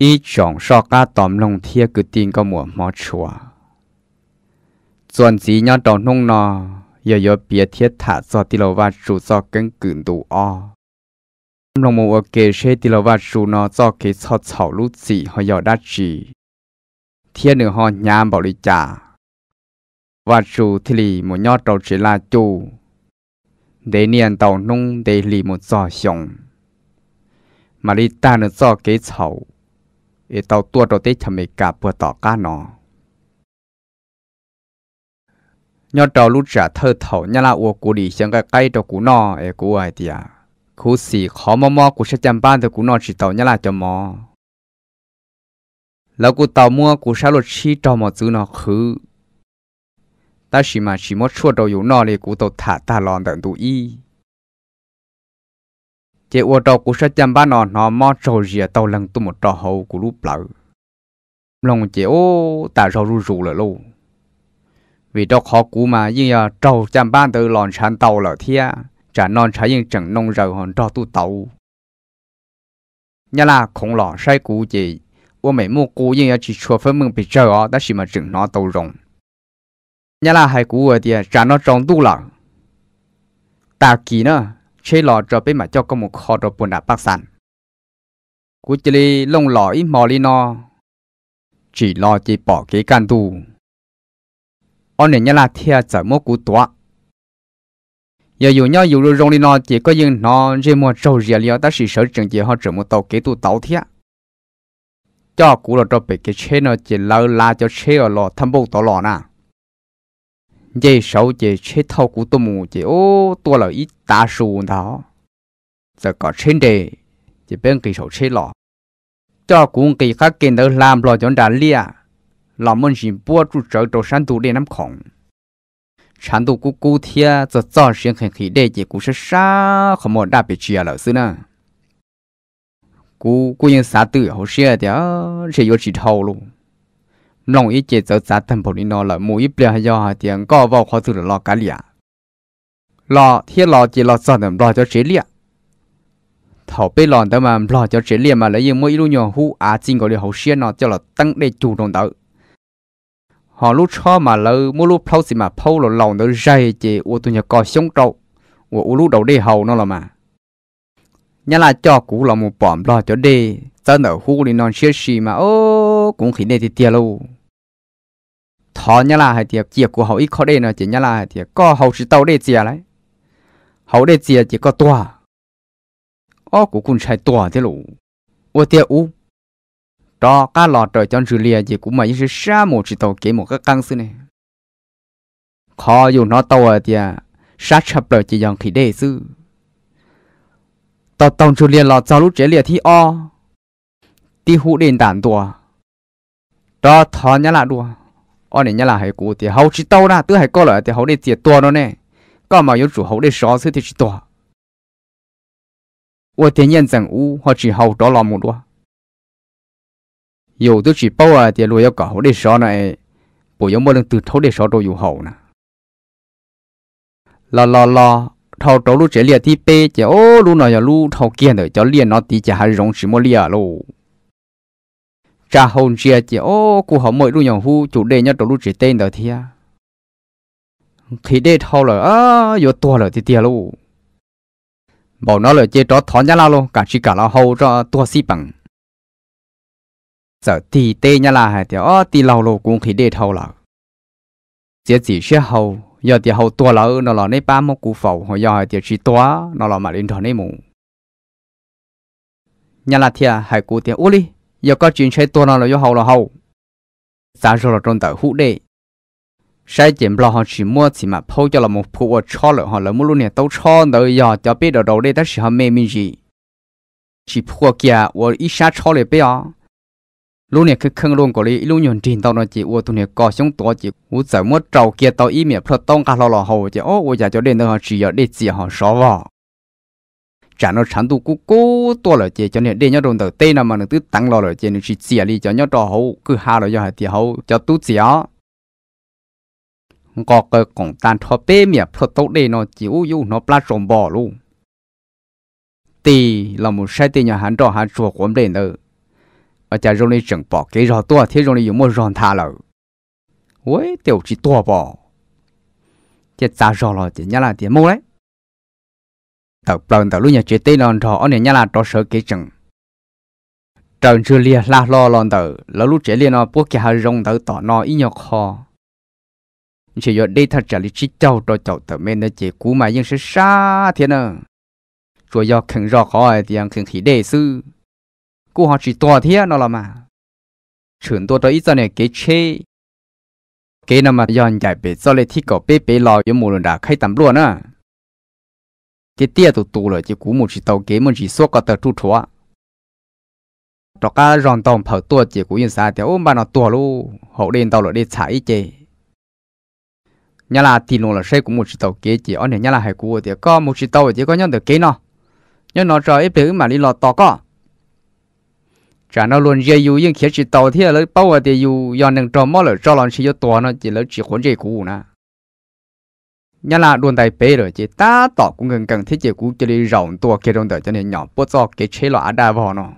一种说噶当弄天个定个么么错，转子要当弄呢，也要别天塔做地了话主做跟更多啊。弄么我给谁地了话主呢？做给草草路子和要得子，天呢和伢保利家，话主地里么要到只拉住，得念到弄得里么做熊，马里蛋呢做给草。ý tàu tua đầu tết chả cả bữa tỏ cá nó nhớ trò lúc trả thơ thầu nhớ là uo cú đi xem cái cây cho cú nọ ấy cú ai tiệt à? cú xì khó mò mò cú sẽ chăm ban cho cú nọ chỉ tàu nhớ là cho mò lão cú tàu mua cú sẽ lột chi cho mò chữ nó khứ ta chỉ mà chỉ mất chua đầu yếu nọ để cú tàu thả ta lòn tận tụ y chế ô tô của sẽ chăm ba nọ nó mò trầu rìa tàu lần tu một trò hậu của lúc lỡ lòng chế ô ta rầu ru ru là lâu vì đó khó cũ mà nhưng giờ trầu chăm ba từ lòn sàn tàu là thia trả non trái nhưng chẳng nông rầu hòn trò tu tàu nhà là khổng lọ sai cú chế ô mẹ mua cú nhưng giờ chỉ chua phân mừng bị chờ ó đã chỉ mà chừng nó tàu rồng nhà là hai cú ở thì trả nó tròn tu lợ ta kỳ nữa chế lò cho bên mà cho có một kho đồ bùn đã bác sản cú chỉ li lông lò ít mò li no chỉ lo chỉ bỏ cái can tu ông này nhá là thia chở mốt cú tua giờ dù nhau dù rong li no chỉ có những nó riêng một trâu riêng li ta chỉ sở trường chỉ họ chở một tàu cái tu tàu thia cho cú là cho bị cái chế nó chỉ lâu la cho chế ở lò thâm bông tàu lò na dây sầu dây chế thâu của tôi mù dây ô tôi là ít ta số đó giờ có trên đề dây bên kỳ sầu chế lọ cho cũng kỳ khác kiến đỡ làm lo chọn đàn lia làm mình xin bua trụ trở đồ sản tụ để nắm khổng sản tụ của cụ thia giờ cho riêng hình khí đề dây cụ sẽ xa không một đáp bị chia lỡ xưa nè cụ cụ nhân xã tự hồ xe thì sẽ có chỉ thâu luôn nông ý chế giáo giá thành phố đi nó là mù ý bìa hay do hà tiền có vào khó xử lo cá lìa lo thiết lo chỉ lo sợ nằm lo cho chế lìa thảo bê lòn tao mà lo cho chế lìa mà lấy những mỗi lúc nhau hú à, chinh có điều hậu xuyên nó cho là tăng để chủ động tạo họ lúc cho mà lỡ mỗi lúc phâu xì mà phô là lòng nó dày chế ô tô nhà có sống trâu ô lúc đầu đi hầu nó là mà nhà là cho cũ là một bọn lo cho đi tao nở hu thì non xia xì mà ô cũng khí này thì tiền luôn thọ nhá là hay tiệt chia của hậu ít khó đây là chỉ nhá là hay tiệt có hậu chỉ tàu đây chia đấy hậu đây chia chỉ có tòa ó của cũng sai tòa thế lũ ô tiệt u đó cá lọ trời cho rửa lìa chỉ cũng mà như sa một chỉ tàu kế một cái căng xứ này khó dù nó tàu à tiệt sa chập lời chỉ dòng khí đề sư tàu tàu rửa lìa lọ cho lúc chế lìa thì o ti hũ đền tản tòa đó thọ nhá là đùa ở này nhà là hay cũ thì hậu chỉ tàu na, tứ hay có lại thì hậu để tiền to nó nè, có mà yếu chủ hậu để sáu thứ thì chỉ to. Ở thiên nhân dân u họ chỉ hậu đó là một đó. Yếu tứ chỉ bao à thì lùi yếu cả hậu để sáu này, bộ yếu mỗi lần từ hậu để sáu đồ yếu hậu nè. Lo lo lo, thầu trâu lú chế liệt thì bê chế ô lú nào giờ lú thầu kiện rồi, cho liền nó tí chả hay rong chỉ mua liệt luôn cha hồn chia chỉ ô cụ họ mỗi lúc nhỏ hu chủ đề nhau trong lúc chỉ tên đời thia khi à. đề thâu là á vô tua là thì tiền luôn bảo nó là chơi trò thoát nhá lao luôn cả chỉ cả lao hầu cho tua xí bằng giờ thì tê nhá là hay thì ó thì lao luôn cũng khi đề thâu là chỉ chỉ sẽ hầu giờ thì hầu tua là nó là nấy ba một cụ phẩu hồi giờ thì chỉ tua nó là mà lên thằng nấy mù nhá là thia à hay cụ thì ô à, giờ có chuyện xây tua nào là do hậu là hậu giá rồi là trong tờ hũ đệ sai chuyện lo họ chỉ mua chỉ mà phô cho là một phụ ở cho là họ là mua luôn nhà tàu cho đợi giờ cho biết đầu đâu đây đó sẽ họ mê mình gì chỉ phụ kia và ít xa cho lại bây giờ lúc này cứ khăng luôn có lý lúc nhận tiền tao nói chỉ ô tôi này có sống tổ chỉ ô giờ mất trâu kia tao ý miệng phật tông cả lo lo hậu chỉ ô ô giờ cho đến nơi họ chỉ giờ để chỉ họ xóa vào trả nó sản tu cú cố to là chị cho nên để nhau đồng đầu tây nào mà nó cứ tăng lo là chị nó chỉ xỉa đi cho nhau trò hậu cứ ha là do hai tiền hậu cho tú xỉa có cái cổng tan thọ bê mía thọ tốt đây nó chịu u nó pla sồn bò luôn tì là một sai tên nhà hắn trò hắn chùa của ông nữa ở chả rong này chẳng bỏ cái rò to thế rong này dùng một ròn thà lợ ôi tiểu chỉ to bỏ, chết ra rò là chỉ nhá là tiền mâu đấy tàu lần tàu lúc nhà chế tê non thọ ở nhà là trò sở kỹ chừng trần chưa lia la lo lần tàu lỡ lúc trẻ lia nó bước kia hơi rong tàu tỏ nó ít nhọc ho chỉ giờ đây thật trả lý chỉ châu cho chậu tàu men nó chế cú mà nhưng sẽ xa thế nè rồi do khẩn rõ khỏi thì anh khẩn khí đề sư cú họ chỉ tỏ thế nó là mà chuyển tôi tới ít giờ này kế chế kế nằm mà dọn giải bể do lệ thi cỏ bê bê lo với mù lần đã khai tầm luôn á cái tia tụ tụ rồi chỉ cú một chỉ đầu kế một chỉ số có tờ trụ chúa đó cả ròn tòng phở tua chỉ cú yên sao thì ôm bà nó tua luôn, học đen tàu rồi đi chạy chê nhà là tiền nó là xe cũng một chỉ tàu kế chỉ ở nhà là hai cú thì có một chỉ đầu thì có nhân được kế nó nhân nó trời ít thứ mà đi lọt tò có chả nó luôn dây dù nhưng khi chỉ đầu thì là bảo vệ thì dù do nâng trò mò rồi cho nó chỉ cho tua nó chỉ là chỉ khốn dây cũ nè nhà là đồn tại bể rồi chỉ ta tỏ cũng gần gần thiết chế cũng cho đi rộng tua kia rộng đời cho nên nhỏ bớt do cái chế loại đa vào nó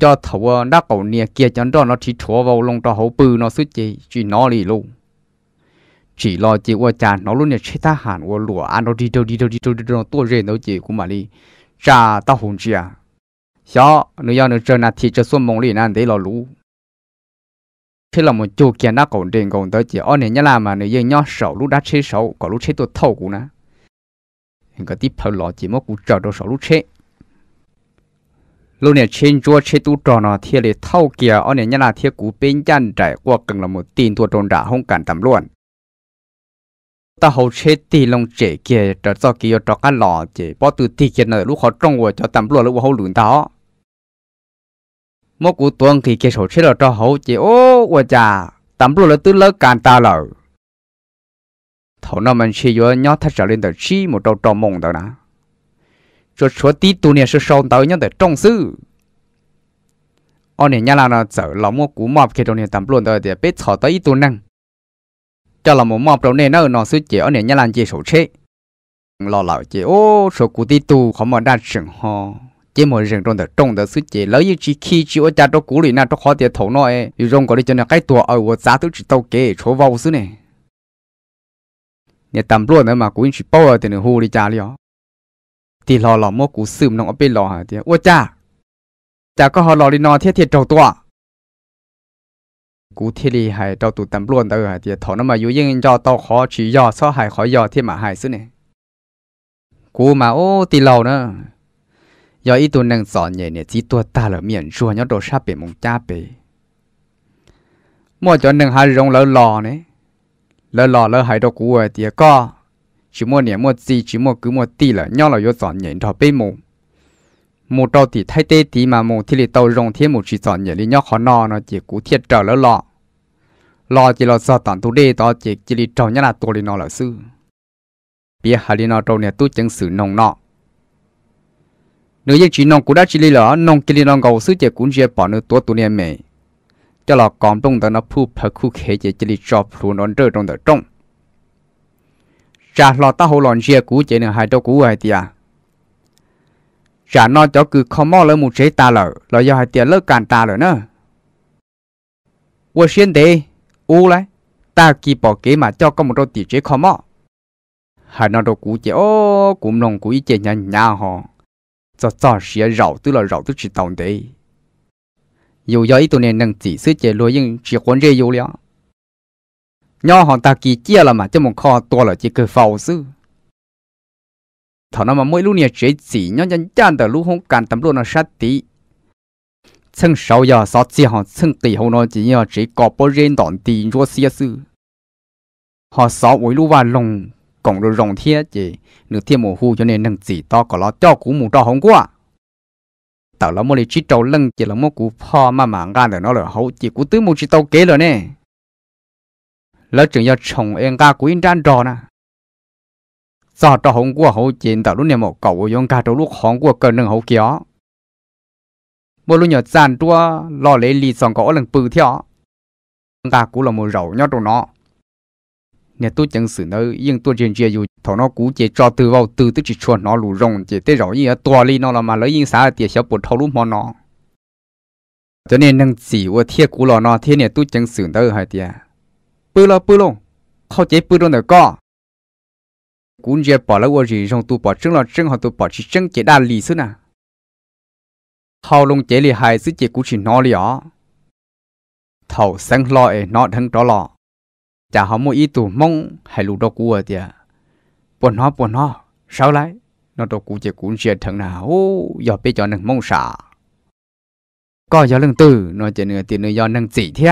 cho thầu đã cầu nia kia chẳng đó nó chỉ chúa vào lòng cho hậu bự nó suýt chỉ chỉ nó lì luôn chỉ lo chỉ qua cha nó luôn nhà chế ta hẳn qua lụa ăn à, nó đi đâu đi đâu đi đâu đi đâu tua rèn nó chỉ cũng mà đi cha ta hồn chi à xó nếu giờ nếu chơi là thì chơi xuân mông lì nan để lo lú thế là một chỗ kia nó còn tiền còn tới chỉ ở này nhá là mà nếu dân nhó sầu lúc đã chế sầu có lúc chế tôi thâu cũng nè hình cái tiếp theo lọ chỉ mất cũng chờ đồ sầu lúc chế lúc này trên chỗ chế tôi tròn nó thì để thâu kia ở này nhá là thiết cú bên chân trải qua cần là một tiền tôi tròn đã không cần tầm luôn ta hầu chế tì lòng chế kia trở cho kia cho cái lò chế bỏ từ tì kia nơi lúc họ trông vào cho tầm luôn lúc họ lùn tao một cú tuần thì kia sổ chết là cho hậu chị ô quá chà tạm luôn là tư lỡ càn ta lỡ thầu nó mình chỉ vừa nhớ thật trở lên tới chi một trâu trò mộng đó nè cho số tí tu nè sư sâu tới nhớ tới trong sư ông nè nhà là nó sợ lòng một cú mọp kia đầu nè tắm luôn tới thì biết thọ tới tu năng cho là một mọp đầu nè nó nó sư chị ông nè nhà là chị sổ chết lo lỡ chị ô số cú tí tu không mà đạt sừng ho chế một rừng trong đó trong đó sự chế lấy chỉ khi chỉ ở cha cho cũ lì na cho khó tiền thấu nói ấy dùng có đi cho nên cái tuổi ở của giá thứ chỉ tàu kế chỗ vào xứ này nhà tạm luôn nữa mà cũng chỉ bao ở tiền hồ đi cha liền thì lò lò mua cú sườm nó ở bên lò hả tiền ô cha cha có họ lò đi nó thiết thiết trâu tua cú thiết đi hay trâu tụ tạm luôn đó hả tiền thấu nó mà dù yên cho tàu khó chỉ do sao hay khó do thêm mà hay xứ này cú mà ô thì lò nữa do ít tu nâng sọ nhẹ nhẹ chỉ tua ta là miệng chua nhớ đồ sáp bể mông cha bể mua cho nâng hai rong lỡ lò nè lỡ lò lỡ hai đồ cũ ở tiề co chỉ mua nhẹ mua gì chỉ mua cứ mua ti là nhau là vô sọ nhẹ thọ bể mông một đầu thì thay tê thì mà một thì lì tàu rong thế một chỉ sọ nhẹ lì nhau khó no nó chỉ cũ thiệt trở lỡ lò lò chỉ lò sọ tản tu đê đó chỉ chỉ lì trâu nhá là tu lì nó là sư biết hai lì nó trâu nè tu chứng sử nông nọ nếu như chỉ nông cụ đã chỉ lý lỡ nông kia nông gầu sứ chế cũng chế bỏ nữa tua tu niệm mẹ cho là còn đông đó nó phu phải khu khế chế chỉ lý cho phu nông rơi trong đó trong trả lo ta hồ lòn chế cú chế nữa hai đâu cú hai tia trả nó cho cứ không mò lỡ một chế ta lỡ là do hai tia lỡ cản ta lỡ nữa 我先得乌来，大鸡宝给嘛叫个么多地址看嘛，还那多估计哦，古农估计人家吼。cho cho xia rậu tức là rậu tức chỉ tàu đấy dù do ý tụi này nâng chỉ sức chế lối nhưng chỉ quan rê dù liao nhỏ họ ta kỳ chia là mà cho một kho to là chỉ cơ phao sư thằng nó mà mỗi lúc này chế chỉ nhỏ nhân chan từ lúc không cần tấm luôn nó sát tí chân sau giờ sao chỉ họ chân tỷ hậu nó chỉ nhờ chỉ có bao rên đòn tiền cho xia sư họ sáu mỗi lúc và lòng cổng rồi rồng thiê chỉ nửa thiê mù hu cho nên nâng chỉ to có lo cho cú mù to không quá tao là mua đi chỉ trâu lưng chỉ là mua cú pho mà mà gan để nó là hậu chỉ cú tứ mù chỉ tàu kế rồi nè lỡ chừng do chồng em ga cú in trang tròn nè. do cho không quá hậu chỉ tao lúc này một cậu yong ca trâu lúc không quá cần nâng hậu kéo. mua lúc nhỏ gian tua lo lấy lì xong có lần bự theo ga cú là một rầu nhớ trong nó nhà tôi chẳng xử nó yên tôi chuyện chuyện dù thọ nó cũ chỉ cho từ vào từ tức chỉ cho nó lù rong chỉ tới rồi như tua lý nó là mà lấy yên xã thì sẽ bột thâu lúc mà nó cho nên năng chỉ của thiên cũ lò nó thiên nè, tôi chẳng xử nó hay tiệt bự lo bự lông họ chỉ bự lông được co cũng chỉ bỏ lỡ gì trong tôi bỏ trứng là trứng họ tôi bỏ chỉ trứng chỉ đa lý xứ nè họ lông chỉ lì hay xứ chỉ cũ chỉ nó lì ó thầu sáng lo nó thằng đó lọ chả họ mua ít tủ mông hay lũ đó cua thì bọn họ bọn họ sao lại nó đó cú chỉ cũng chuyện thằng nào giờ bây giờ nâng mông xả có giờ lần tư nó chỉ nửa tiền nửa giờ nâng gì thế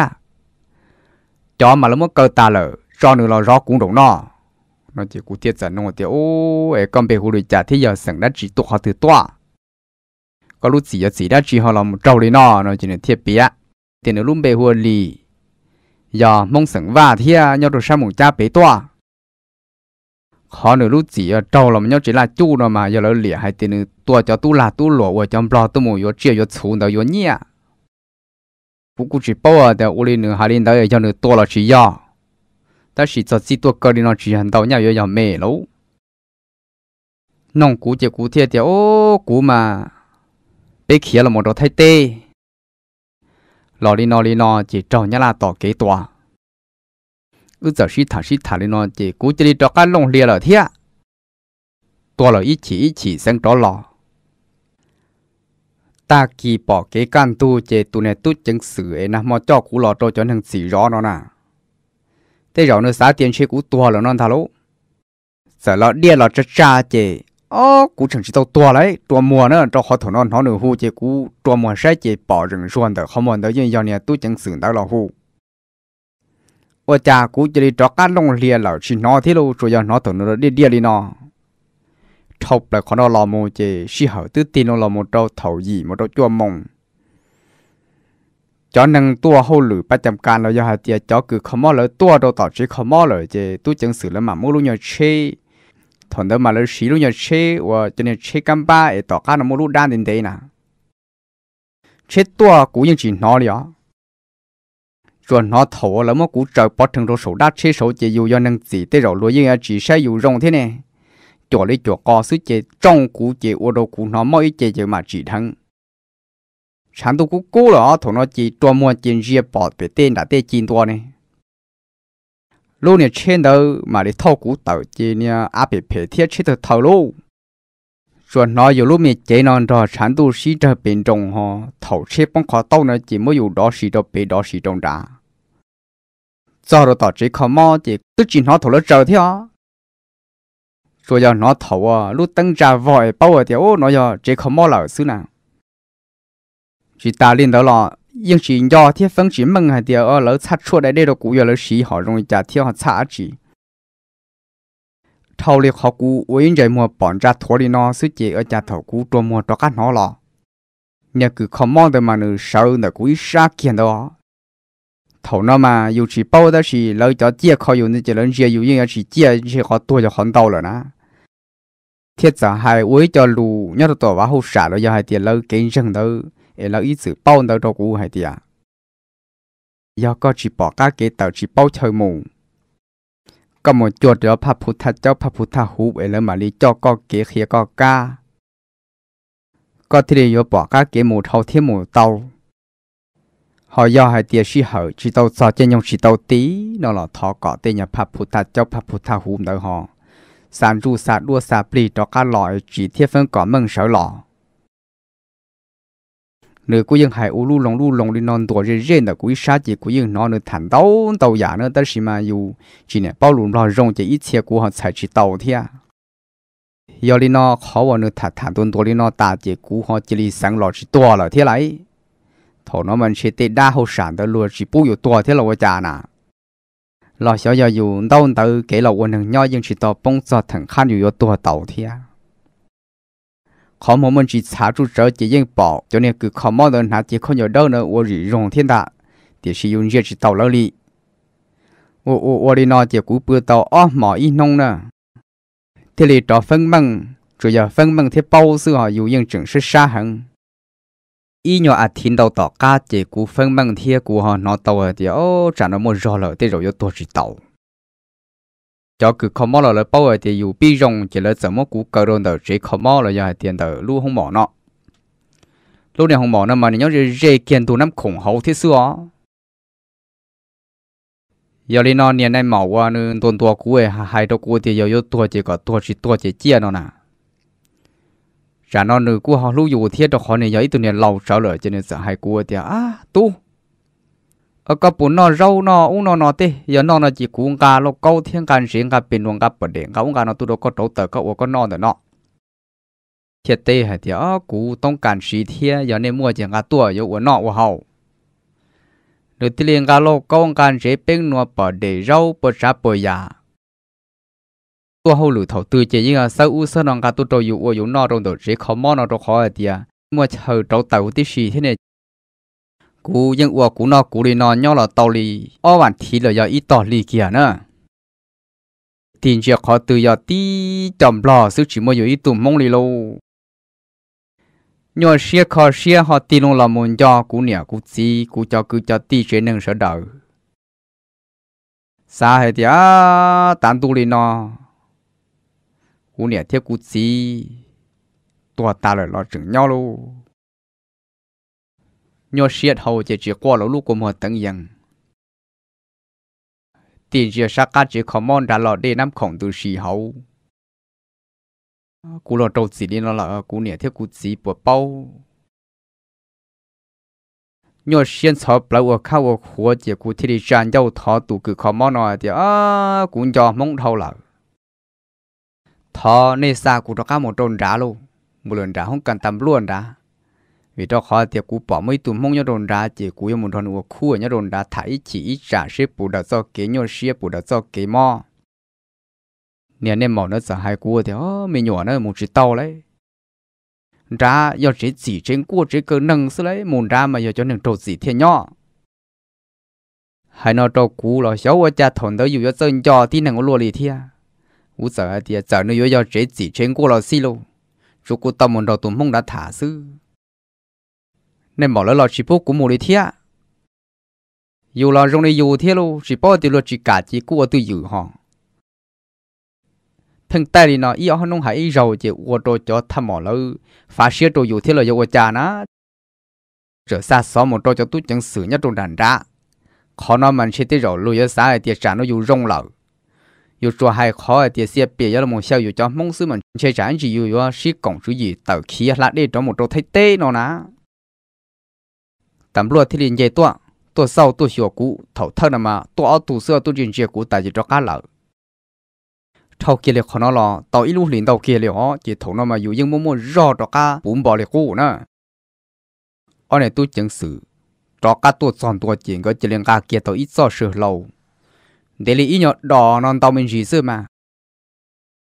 cho mà nó mất cơ ta lỡ cho nửa lo rõ cũng đúng nó nó chỉ cú tiết giận nó thì ô ấy con bé hồ đứa chả thế giờ sẵn đã chỉ tụ họ từ toa có lúc gì giờ gì đã chỉ họ làm trâu đi nó nó chỉ nửa thiết bia tiền nửa lúc bé hồ lì giờ mong sừng và thì à, nhau được sang mùng cha bế toa khó nữa lúc chỉ ở à, trâu là nhau chỉ là chu rồi mà giờ là lẻ hay tiền tua cho tu là tu lộ và trong lo tu mù yo chia yo xuống đầu yo nhia cũng cũng chỉ bảo ở đây uli nữa hai linh đó giờ nữa tua là chỉ yo ta chỉ cho chỉ tua cái đi nó chỉ hành đầu nhau yo giờ mệt lấu nông cú chỉ cú thiệt thì ô cú mà bé kia là một đồ thay tê lò li nó li nó chỉ trò nhá là tỏ kế tòa ư giờ sĩ thả sĩ thả li nó chỉ cú chỉ đi trò cá lông lia là thia tòa là ít chỉ ít chỉ sang trò lò ta kỳ bỏ kế can tu chỉ tu này tu chứng sử ấy nè mà cho cú lò trò cho thằng sĩ rõ nó nà. thế rồi nó xả tiền chế cú tua là nó thà lỗ sợ lọ đia lọ trà trà chỉ ờ cú chẳng chỉ tàu tua lấy tua mùa nữa cho họ thổ non nó nửa hu chế cú tua mùa sẽ chế bỏ rừng xuân không muốn tới dân dân này tôi chẳng sướng tới là hu ở cha cú chỉ đi cho cá lông lìa là chỉ nó thế rồi giờ nó thổ đi đi đi nó thọc là khó nó làm một chế sĩ hậu tự nó làm một trâu thầu gì một trâu chua mông cho nên tua hậu lử bắt chăm can là do hạt tiệt cứ không mò lỡ đâu tỏ chỉ không mò lỡ chế tôi chẳng mà mua luôn nhờ thằng đó mà lấy xí luôn nhà chế và cho nên chế cam ba để tỏ cá nó mua lúa đan đến đây nè chế tua cũng như chỉ nó liền rồi nó thổ là mà cũng trời bắt thằng rồi sổ đá chế sổ chế dù do năng gì tới rồi lúa như chỉ sẽ dù rong thế này chỗ này chỗ co sức chế trong cũ chế ô đồ cũ nó mới chế chế mà chỉ thằng chẳng tôi cú cố là thằng nó chỉ tua mua tiền riêng bỏ về tên đã tên chín tua này lúc này trên đầu mà đi thâu cú tàu chỉ nha áp bị phê thiết chết thật thâu luôn rồi nói dù lúc mình chế non rồi sản tu sĩ trở bên trong họ thầu chế bóng khó tàu nữa chỉ mới dù đó sĩ đó bị đó sĩ trong đá Cho đó tỏ chỉ khó mò chỉ tức chỉ nó thầu lớp trời theo rồi giờ nó thầu à lúc tăng ra vòi bao ở theo nó giờ chỉ khó mò là xứ nè, chỉ ta liên đó là nhưng chỉ do thiết phân chỉ mừng hay điều ở lỡ sát chua đại đây đồ cũ giờ lỡ sĩ họ rồi trả thiếu họ xả chỉ thầu liệt họ cũ với những mua bọn ra thua đi nó sứ chế ở trả thầu cũ trộm mua cho các nó lọ nhà cứ không mong được mà nữ sợ là cũ sát kiện đó thầu nó mà lỡ chia khó dù nên chỉ lớn chia dù nhưng chỉ chia cho hắn đau rồi nè thiết giả hai rồi giờ hai tiền lỡ kinh rừng đâu e lao ít sự bao đầu đầu cũ hay tiệt do chỉ bỏ các cái tàu chỉ bao chơi mù có một chuột đó pháp phụ thật cháu pháp phụ thật hú ấy là mà cho có kế khía có ca có thể là bỏ các cái mù thâu thiên mù tàu họ do hai tia sĩ hở chỉ tàu sao trên nhông chỉ tàu tí nó là thọ cỏ tên nhà pháp phụ thật cháu pháp phụ thật hú nữa họ sản ru sạt đua sạt plì chỉ thiết phân có mừng sở lọ nếu cô dân hải u lu lòng lu lòng đi non tuổi rên rên là cô sát chỉ cô dân nó nữa thản tàu tàu giả nữa ta xí mà dù chỉ nè bao lùm lo rong chỉ ít xe của họ chạy chỉ tàu thế à giờ đi nó khó vào nữa thản thản tuần tuổi đi nó ta chỉ của họ chỉ đi sáng lọ chỉ to là thế lại thổ nó mình chỉ tê đa hậu sản tới luôn chỉ bù yếu to thế là quá già nà lo xéo giờ dù tàu tàu kể là quân hàng nhau nhưng chỉ tàu bông giọt thằng khan yếu to tàu thế à khó mà mình chỉ xả trụ trở chỉ yên bỏ cho nên cứ khó mà đơn hạ chỉ không nhiều đâu nữa ô rỉ rồng thiên tạ thì sử dụng riêng chỉ tàu lâu li ô ô ô đi nó chỉ cú bữa tàu ó mỏ y nông nè Thế lì trò phân bằng chủ yếu phân bằng thế bao sư họ dù yên chừng sức xa hẳn y nhỏ à thiên đạo tỏ ca chỉ cú phân bằng thế cú họ nó tàu thì ô chả nó mua rõ lợ thế rồi yếu tổ chỉ tàu cho cứ khó mò là bao giờ thì dù bị rong chỉ là rồi là 怎么估搞到的，只 khó mò là giờ tiền đầu lũ không mỏ nó Lũ này không mỏ nọ mà nhớ rồi dễ kiện tụ năm khủng hậu thế xưa. Giờ đi nó niên này mỏ qua nữa tuần tua cũ ấy hai đầu cũ thì giờ yếu tua chỉ có tua chỉ tua chỉ chia nó nè. Ra nó nữa cũ họ lũ dù thiết đó họ này giờ ít tụi này lâu sợ rồi cho nên sợ hai cũ thì à tu ở ờ, cái bún nó rau nó uống nó nó thế giờ nó nó chỉ cuốn cá lô câu thiên cá riêng cá bình luận cá bờ điện cá uống cá nó tu đâu có đầu tờ có uống có nó được nó thiệt tế hay thì ở ờ, cú tông cá sĩ thiệt giờ nên mua chỉ cá tua giờ uống nó uống hậu rồi thì liền cá lô câu cá riêng bình nó bờ để rau bờ sá bờ già tua hậu lử thầu tư chỉ như sau u sao nó cá tu trâu uống uống nó rồi chỉ khó mò nó rồi khó thì mua chờ đầu tàu thì gì thế này cú dân ua cú nó cú đi nó nhau là tàu lì ô bản thì là do ít tàu lì kia nữa tiền việc họ từ do tí chậm lò sự chỉ mua giờ ít tụm mong lì lâu nhỏ xia khó xia họ tiền luôn là muốn cho cú nè cú gì cú cho cứ cho tí chế nâng sợ đỡ xa hệ thì á tán tu lì nó cú nè thiết cú gì tua ta lại lo chừng nhau luôn nhỏ xiết hầu chỉ chỉ qua lỗ lúc của một tầng dần tiền chỉ sát cát chỉ khó mòn đã lọ để nắm khổng từ xì hầu cú lọ trâu chỉ đi nó là cú nẻ theo cú chỉ bùa bao nhỏ xiên sợ bao ở khao ở khua chỉ cú thì đi chăn dâu thọ tụ cứ khó mòn rồi thì à cú cho mông thâu là thọ nên xa cú cho cá một trôn đá luôn một lần đá không cần tầm luôn đá vì cho khó thì cú bỏ mấy tụ mong nhớ đồn ra chỉ cú yêu muốn thằng uo khu nhớ đồn ra thấy chỉ trả xếp bù đã cho kế nhớ xếp bù đã cho kế mò nè nè mỏ nó sợ hai cú thì ó mình nhỏ nó muốn chỉ tàu đấy ra do chỉ chỉ trên cua chỉ cơ nâng xí lấy muốn ra mà giờ cho nâng trộn gì thiên nhỏ hai nó trâu cú là xấu ở cha thằng đó dù cho sơn cho thì nâng gì lì à u sợ thì sợ nó yếu do chỉ chỉ trên cua là xí luôn chú cú tao muốn đầu tụm mong đã thả xứ nên bảo là lo chỉ bố của mù đi thia dù là trong này dù thế luôn chỉ bố thì lo chỉ cả chỉ của tôi dự họ thằng tay thì nó ý họ nông hải rồi chỉ ô tô cho thăm mỏ lâu phá xe đồ dù thế là dù cha nó trở xa xó một trò cho tôi chẳng xử nhất trong đàn ra khó nó mình sẽ tới rồi lùi xa ai tiệt trả nó dù rong lợ dù cho hai khó ai tiệt xe bìa là một sao dù cho mong sư mình sẽ trả anh chỉ dù cho sĩ cổng chú gì tờ khí là để cho một trò thay tê nó ná tạm lúa thì liền dây tua tua sau tua hiệu cũ thầu thơ nằm mà tua áo tua xưa tua chuyện chuyện cũ tại chỉ cho cá lợ thầu kia liền khó nó lo tàu ít lúc liền tàu kia liền họ chỉ thầu nó mà dù nhưng muốn muốn rõ cho cá bún bò liền cũ nữa ở này tôi chứng sự cho cá tua tròn tua chuyện có chỉ liền cá kia tàu ít so sửa lâu để lý ít nhỏ đỏ non tàu mình gì xưa mà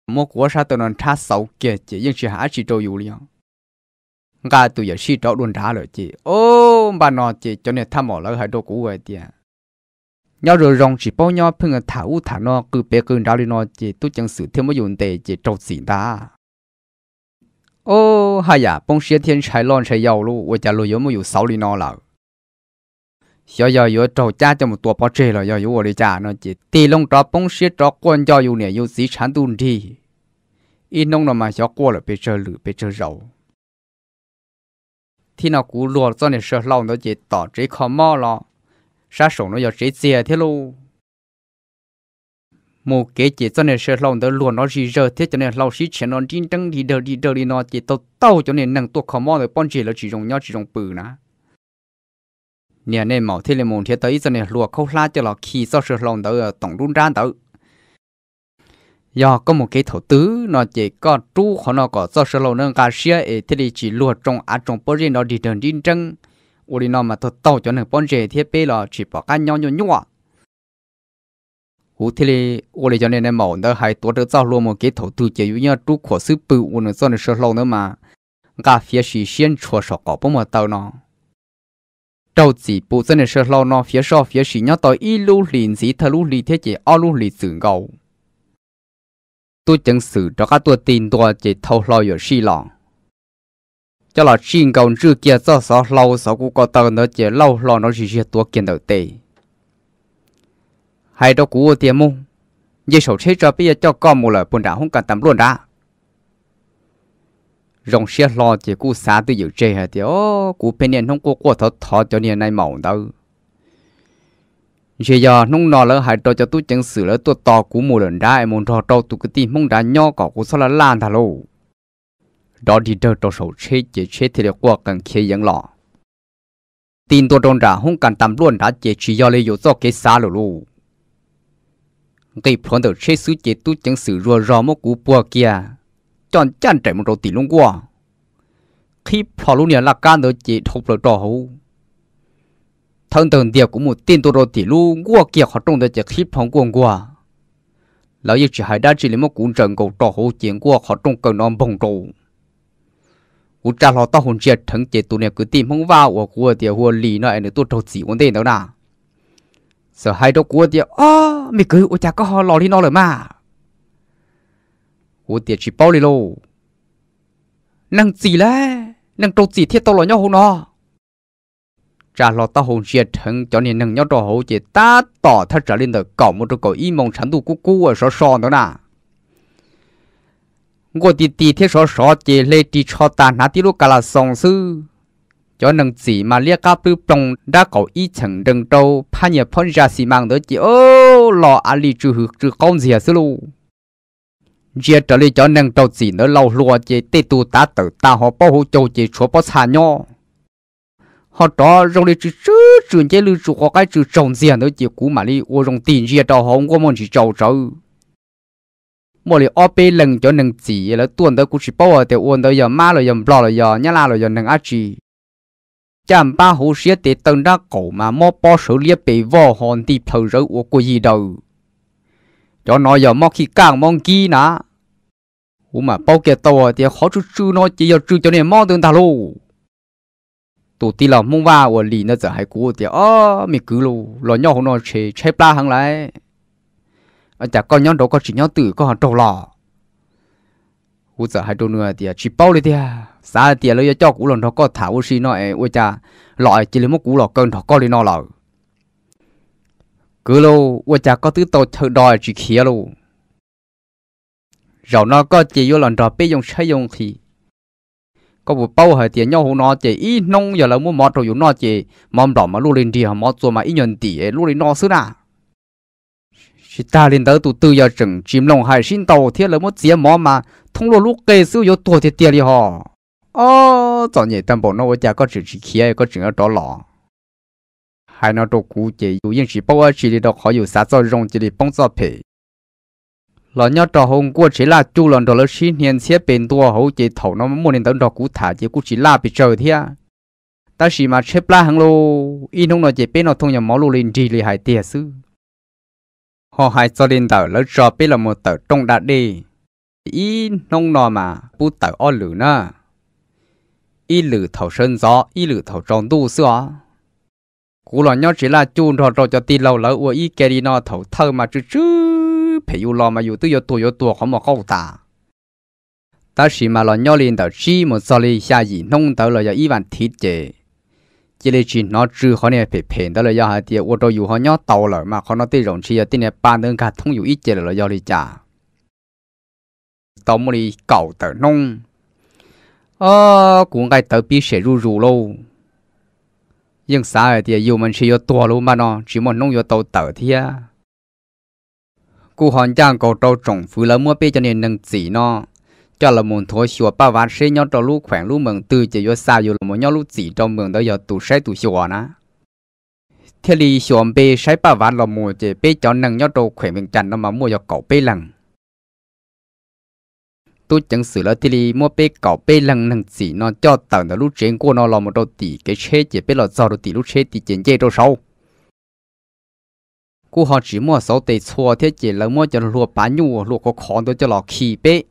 mua của sao tàu non chả sáu kia chỉ nhưng chỉ há chỉ trâu dù liền งาตัวอย่าชีโตอดุนท้าเลยจีโอ้บานนอจีจนเนี่ยทำหมอแล้วหาดูกูไอ้เดียยอดรองจีป้อนยอดเพิ่งถาอุถานอคือเปกึนดาวลีนอจีตุ้จังสือเทียมยุนเตจีจบสีตาโอ้ฮายาปงเสียเทียนใช้ร้อนใช้ยาวลูว่าจะลุยมาอยู่เสาลีนอเราเสียยอยอจจ้าจะมตัวปอเจเลยยอยู่วริจ้านอจีตีลงจอปงเสียจอกวนยออยู่เนี่ยอยู่สีฉันดุนทีอีน้องนอมาเสียกลัวเลยไปเจอหรือไปเจอเรา thì nó cú lùa cho nên sợ lòng nó chỉ tỏ chỉ khó mò lo sa sổ nó giờ chỉ dìa thế luôn một cái chỉ cho nên sợ lòng nó lùa nó gì giờ thế cho nên lâu xí chén nó chín trắng đi đờ đi đờ đi nó chỉ tao tao cho nên năng tuột khó mò rồi bọn chỉ là chỉ dùng nhau chỉ dùng bự nè nè nên mỏ thế là muốn thế tới cho nên lùa khâu la cho nó khi do sợ lòng nó tổng run ra tới do có một cái thổ tứ nó chỉ có tru họ nó có do sơ lâu nên cả xe ấy thì đi chỉ lùa trong á trong bó nó đi đường đi chân ủa đi nó mà thật tàu cho nên bó rể thì bê là chỉ bỏ cá nhau nhau nhau ủa thì đi ủa đi cho nên em mẫu nó hay tổ được giao luôn một cái thổ tứ chỉ như tru khó sư bự ủa nó do nó sơ lâu nữa mà cả phía sĩ xuyên chua sọ có bó mà tàu nó đầu chỉ bộ dân sơ lâu nó phía sau phía sĩ nhau tới ít lũ liền gì thà lũ lì thế chỉ ao lũ lì dựng gầu tôi chẳng xử cho các tôi tin tôi chỉ thâu lo ở xí lòng cho là xin công rư kia cho sợ lâu sợ cũng có tờ nữa chỉ lâu lo nó chỉ chỉ tôi kiến đầu tê hay đó cũng tiền mu như sổ chế cho bây giờ cho con một lời buồn đã không cần tắm luôn đã rong xe lo chỉ cú xa từ dự chế hả thì ô cú bên nền không có quá thọ thọ cho nên này mỏng đâu giờ giờ nung nọ lỡ hại trò cho tôi chẳng xử lỡ tôi to cú mù lần ra em muốn trò trâu tụt cứ tin mong đá nho cỏ của sao là lan thà lô đó đi trơ trò sầu chế chế chế thì được qua cần khi dẫn lọ tin tôi tròn ra không cần tạm luôn đã chế chỉ do lấy yếu do cái xa lô lô cái phần đầu chế sứ chế tôi chẳng xử rùa rò một cú bùa kia chọn chăn chạy một đầu tỷ luôn qua khi phò lúc này là can đầu chế thục lỡ trò hậu thân tường điều cũng một tin tôi rồi thì lu qua kia hoạt động đời chỉ khi phòng quân qua lão yêu chỉ hai đã chỉ lấy một cuốn trận cầu trò hồ chiến qua hoạt động cần non bồng trụ u cha lo tao hồn chết thắng chế tụi này cứ tìm không vào của của thì hùa lì nói nữa tôi trâu chỉ vấn đề đâu nà sợ hai đó của thì à mày cứ u cha có họ lò đi nó rồi mà của thì chỉ bao lì lô năng gì lẽ năng trâu chỉ thiệt tao lo nhau không nó trả lo ta hồn diệt thằng cho nên nâng nhau trò hậu chỉ ta tỏ thật trở lên được cỏ một trò cỏ y mong sản tu cú cú ở sọ sọ đó nà ngô tì tì thế sọ sọ chỉ lê tì cho ta nà tì lúc cả là sòng sư cho nâng chỉ mà lia cá bự bông đã cỏ y chẳng đừng trâu pha nhẹ phong ra xì mang đó chỉ ô lo à lì trừ hực trừ con gì à sư lu diệt trở lên cho nâng trâu chỉ nó lâu lùa chỉ tê tu ta tử ta họ bảo hộ châu chỉ chúa bao xa nhau họ đó rong đi chữ chữ chữ chế lưu chữ họ cái chữ trồng gì nữa chỉ cú mà đi ô rong tiền gì đó họ không có muốn chỉ trâu trâu mà đi ở bên lần cho lần chỉ là tuần tới cũng chỉ bảo ở tiểu uốn tới giờ má rồi giờ bỏ rồi giờ nhá la rồi giờ nâng ăn gì chạm ba hồ sơ để tận đã cổ mà mò bỏ số liệu bị vò hòn đi thầu rỡ của cô gì đâu cho nói giờ mò khi càng mong kia nã ủa mà bao kia tàu thì khó chút chút nó chỉ giờ chút cho nên mò tương ta luôn tụ tì là mông va của lì nó giờ hay cú thì ó mình cứ lù lò nhau không nó chế chế ba hàng lại ở chả con nhau đó có chỉ nhau tử có hàng trâu lò u giờ hay đồ nữa thì à, chỉ bao đi thì à. xa thì à, lấy cho cú lần nó có thảo xí nó ấy u chả lọ chỉ lấy một cú lò cơn đó có đi nó lò cứ lù u chả có thứ tàu thợ đòi chỉ khía lù rồi nó có chỉ vô lò đó bây dùng xây dùng thì có vụ bao hở tiền nhau hồ nó chỉ ít nông giờ là muốn mọt rồi nó chỉ mong đỏ mà lô lên đi mọt rồi mà ít nhận tỷ lô lên nó xứ nào chỉ ta lên tới tụ tư giờ chừng chìm lòng hải xin tàu thiết là muốn dĩa mỏ mà thông lô lúa kê siêu yếu tuổi thì tiền đi họ ô cho nên tâm bộ nó ở nhà có chỉ chỉ kia có chỉ ở đó lọ hai nó đồ cũ chỉ dù yên chỉ bao ở chỉ đi đâu có yêu sát cho rong chỉ đi bông sao phê lọ nhau trò hông qua chỉ là chu lần đó là xin hiện xếp bên tua hậu chỉ thầu nó muốn nên tận đó cú thả chỉ cú chỉ là bị trời thế à. ta chỉ mà xếp la hàng lô in không nói chỉ bên nó thông nhà máu lô lên đi lì hại tiệt sư họ hại cho lên tờ lỡ cho bên là một tờ trong đạt đi in không nói mà bút tờ ở lử nè y lử thầu sơn gió y lử thầu tròn tu sữa à. cú lọ nhau chỉ là chu trò trò cho tin lâu lỡ ua y kia đi nó thầu thơ mà chứ chứ 皮油咯嘛，有都要多要多，好么好打。但是嘛，了鸟领导只么做了一下，也弄到了要一万铁节。这里只拿只好呢，被骗到了要下的，我都有好鸟到了嘛，好那对容器要等下把人家通有一节了要哩家。到么里搞得弄，啊，估计得比谁入入喽。nhưng xã ở địa yêu mình chỉ có tua luôn mà nó chỉ muốn nông yêu tàu tàu thì à cú hòn giang cầu trâu trồng phứ lỡ mua bê cho nên nâng chỉ nó cho là muốn thôi xua ba ván xe nhau cho lũ khoảng lũ mừng chỉ vô sao vô là nhau lũ chỉ trong mừng đó giờ tụ xe tụ xua nè thế li xua bê xe ba ván là mua chỉ bê cho nâng nhau cho khoảng mình chăn nó mua cho cậu bê lằng tu chẳng xử là thế li mua bê cậu bê lằng nâng chỉ nó cho tầng đó lũ chuyện của nó là một đầu cái xe chỉ bê là do đầu tỷ lũ xe tỷ tiền chơi đâu sâu cô họ chỉ mua số tiền chua thế chỉ là mua cho lúa bán nhu lúa có khó đó cho lọ khí bê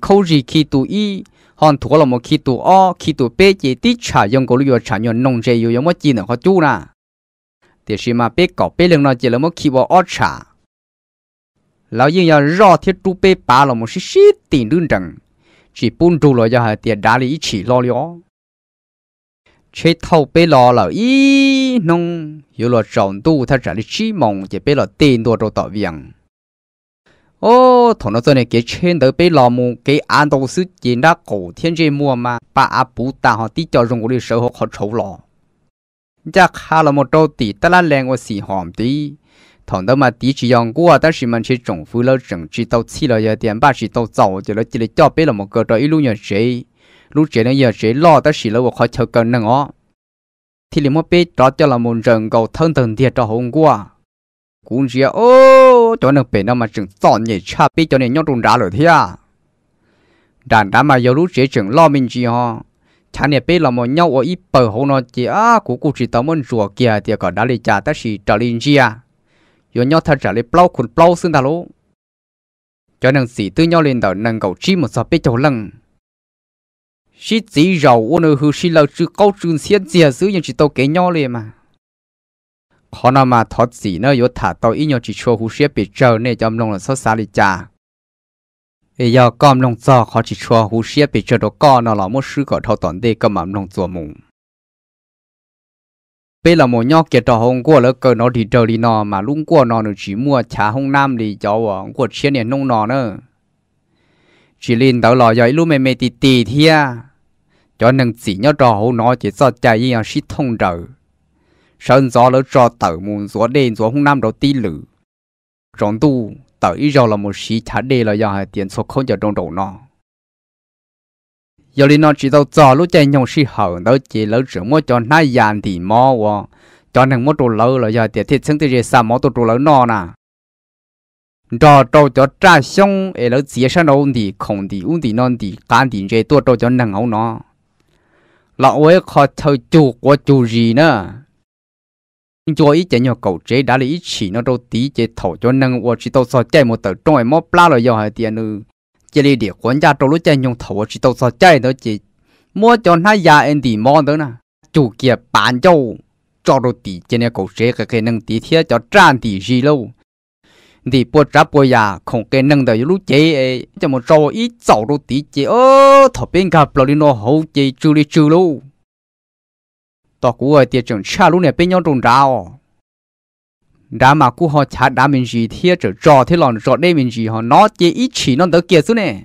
khâu gì khí tụ y hòn thua là một khí tụ o khí tụ bê chỉ tí trả dùng của lúa trả nhon nông dây dùng mất chi nữa khó chú nà thì khi mà bê cỏ bê lưng nó chỉ là một khí bỏ o trả lão yên giờ rõ thiết chú bê bà là một xí xí tiền đương trần chỉ bún chú lo cho hai tiền đá lý chỉ lo lió chế thâu bê lò là ý nông hiểu là trọng tu thật ra là chỉ mong chỉ bê lò tiền đồ đồ tạo viện ô thằng nó cho nên cái trên tới bê lò mù cái an đồ sư chỉ đã cổ thiên chế mua mà bà á bù ta họ tí cho rung của đi sở hộ họ trấu lò chắc khá là một đô tỷ ta là lèn của sĩ hòm tí thằng đó mà tí chỉ dòng của ta chỉ mình chỉ trồng phú lâu trồng chỉ tàu chi là giờ tiền ba chỉ tàu giàu chỉ là chỉ là cho bê lò một cơ trời ít luôn nhờ chế lúc trẻ nó giờ trẻ lo ta chỉ là một khó chờ cần năng ó thì liền mất biết đó cho là một rừng cầu thân thần thiệt cho hôm qua cũng chỉ ô cho nó bị đó mà chừng tọn nhỉ cha biết cho nên nhóc trùng đá rồi thế à đàn đá mà giờ lúc trẻ chừng lo mình gì ho cha này biết là một nhau ở ít bờ hồ nó chỉ à cũng cụ chỉ tao muốn rùa kia thì có đá lên cha ta chỉ trở lên gì à giờ nhau thật trả lên plau khun plau xương ta lố cho nên sĩ tư nhau lên đầu nâng cầu chi một sọ biết cho lần chỉ chỉ rầu ô nô hư chỉ lâu chữ câu chữ xiên gì xứ nhưng chỉ tàu kế nhau liền mà khó nào mà thoát gì nữa yếu thả tàu ít nhau chỉ cho hư xiết bị chờ nên cho ông long là sao xa đi cha bây giờ con long cho khó chỉ cho hư xiết bị chờ đồ con nó là một sư gọi thâu toàn đi cơ mà ông bây là một nhau kia trò hông của lỡ cờ nó thì trời đi nó mà lúc của nó nó chỉ mua trà hông nam thì cháu của chiến này nông nó nữa chỉ lên đầu lò giỏi lúc mẹ mẹ tì tì thia à. cho nên chỉ nhớ trò hậu nó chỉ cho chạy yên sĩ thông trợ sơn gió lỡ trò tở mùn gió đen gió hung nam đầu tí lử rộng tu tờ ý rồi là một sĩ thả đê là do hai tiền số không cho trong đầu nó giờ lên nó chỉ đâu cho lúc chạy nhau sĩ hở đó chỉ lỡ rửa mua cho nai dàn thì mò cho nên mỗi trò lỡ là do tiền thiết xứng gì sa mỗi trò lỡ nó nà cho cho cho cha xong ấy là chỉ sang đâu thì không thì uống thì non thì cán thì chơi tua cho cho năng hậu nó lão ấy khó thâu chủ của chủ gì nữa cho ý chỉ nhỏ cầu chế đã lý chỉ nó đâu tí chế thầu cho năng và chỉ tao sao chế một tờ trong ấy móp la rồi giờ hai tiền nữa chỉ lý để quan gia trong lúc chạy nhung thầu chỉ tao sao chế đó chỉ mua cho nó già em thì mòn đó nè chủ kia bán cho cho đâu tí chế này cầu chế cái cái năng tí thế cho trang tí gì lâu thì bộ trá bộ ya không cái nâng đời lúc chế cho một rau ít dầu đồ tí chế ơ thọ bên cả bờ đi nó hậu chế trừ đi trừ luôn tao cú ở tiệt trường cha lúc này bên nhau trồng rau đã mà cú họ chả đã mình gì thiệt trở rò thế lòn rò đây mình gì họ nó chế ít chỉ nó đỡ kia xuống nè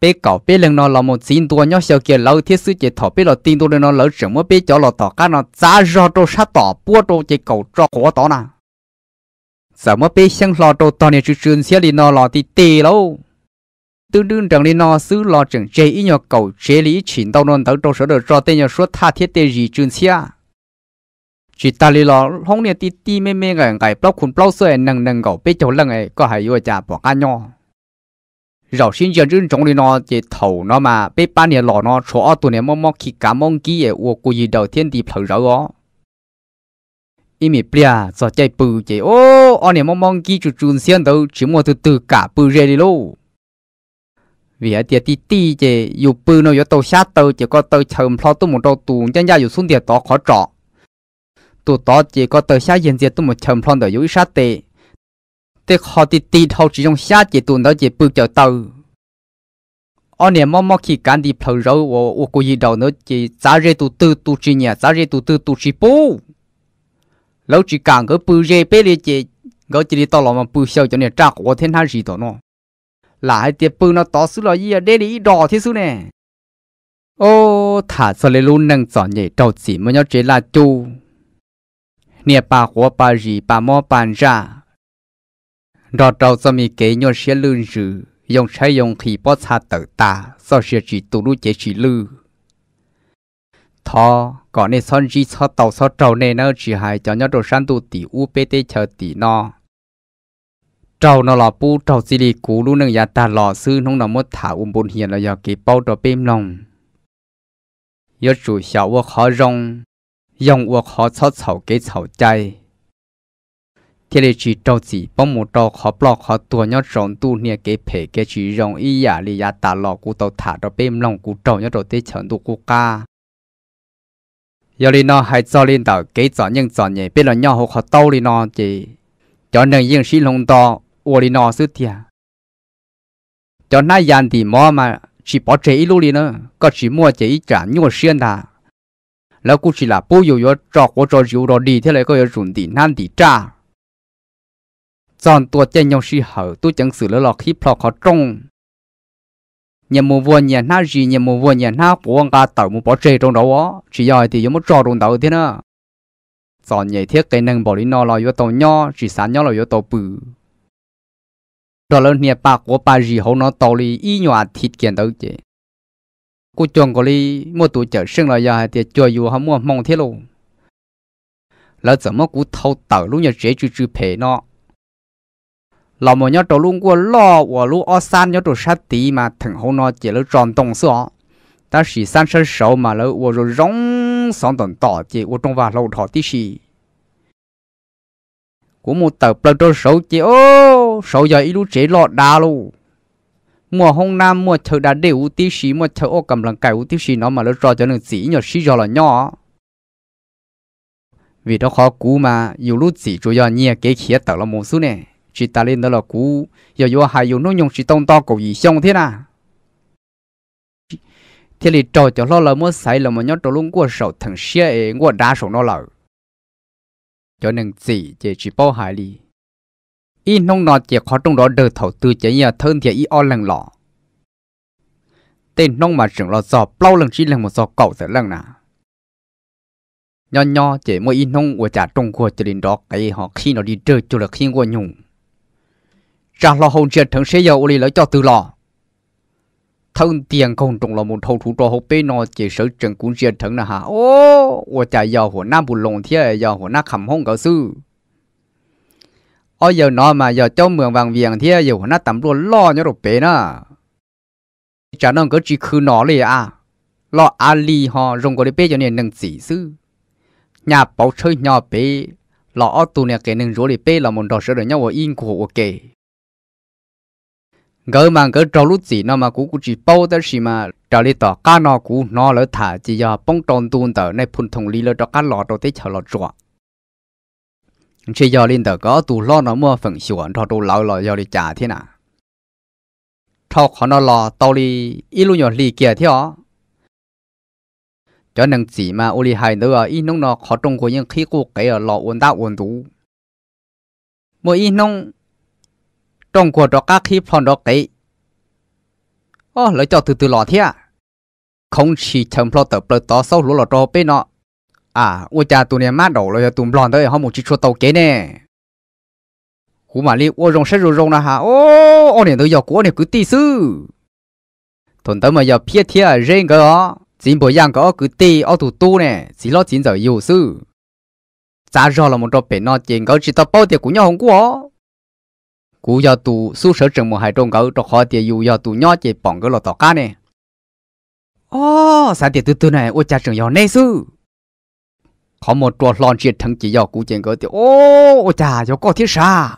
bé cậu bé lần nó là một xin tua nhau sau kia lâu thiết sư chế thọ bé là tin tua nó lỡ chẳng mới bé cho là tỏ cá nó giá rò trâu sát tỏ bua trâu chế cậu trò khó tỏ nào sao mà bé sang lò đồ toàn này trường xe lì nó lò thì tê lâu tương đương rằng lì nó xứ lò chẳng chế ý nhỏ cầu chế lý chỉnh tao non tao trong sở đồ cho tên nhỏ suốt tha thiết tê gì trường xe chỉ ta lì lò không nè tì tì mê mê ngài ngài bóc khuôn bóc xơi nâng nâng cầu bé cháu lăng ấy có hài vô chả bỏ cá nhau rồi xin chân rừng trong lì nó chỉ thầu nó mà bé ba nè lò nó chỗ tụi nè mong mong khi cả mong kí ấy uo cô gì đầu tiên thì phở rõ 一米八，做在不接哦，俺俩忙忙记住中线头，只么都都嘎不热的喽。vì ở tiệt tí tí chứ dù bự nó dù tàu sát tàu chỉ có tàu chầm lo tu một đầu tuồng chân ra dù xuống tiệt đó khó trọ tu đó chỉ có tàu sát hiện diện tu một chầm lo đầu dù sát tệ tê khó tí tí thâu chỉ trong sát chỉ tuồng đó chỉ bự chở tàu ở nhà mò mò khi cán đi phơi rau ô ô gì đầu nữa chỉ giá rẻ tu tư tu chỉ nhà giá rẻ tu tư tu chỉ bù lâu chỉ càng cái bự rễ bé đi chị gọi chỉ đi to lòng mà bự sâu cho nên trạc của thiên hạ gì đó nọ, lại hai bự nó to xứ là gì à để đi đỏ thế xứ nè ô thả sao lấy luôn nâng sọ nhảy đầu chỉ mà nhau chế là chu nè ba hoa ba gì ba mò ba ra rồi đầu sao mi kế nhau sẽ lươn rử dùng sai dùng khí bớt xa tử ta sao sẽ chỉ tụ lũ chế chỉ lư thọ có nên son gì so tàu so trầu này nó chỉ hay cho nhau đồ sản tu tỷ upt chờ tỷ nó trầu nó là bu trầu gì đi cú luôn nâng giá ta lò sư nông nó mất thả um bồn hiền là giờ kỳ bao đồ bêm nông, giờ chủ xảo và khó rong dòng và khó xót xảo kế xảo chay thế là chỉ trầu gì bông một trầu khó bỏ khó tua nhau rong tu nè kế phê kế chỉ rong ý giả li giá ta lò cú tàu thả đồ bêm nông cú trầu nhau đồ tê chờ tu cú ca giờ đi nó hay cho linh đạo kế cho những cho nhỉ biết là nhau học họ tàu đi nó chỉ cho nên những sĩ lông to ô đi nó sức thiệt cho nay dàn thì mò mà chỉ bỏ chạy luôn đi nữa có chỉ mua chế trả nhưng mà xuyên ta là cũng chỉ là bố yếu yếu cho của cho yếu đó đi thế lại có yếu dùng thì nan thì trả chọn tua chân nhau sĩ hở tu chẳng xử lỡ lọt khi plọ khó trông nhà mua vua nhà na gì nhà mua vua nhà na của ông ta tàu mua bỏ chơi trong đó chỉ giờ thì giống một trò trong đầu thế nữa chọn nhảy thiết cái nâng bỏ đi nó là yếu tàu nho chỉ sáng nho là yếu tàu bự rồi lần nhà bà của bà gì hậu nó tàu đi y nhòa thịt kiện đâu chứ cô chồng của đi mua tuổi chợ sinh là giờ thì chưa dù hắn mua mong thế luôn là lỡ 怎么 cú thâu tàu lúc nhà dễ chữ chữ phê nó luôn qua và mà mà chỉ chỉ sáng. rồi 老么要走路过老我路二三要走啥地嘛，腾后呢接了转动嗦。但是三伸手嘛了，我就容上等大姐，我中华老套的是。我 một tờ bờ đôi sầu chị ô sầu giờ ít lúc chế lọ đá lu mùa hôm nam mùa thợ đã đi u tí xí mùa thợ ô cầm lần cài u tí xí nó mà nó cho cho nó chỉ nhỏ xí cho là nhỏ vì đó khó cú mà dù lúc chỉ chủ do nhia kế khía tờ là một số này chỉ ta lên đó là cú giờ vô hai dùng nó dùng chỉ tông to cổ gì xong thế nào thế thì trò cho nó là muốn sai là một nhóm trò luôn của sầu thằng xe ấy của đa số nó lợ cho nên gì chỉ chỉ bao hại đi y nông nọ chỉ khó trong đó đờ thầu tư chỉ nhờ thân thì y o lần lọ tên nông mà trưởng lo giò bao lần chỉ lần một giò cậu sẽ lần nào nho nho chỉ mỗi y nông của trả trong của chỉ đến đó cái họ khi nó đi chơi cho là khi của nhung rằng lo hồn triệt thằng sẽ giờ uli lấy cho từ lò thân tiền không trùng là một thầu thủ trò hộp bê nó chỉ sở trường cũng triệt thằng là hả ô ô chạy giờ hồ nam bùn lồng thế giờ hồ nam khẩm không cả sư ở giờ nó mà giờ cho mượn vàng viền thế giờ hồ nam tắm luôn lo nhớ rồi bê nữa chả nên cứ chỉ khứ nó liền à lo ali ho dùng có đi bê cho nên nâng sĩ sư nhà bảo chơi nhỏ bé lọ tu nè cái nâng rối đi bê là một đồ sữa được nhau ở yên của ok ngỡ mà ngỡ trâu lút gì nó mà cú cú chỉ bao tới gì mà trở lại tỏ cá nó cú nó lỡ thả chỉ do bông tròn tuôn tờ này phun thùng lý lỡ cho cá lọt rồi tới chờ lọt chuột chỉ do lên tờ có tù lo nó mua phần xuẩn cho tù lão lọ do đi trả thế nào cho khó nó lọ tao đi ít luôn nhỏ lì kia thế cho nên chỉ mà ô lì hai nữa ít à, nông nó khó trông của những khí cụ cái ở lọ uốn đá uốn tú mỗi ít nông trong của đó các khi phong đó cái ô lấy cho từ từ lọ thế không chỉ chấm lo tập lo tỏ sau lúa lọ đó bên nó, à ôi cha tụi này mát đổ rồi tụi lon tới họ một chỉ cho tàu kế nè cú mà li ô rong sẽ rong rong là hả ô ô này tôi giờ cú này cứ tì sư tuần tới mà giờ biết thế à riêng cái đó chính bởi yang có cứ tì ô tụ tu nè chỉ lo chính giờ yêu sư giá rồi là một trò bể nọ tiền có chỉ tao bao tiền của nhau không quá cú giờ tù su sở trường một hai trung cầu trong khó tiền dù giờ tù nhỏ chỉ bỏng cái lọ tỏ cá nè ô sao tiền từ từ này ô cha trường giàu nè sư có một trò lon chuyện thằng chỉ giờ cú chuyện gấu thì ô ô cha giờ có thiết sa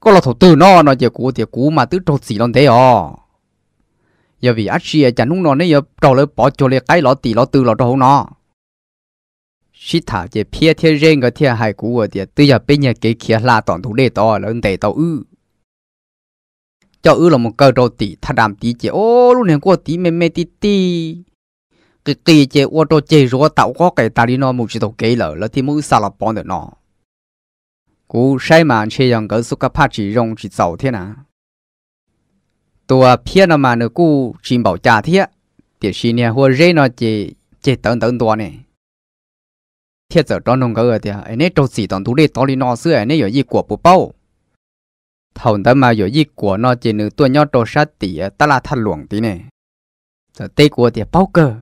có lọ thổ từ nó nó giờ cú thì cú mà tứ trột gì lon thế ó giờ vì ác chia chẳng đúng nó nè giờ trò lỡ bỏ cho lệ cái lọ tỷ lọ từ lọ trâu nó sĩ thảo chỉ phía thiên riêng cái thiên hải của ở tự giờ bây giờ cái kia là toàn thủ đề to là để tao ư cho ư là một cơ đồ tỷ thà đàm tí chỉ ô lúc này qua tí mê mê tí tí cái kỳ chỉ ô đồ chỉ rồi tạo có cái ta đi nó một chỉ đầu kế lở là thì muốn sao là bọn được nó cú sai mà chơi rằng cái số cái phát chỉ rong chỉ giàu thế nào ตัวเพี้ยนมาเนื้อกูชิมเบาจ่าเทียเดี๋ยวชีเนี่ยหัวเร่นอจีเจตันตันตัวเนี่ย thiết giờ trong nông cơ thì anh ấy trâu xì tòng thú đi to đi nọ xưa anh ấy có gì của bố bao thầu ta mà có gì của nó chỉ nữ tuổi nhỏ trâu sát tỉ ta là thắt luồng tí nè giờ tê của thì bao cơ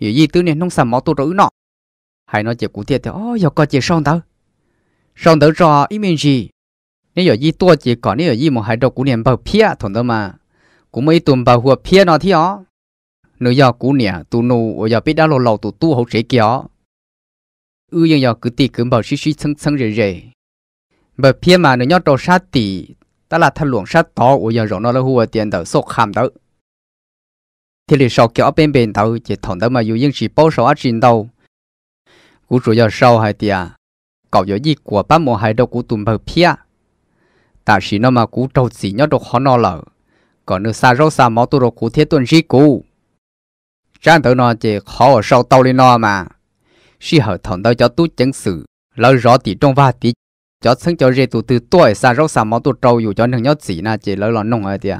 có gì tứ này nông sản máu tôi rữ nọ hay nó chỉ cú thiệt thì ô giờ có chỉ xong tao xong tao cho ý mình gì nếu có gì tôi chỉ còn nếu có gì một hai đầu cú niệm bảo pia thằng ta mà cũng mấy tuần bảo hùa pia nó thì ó nếu giờ cú niệm tụ nụ giờ biết đã lâu lâu tụ tu hậu sĩ kia ưu yên yào cứ tì cứ bảo xí xí chân chân rề rề bởi phía mà nó nhót đồ sát tì ta là thà luồng sát to của giờ rộng nó là hùa tiền đầu sốt khám đó thì lì sau kéo bên bên đầu chỉ thằng đó mà dù yên chỉ bao số ở trên đầu cú chủ giờ sau hai tia cậu giờ gì của ba mùa hai đầu cú tụm bờ phía ta chỉ nó mà cú trâu chỉ nhót đồ khó nó lở còn nữa xa rau xa máu tu đồ cú thiết tuần gì cú trang tới nó chỉ khó ở sau tàu lên nó mà sĩ hợp thẳng đau cho tu chân sự lâu rõ thì trong va thì cho sân cho rê tu từ tuổi xa rau xa máu tu cho nâng nhớ chỉ na chỉ lâu lọ nông ở tiệt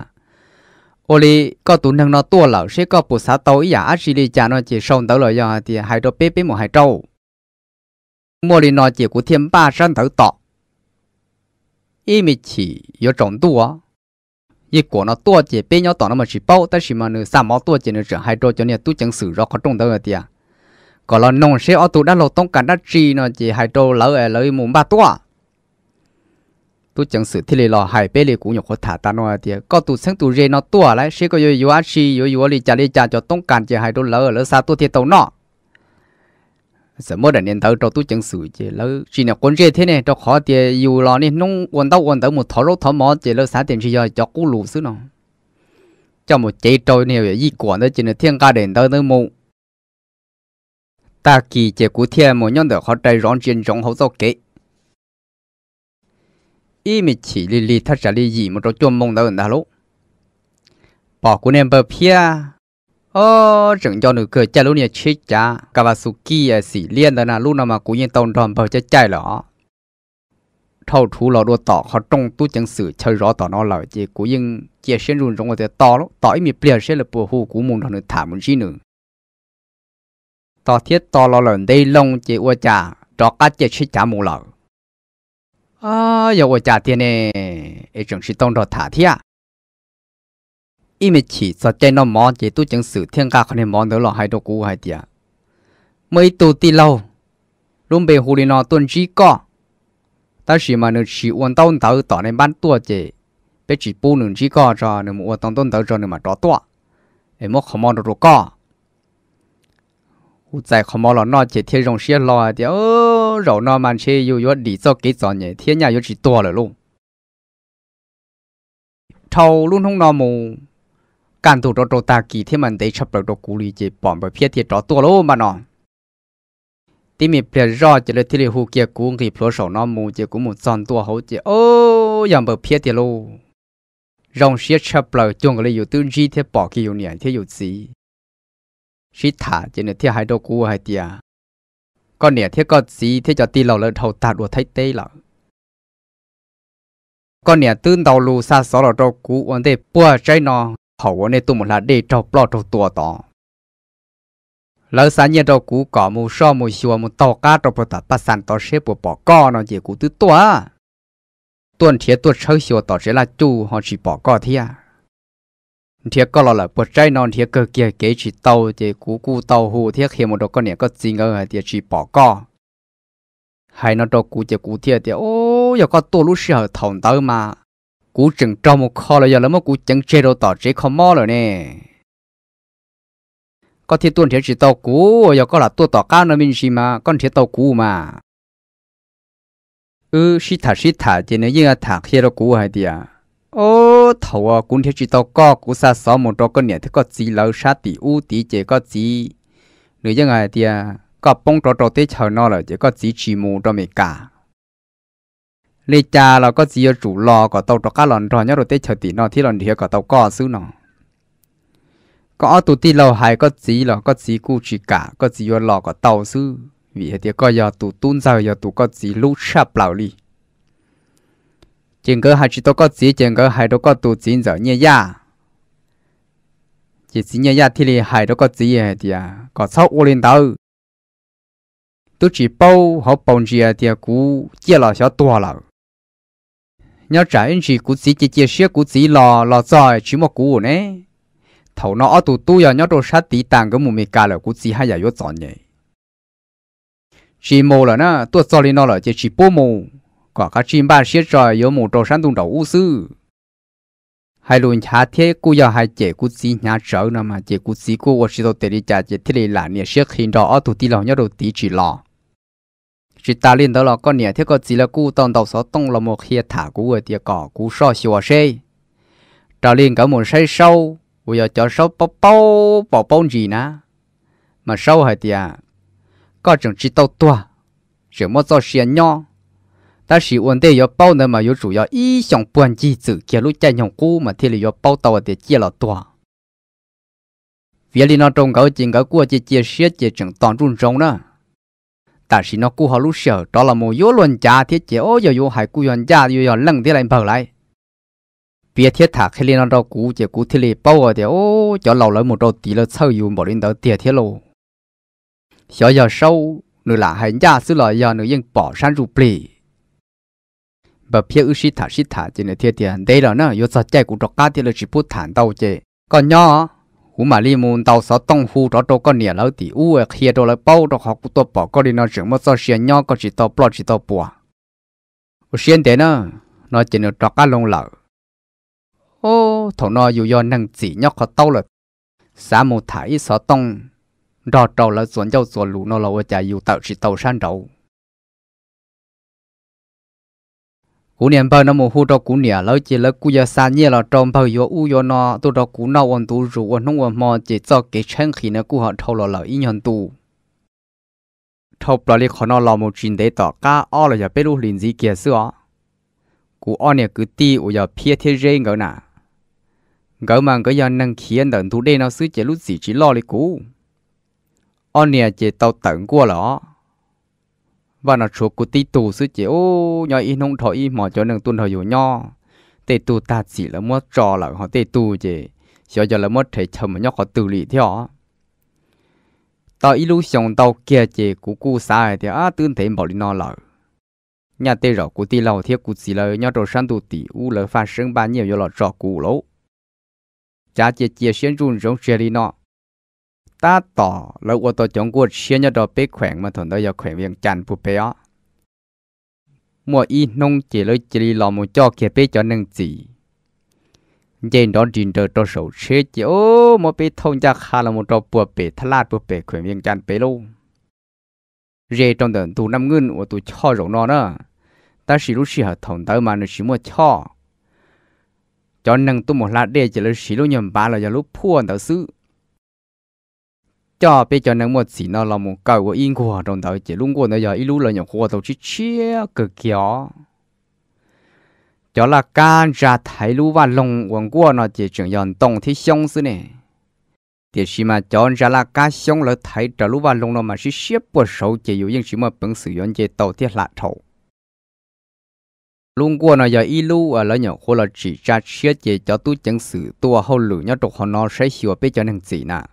ô li có tu nâng nó tuổi lẩu sẽ có bù xá tàu giả á sĩ li cha nó chỉ sông tàu lọ do thì hai đôi bé bé một hai trâu mua li nó chỉ của thiên ba sân thử tọ ý mi chỉ yếu trọng tu á ý của nó tua chỉ bé nhau tọ nó mà chỉ bao, ta chỉ mà nửa xa máu tua chỉ nửa hai trâu cho nên tu chẳng sự rõ có trong tàu ở tiệt có là nông sẽ ở tụ đã lột tông cả đất chi nó chỉ hai trâu lỡ ở lỡ mùng ba tua tu chẳng sự thì lo hai bé lì cũng nhục khó thả ta nó thì có tu sáng tu rê nó tua lại sẽ có yếu yếu chi yếu yếu lì chả lì chả cho tông cản chỉ hai trâu lỡ lỡ xa tu thì tàu nọ sợ mất đàn nhân tàu cho tu chẳng sự chỉ lỡ chỉ là quân rê thế này cho khó thì yếu lo nên nông quần tàu quần tàu một thọ rốt thọ mỏ chỉ lỡ xả tiền chỉ cho cho cú lù xứ nó cho một chế trôi này gì quản đó chỉ là thiên ca đền tàu tới mù ta kỳ chế cụ thiên một nhân được họ trai rong trên rong hậu dọc kế ý mình chỉ lì lì thật ra lì gì một chỗ chuông mông đó đâu đã lúc bỏ cụ nên bờ phía. ô chẳng cho nửa cười cha lúc nha chết cha cả bà suki à xỉ liên đó là lúc nào mà cụ nhiên tông tròn bờ chết chạy lọ. thâu thú lò đua tỏ họ trong tu chẳng sử chơi rõ tỏ nó là chỉ cụ nhiên chia xuyên run rong ở thế to lúc tỏ ý mình bia sẽ là bùa hù cụ mùng đó nửa thả một chi nữa tò thiết tò lo lần đây long chỉ ua chả cho các chị chỉ trả mù lợ à giờ ua chả tiền nè ấy chúng chỉ tông đồ thả thế à ý mình chỉ sợ chơi nó mòn chỉ tu chứng sử thiên ca không nên mòn nữa là hai đồ cũ hai tiệt mấy tu ti lâu luôn bị hồ đi nó tuân chỉ có ta chỉ mà nó chỉ uốn tao tao tỏ nên bán tua chỉ bé chỉ bu nó chỉ có cho nên mua tông tông tao cho nên mà cho tua em mất không mòn được rồi 在恐怕了那几天用些了的哦，肉那蛮些又要里做给做呢，天伢又是多了喽。头路通那么，干都着着大几天们得吃不着鼓励的，帮不偏的着多了嘛呢？ที่มีเปลี่ยนรอดจะเลยที่เรื่องหูเกียกูงีพลัวสองน้องมูจะกูมูจอนตัวเขาจะโอ้ยังเบอเพี้ยเดียวรองเสียเชเปล่าจงก็เลยอยู่ตื้นจีเที่ปอกกี่อยู่เนี่ยเที่อยู่สี sĩ thả trên nửa thiết hai đô cua hai tia con nè thiết có gì thiết cho ti lầu lên thầu tạt đồ thấy tê lợ con nè tương tàu lù xa xó lò đô cú ổn tê bùa trái nò hậu ổn tê tu một là đê trò bò trò tùa tỏ lỡ sáng nhiên đô cú cỏ mù so mù xua mù tàu cá trò bò tạt bà sàn tỏ xếp bộ bỏ co nó dễ cú tứ tùa tuần thiết tuần sơ xua tỏ sẽ là chu họ chỉ bỏ co thế à thiệt có lo là bữa trái non thiệt cơ kia kế chỉ tàu thì cú cú tàu hù thiệt khi một đồ con nè có gì ngờ thì chỉ bỏ co hay nó đồ cú thì cú thiệt thì ô giờ có tua lúc sợ thòng tới mà cú chừng trong một kho là giờ lắm mà cú chẳng chê đâu tỏ chế không mò rồi nè có thiệt tuôn thiệt chỉ tàu cú giờ có là tua tỏ cao nó mình gì mà con thiệt tàu cú mà ừ xí thả xí thả thì nếu như thả khi đó cú hay thì à ô thầu à cũng theo chỉ tàu có cũng sa xó một đó con nhẹ thế có gì lâu sát tỷ u tỷ chế có gì nếu như ngày thì à, có bông trò trò tết chờ nó rồi chỉ có gì chỉ mù cho mày cả lê cha là có gì ở à, chủ lò có tàu trò cá lòn trò nhớ rồi tết chờ tỷ nó thì lòn thì à, có tàu có xứ nó có tụ tỷ lâu hay có gì là có gì cu chỉ cả có gì ở lò có tàu xứ vì thế thì có giờ tụ tuôn ra giờ tụ có gì lúc sắp lão đi chừng có hai chỉ tôi có gì chừng có hai đâu có tụ chín giờ nhẹ ya chỉ chín nhẹ ya thì là hai đâu có gì hết thì à có sáu ô lên đầu tôi chỉ bao họ bao à, thì cú chia là sẽ to rồi nhớ trả anh chỉ cú chỉ chỉ chia sẻ cú chỉ lò lò rồi chỉ một cú nè thầu nó ở tụ tu giờ nhớ đồ sát tí tàng cái mù mì cà là cú chỉ hay là yếu chọn nhỉ chỉ mồ là na tôi cho lên nó là chỉ chỉ bố mù quả cá chim ba xiết rồi yếu một trò sáng tung đầu u sư hai luôn chả thế cú giờ hai chế cú xí nhà sợ nè mà chế cú xí cô ở xí đầu tiền đi chả chế thế này là nè xiết hình đó ở thủ tí lò nhớ đầu tí chỉ lò chị ta liên đó là con nè thế có chỉ là cú tông đầu sáu tông là một khi thả cô ở tiệc cỏ cô so xìa xe trở liên cả một say sâu bây giờ cho sâu bao bao bao bao gì nè mà sâu hai tiệt có chừng chỉ tàu tua chỉ mất do xiên nhau 但是问题要包呢嘛，有主要一项半机子，假如家用股嘛，天里要包到的接了多。việc li nó trồng cái chuyện cái của chỉ chia sẻ chỉ chẳng toàn run rong nữa. Tại vì nó cú họ lúc sợ đó là một yếu luận cha thiết chế ô giờ yếu hại cú yon cha yếu yon lăng thế lại bảo lại. Bia thiết thả khi li nó đâu cú chỉ cú thiết li bao ở thì ô cho lâu lại một đầu tí là sâu yếu bỏ đến đó tiệt thiết lô. 小小收，你啦还家是了要你用宝山入币。bà phía ưu sĩ thả sĩ thả chỉ là thiệt tiền đây là nó yếu sợ chạy của trọc cá thì là chỉ bút thản đâu chứ còn nhỏ hú mà li môn tàu sợ tông phu đó đâu có nhiều lâu thì u ở kia đâu là bao đó học của tôi bỏ có đi nói chuyện mà sao xuyên nhỏ có chỉ tàu bỏ chỉ tàu bỏ xuyên thế nó nói chỉ là trọc cá lông lợ ô thằng nó dù do năng chỉ nhóc có tàu là xã một thải sợ tông đó đâu là xuống dâu xuống lũ nó là ở nhà dù tàu chỉ tàu sang đầu cú niệm bao năm một hu cho cú niệm, lỡ chỉ lỡ cú giờ xa nhẹ là trong bao giờ u giờ nọ, tu cho cú nào vẫn tu rượu ăn nông ăn mò chỉ cho cái chân khí nó cú họ thâu lò lỡ yên nhận tu thâu bao li khó nọ lò một chuyện để tỏ cả o là giờ biết lu liền gì kia xưa cú o nè cứ ti u giờ phía thế riêng gỡ nà gỡ mà gỡ giờ năng khiến đợn tu đây nó xứ chỉ lúc gì chỉ lo li cú o nè chỉ tao tận qua lọ và nó số của tí tù sư chế ô nhỏ y nông thọ y mò cho nâng tuân hồi nho tê tù ta chỉ là mua trò là họ tê tù chế cho giờ là mua thể chầm nhóc họ tự lý theo tao y lúc xong tao kia chế của cụ sai thì á tương thế bảo đi nó lợ nhà tê rõ của tí lâu thiết của chỉ là nhỏ đồ sang tù tỷ u lợ phát sinh bao nhiêu do là trò cụ lỗ cha chế chia xuyên run giống xe đi nọ ta ต่อแล้วว่าตัวจงกูเชียนยอดเป๊กแขวงมาถนได้ยอแขวงเวียงจันทร์ผู้เปียมัวอีนงเจเลยจีหลอมูจอเขียเป๊จอหนึ่งจีเจนดอนดินเดอร์ตัวสูเชจโอ้มัวไปทงจากคาละมูตัวปัวเปทลาดปัวเปแขวงเวียงจันทร์ไปลูเรตอนเดินตูน้ำเงินว่าตูช่อหลงนอเนอะแต่สิรู้สิหาถงเตอมาหนึ่งสิมัวช่อจอนหนึ่งตัวหมดละเดจเลยสิรู้ยมบ้าเลยจะรู้พ่วนเตอซื้อ cho bây giờ nâng một xí nó là một cầu của yên của trong đầu chỉ luôn của nó giờ ít lúc là những của đầu chỉ chia cực kéo cho là can ra thái lũ và lồng quần của nó chỉ trưởng dần tổng thì xong xí nè thì khi mà cho ra là cá xong là thái trở lũ và lồng nó mà chỉ xếp bộ sầu chỉ dụ những chỉ mà bằng sử dụng chỉ đầu tiên là thầu luôn của nó giờ ít lũ ở là những của là chỉ ra chia chỉ cho tu chân sự tua hậu lũ nhau trục họ nó sẽ hiểu bây giờ năng gì nào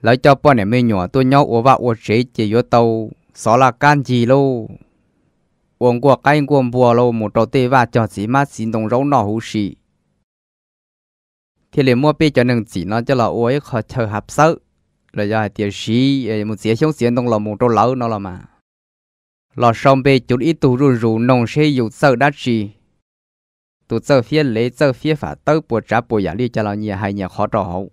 lấy cho bọn này mấy nhỏ tôi nhau ủa vào ủa chế chỉ vô tàu xóa là can gì lô uống của cái của bùa lô một đầu tê và cho xí mát xin đồng râu nọ hú xì thì liền mua bê cho nâng chỉ nó cho là ủa ấy khó chờ hạp sợ rồi giờ tiền xí một xí xuống xí đồng là một đầu lâu nó là mà lò xong bê chút ít tù rù rù nồng xê dù sợ đắt xì tụ sợ phía lấy sợ phía phá tớ bùa trả bùa giả đi cho là nhà hai nhà khó trò hậu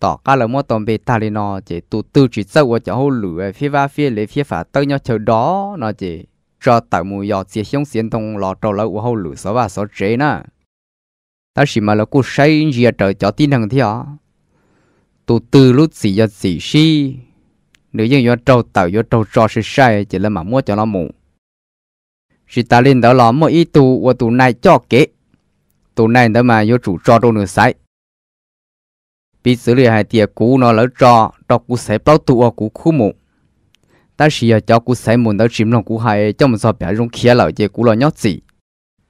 tỏ cá là mua tôm bê ta lên nó chỉ tụ tư chỉ sâu ở chỗ hồ lửa phía va phía lề phía phải tới nhau chờ đó nó chỉ cho tạo mù yọ chỉ xuống xiên thông lọ trâu lâu ở hồ lửa sáu ba sáu chế nè ta chỉ mà là cô say gì ở trời cho tin thằng thì à tụ tư lúc gì giờ gì si nếu như yo trâu tạo yo trâu cho sự say chỉ là mà mua cho nó mù chỉ ta lên đó là mua ít tụ và tụ này cho kế tụ này đó mà yo chủ cho đâu nữa say bị xử lý hai tiệc cũ nó lỡ trò trò cũ sẽ bao tụ ở cũ khu mù ta chỉ ở cho cũ sẽ muốn tới chìm lòng cũ hai trong một sọp bé rung khía lỡ chơi cũ lo nhót gì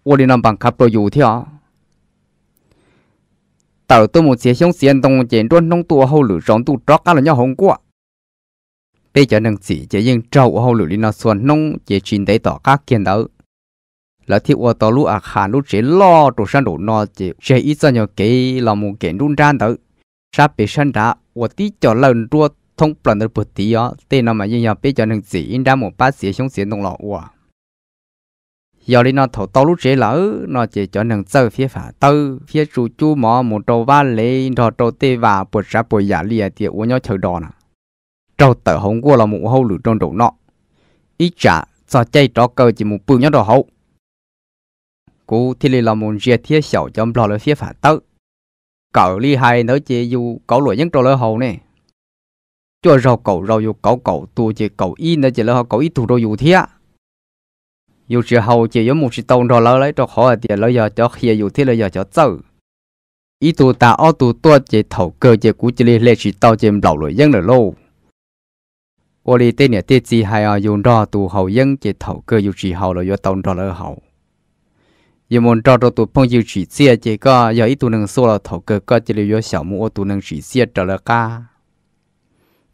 ô đi nằm bằng khắp đồ dù theo tàu tôi một xe xuống xe tông chèn đuôn nông tua hậu lử rong tu tróc cá là nhau hồng quá bây giờ năng chỉ chỉ riêng trâu hậu lử đi nó xuân nông chỉ chín đấy tỏ các kiên đó là thiếu ở tàu lũ à khả lũ chỉ lo đồ sang đồ nó chỉ chỉ ít cho nhau cái là một kiện run ran tới ra bị sân ra, và tí cho lần rùa thông bằng được bột tí ó tên nó mà yên nhau bây cho nâng gì in ra một bát xỉa xuống xỉa nông lọ hòa giờ đi nó thổ tao lúc chế lỡ nó chỉ cho nâng sơ phía phả tư phía chú chú mò một đầu ba lê rồi đầu tê và bột ra bột giả dạ lìa thì uống nhau chờ đòn à trâu tờ hồng qua là một hậu lửa trong đầu nọ ít trả cho chạy trò cơ chỉ một bự nhau đồ hậu cú thì là một giết thiết 小将跑了些反斗。cậu li hai nữa chỉ dù cậu lỗi những trò lỡ hầu nè cho rau cậu rau dù cậu cậu tu chỉ cậu y nữa chỉ lỡ hầu cậu y tu rau dù thế dù chỉ hầu chỉ giống một chỉ tông rồi lỡ lấy cho khó tiền lỡ giờ cho khi dù thế lỡ giờ cho tớ ý tu ta ô tu tua chỉ thầu cơ chỉ cú chỉ lê chỉ tao chỉ lẩu lỗi dân lỡ lâu ô li tên nhà tiết gì hay à dùng rau tu hầu dân chỉ thầu cơ dù chỉ hầu lỡ tông rồi lỡ hầu yêu muốn cho cho tụi phong yêu chỉ xe chỉ có giờ ít tụi nâng số là thầu cơ có chỉ là 小木 tụi nâng chỉ xe trở lại cả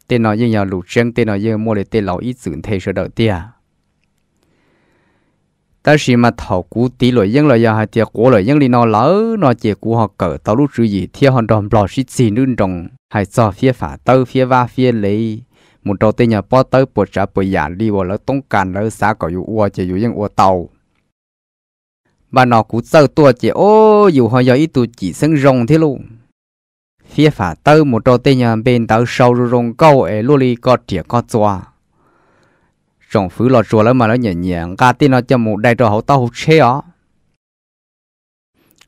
tên nó như nhà lũ chân tên nó như mua để tên lão ít dưỡng thế sơ đầu tiên ta chỉ mà thầu cú tí loại dân loại giờ hai tiệc cú loại dân đi nó lỡ nó chỉ cú họ cỡ tao lúc chữ gì theo họ đòn lò xít xì nương đồng hay so phía phả tơ phía va phía lì. một đầu tên nhà po tơ bột trả bột giả đi vào lỡ tông càn lỡ xá cỏ yêu uo chỉ yêu những uo tàu bà nó cũng sơ tua chỉ ô dù họ giờ ít tụ chỉ sân rồng thế luôn phía phả tơ một trò tên nhà bên tàu sâu rồng câu ở lô li có chĩa có chua rồng phứ lọt chua lắm mà nó nhẹ nhẹ cả tên nó cho một đại trò hậu tàu chế ó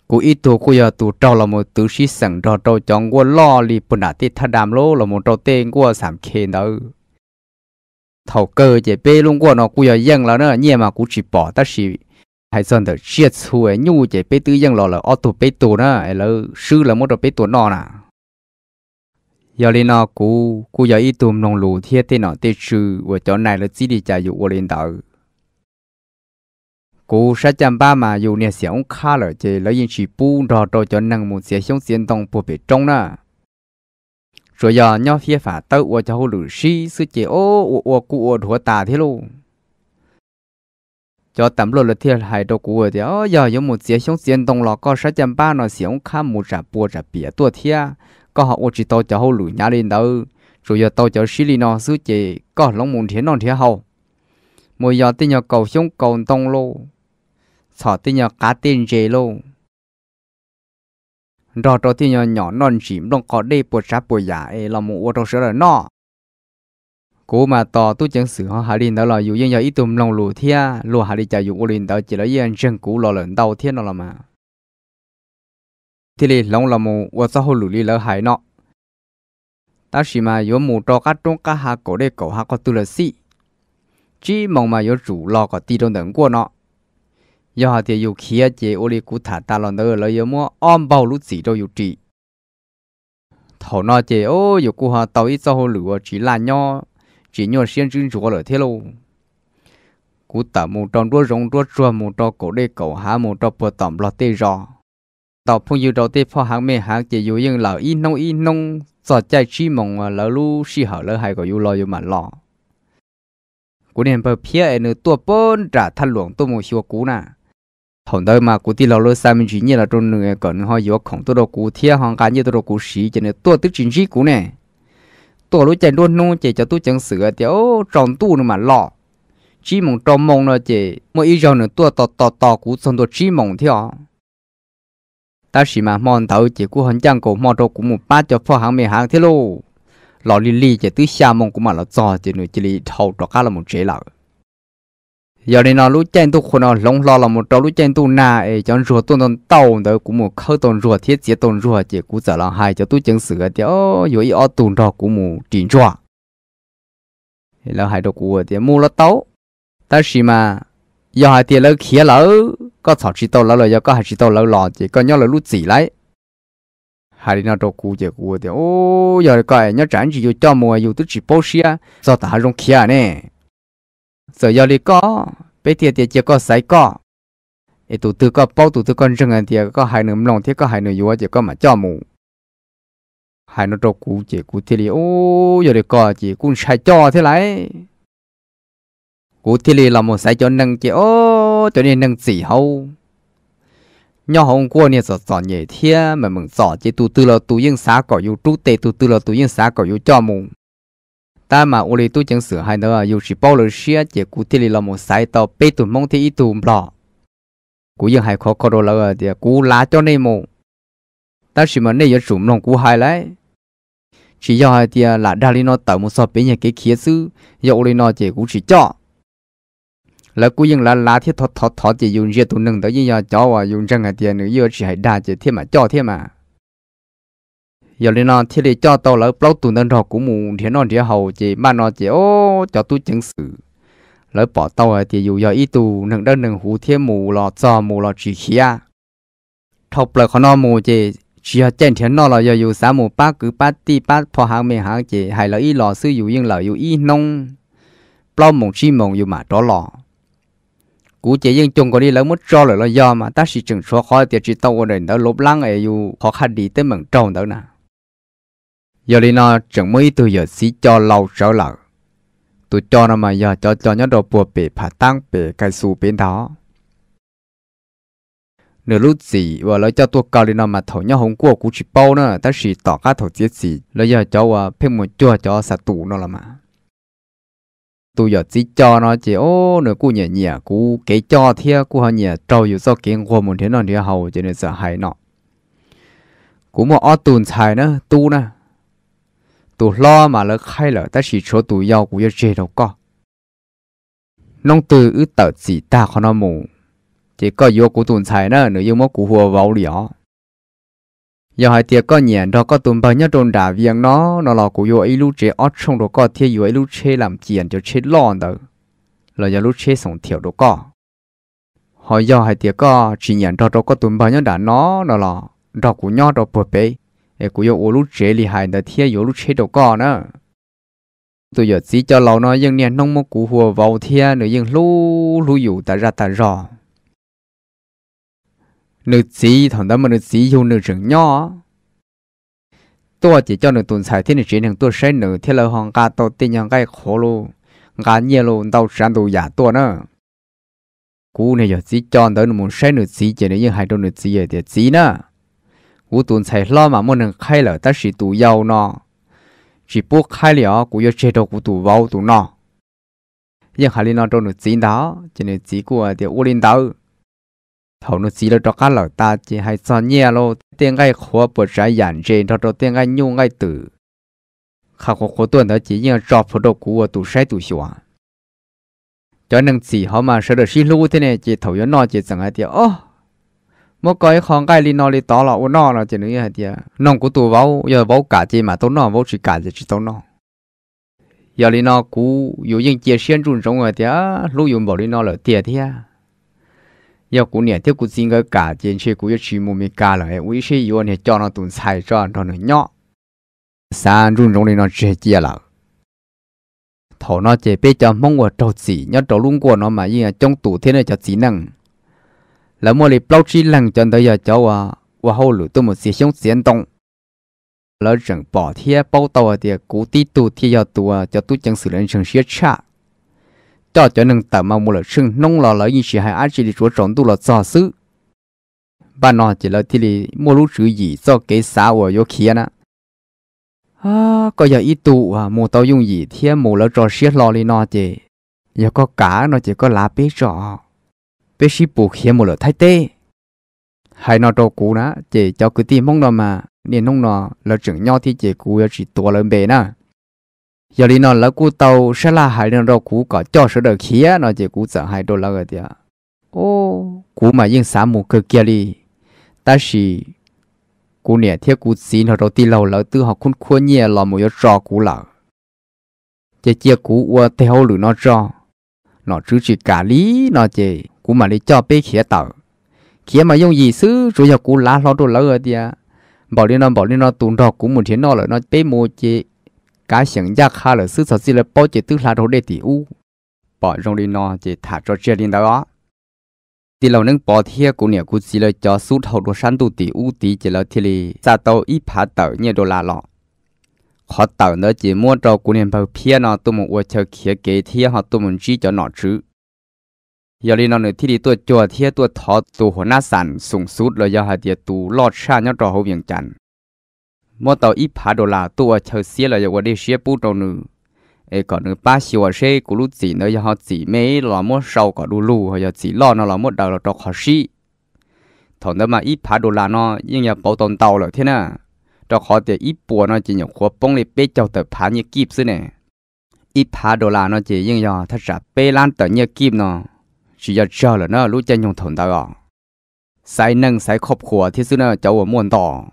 cú ít tụ cú giờ tụ trâu là một tụ sĩ sẵn trò trâu chọn qua lo li bùn đã tít thà đàm lô là một trò tên qua sảm khê đó thầu cơ chế bê luôn qua nó cú giờ dân là nó nhẹ mà cú chỉ bỏ tất xì hay sơn tờ chia xu ấy nhu chỉ bê tư dân lò là ô tô bê tù nó ấy là sư là một đồ bê tù nọ nà. giờ lên nó cú cú giờ ít tùm nông lù thiết thế nọ tê sư và chỗ này là chỉ đi chà dụ ô lên tờ cú sa chăm ba mà dù nè xẻo khá lở chỉ lấy yên chỉ bu đò đồ cho năng một xẻ xuống xiên tông bộ bê trong nè rồi giờ nhau phía phả tớ và cho hồ lử si sư chế ô ô ô cú ô thua tà thế luôn cho tạm lộ là thiệt hại đồ của thì ó giờ có một chiếc xuống tiền đồng lọ có sáu trăm ba nó xiển khá một trả bùa trả bìa tua thia có họ ô chỉ tàu cho hậu lũ nhà lên đâu rồi giờ tàu cho xí li nó xứ chế có lòng muốn thiên non thiên hậu mỗi giờ tin nhờ cầu xuống cầu đồng lô sợ tin nhờ cá tiền chế lô rồi tàu tin nhờ nhỏ non chìm đồng có đây bùa trả bùa giả ấy là một ô tàu sửa rồi nọ cú mà tỏ tu chân sử họ hà linh đó là dù dân giờ ít tùm lòng lù thia lù hà linh chạy dù u linh đó chỉ là dân chân cũ lò lợn đầu thiên đó là mà thì lì lòng là mù và sau hồ lù lì lỡ hải nọ ta chỉ mà yếu mù cho các trung các hạ cổ để cầu hạ có tư là sĩ chỉ mong mà yếu chủ lò có ti trong đẳng của nọ do họ thì yếu khí ở chế u linh cụ thả ta lòng đó là yếu mua om bao lút gì đâu yếu trị thầu nọ chế ô yếu cụ họ tàu ít sau hồ lù chỉ là nho chỉ nhờ xiên chân chúa là thế lâu cú tả mù trong đua rong đua chua mù trong cổ đê cổ há mù trong bờ tẩm lọt tê rò tàu phong yêu đầu tê phò hàng mê hàng chỉ yêu yên lão y nông y nông sợ chạy chi mong lão lu xì hở lão hại có yêu lo yêu mạn lo cú nên bờ phía ấy nữa tua bôn trả than luồng tua mù xua cú nà hồng đời mà cú ti lão lu sao mình chỉ như là trong nửa gần hoa yêu khổng tua đồ cú thiê hoàng cá như tua đồ cú xí cho nên tua tức chính trị cú nè tổ lối chạy luôn nung chạy cho tôi chẳng sửa thì ô tròn tu nữa mà lọ chỉ mong tròn mong là chạy mỗi ít giờ nữa tôi tò tò tò cú xong tôi chỉ mong theo ta chỉ mà mòn tàu chỉ cú hận chẳng cổ mong đồ cú một ba cho phò hàng mì hàng thế lô lọ li li chạy tứ xa mong cú mà là giò chỉ nữa chỉ li thầu trọ cá là một chế lão giờ đây nó lúc chen tu khổ nó lông lo là một trâu lúc chen tu na ấy cho rùa tuôn tuôn tàu đó cũng một khâu tuôn rùa thiết chế tuôn rùa chỉ cú giờ là hai cho tu chứng sửa thì ô rồi ở tuôn đó cũng một tiền rùa là hai đồ của thì mua là tàu ta xí mà giờ hai tiền lỡ khía lỡ có thọ chỉ tàu lỡ rồi giờ có hai chỉ tàu lỡ lò chỉ có nhau là lúc chỉ lấy hai đi nó đồ cú chỉ cũ thì ô giờ cái nhớ tránh chỉ cho mua dù tức chỉ bố xia do ta dùng khía nè giờ giờ đi có bé tiệt tiệt chỉ có sấy có ấy tụt từ có bao tụt từ con rừng anh tiệt có hai nửa lòng thiết có hai nửa yếu chỉ có mà cho mù hai nó trâu cú chỉ cú thì li ô giờ đi có chỉ cú sai cho thế lại cú thì li là một sai cho nâng chỉ ô cho nên nâng gì hậu, nhỏ hồng qua nè sợ sợ nhẹ thiệt mà mừng sợ chỉ tụt từ là tụt yên xá cỏ yêu trút tê tụt từ là tụt yên xá cỏ yêu cho mù ta mà ô lì tu chẳng sửa hai nữa dù chỉ bao lời xia chỉ cụ thể là một sai tàu bê tụi mong thì ít tụi cụ dân hai khó khó đồ là thì cụ lá cho nên mù ta chỉ mà nên giờ sụm lòng cụ hai lại chỉ do hai thì là đa lý nó tạo một số bên nhà cái khía sư giờ ô lì nó chỉ cụ chỉ cho là cụ dân là lá thiết thọ thọ thọ chỉ dùng riêng tụi nâng tới giờ cho và dùng chân hai tiền nữa giờ chỉ hai đa chỉ thêm mà cho thêm mà giờ lên nó thì để cho tàu lỡ bao tụ nên họ cũng muốn thế nó thế hậu chỉ mà nó chỉ ô cho tôi chứng sự lỡ bỏ tàu thì dù giờ ít tụ nâng đơn nâng hú thiên mù lọ cho mù lọ chỉ khía thọc lỡ khó nó mù chỉ chỉ là trên thế nó là giờ dù xã mù ba cứ ba ti ba phò hàng mẹ hàng chỉ hay là ít lọ sư dù nhưng lỡ dù ít nông bao mộng chi mộng dù mà đó lọ cú chỉ riêng chung có đi lấy mất cho rồi là do mà ta chỉ chừng số khó thì chỉ tàu ở đây đó lốp lăng ấy dù khó khăn đi tới mảng trồng đó nè giờ đi nó chẳng mấy từ giờ xí cho lâu sợ lợ tôi cho nó mà giờ cho cho nhớ đồ bùa bể phá tăng bể cây xù bên đó nửa lúc gì và lấy cho tôi cao đi nó mà thầu nhau hồng của cũng chỉ bao nữa ta chỉ tỏ cá thầu chết gì lấy giờ cho và phim một chua cho sạt tủ nó là mà tôi giờ chỉ cho nó chỉ ô nửa cú nhẹ nhẹ cú cái cho thia cú họ nhẹ trâu dù sao kiến của một thế nào thì hầu cho nên sợ hại nó cú một ót tùn xài nữa tu nữa tụ lo mà lỡ khai lỡ ta chỉ chỗ tụ yêu của yêu chế đâu có nông từ ứ tờ chỉ ta khó nó mù chỉ có yêu của tuần xài nữa nữa yêu mất của hùa vào liỏ giờ hai tiệc có nhện đó có tuần bao nhiêu đồn đả viếng nó nó là của yêu ấy lúc chế ót trong đó có thiết yêu ấy lúc chế làm chuyện cho chế lo nữa là giờ lúc chế sống thiểu đó có họ giờ hai tiệc có chỉ nhện đó đó có tuần bao nhiêu đã nó nó là đó của nhau đó bừa bể để cũng yêu lúc chế li hại đã thiên yêu lúc chế đầu cỏ nữa tôi giờ chỉ cho lâu nó nhưng nè nông một cú hùa vào thiên nữa nhưng lú lú dụ ta ra ta rõ nữ chỉ thằng đó mà nữ chỉ yêu nữ rừng nhỏ tôi chỉ cho nữ tuần xài thiên nữ chỉ thằng tôi sẽ nữ thiên là hoàng ca tôi tin nhàng cái khổ luôn ngã nhẹ luôn tao sản đồ giả tôi nữa cú này giờ chỉ cho tới một sẽ nữ chỉ chỉ nữa nhưng hai đôi nữ chỉ về thì chỉ nữa 我蹲才老嘛，没能开了，但是都要呢。chỉ bố khai liệu cũng yêu chế độ của tụ vào tụ nọ nhưng hà linh trong nước chín đó cho nên của thì u linh đó thầu nước chín là cho cá ta chỉ hay cho nhẹ lo tiếng ngay khó bớt trái giản trên cho cho tiếng nhung ngay tử khá khó khó tuần đó chỉ như cho phụ độ của sai tụ xóa cho nên chỉ họ mà sợ được xí lũ thế này chỉ thầu yếu nọ chỉ chẳng ai thì mà cái hàng cái linh nó đi tỏ là u nó là chỉ nói gì à nông của tụ vào giờ vào cả chỉ mà tốn nó vào chỉ cả chỉ tốn nó giờ linh nó cũ 有 những chia sẻ chung trong người thì lúc dùng bảo linh nó là tiền thì à. giờ cũ nè thì cũ xin cái cả chỉ chỉ cũ giờ chỉ mua mấy cả là ấy sẽ yêu này cho nó tốn xài cho nó nó nhỏ san chung trong linh nó chỉ chia là thầu nó chỉ biết cho mong của trâu chỉ nhớ trâu luôn của nó mà như trong tủ thế này cho chỉ năng là mua lì bao chi lăng chân tới giờ cháu à và hậu lũ tôi một xí xuống xiên động lỡ rừng bỏ thia bao tàu à thì cú tí tu thì giờ tu à cho tu chẳng xử lên trường xía cha cho cho nâng tầm mà mua lỡ sưng nông lò lỡ như chỉ hai ác chỉ đi chúa trốn tu lỡ cho xứ bà nó chỉ là thì lì mua lũ chữ gì cho cái xã của vô kia nè à có giờ ít tu à mua tàu dùng gì thia mua lỡ cho xía lò lì nó chỉ giờ có cả nó chỉ có lá bế rõ bé sĩ bù khía một lọ thái tê hai nọ trâu cú ná chỉ cho cứ tìm mong nọ mà nên nông nọ là trưởng nhau thì chỉ cú chỉ tua lên bề nè giờ đi nọ là cú tàu sẽ là hai nọ trâu cú có cho sửa được khía nọ chỉ cú sợ hai đô la cái tiệt ô cú mà yên sáng mù cơ kia đi ta chỉ cú nẻ thiết cú xin nó đầu tiên lâu lỡ tư học khôn khôn nhẹ là một yếu trò cú lỡ chỉ chia cú ua theo lử nó trò nó chứ chỉ cả lý nọ chỉ cú mà đi cho bé khía tàu khía mà dùng gì xứ rồi giờ cú lá lo đồ lỡ rồi à bảo đi nó bảo đi nó tụn đó cú muốn thế nó rồi nó bé mua chị cá sừng giác khá là xứ sao xí là bao chị tức là đồ để tỷ u bỏ trong đi nó chị thả cho chia đi đó thì lâu nâng bỏ thia cú nè cú xí là cho sút hậu đồ sản tu tỷ u tỷ chỉ là thì lì ra tàu ít phá tàu nhiều đồ là lọ khó tàu nữa chỉ mua cho cú nè bảo phía nó tụi mình uống khía kế thia họ tụi mình chỉ cho nó chứ ยอรีนอนที่ดีตัวจวเทียตัวทอตัวหัวหน้าสันสูงสุดเลยยาหาเดียตูลอดชาญยอดรอเวียงจันมอเต่ออีพาโดลาตัวเชลเสียเลยว่าได้เชียปูตรงนึงเอก่อนนึงป้าชิวเช่กุลุจีเนยยาหาจีไม่หลอมัวเศร้ากอดูลู่ยจีลอดนอหลอมัวดาวเราตอขอชีถอนเดมาอีพาโดลานอยิ่งอยากเป่าตอนเตาเลยเท่าน่ะตอคอเดียอีปัวนอจีอยากขวบป้องเลยเป๊ะเจ้าแต่พาเนี่ยกีบซึเนี่ยอีพาโดลานอจียิ่งยากทัศน์เป้ล้านแต่เนี่ยกีบเนอ chỉ giờ chờ là nó lũ chân nhung thổn tao à sai nâng sai khóc khủa thì xưa nó cháu ở muôn tỏ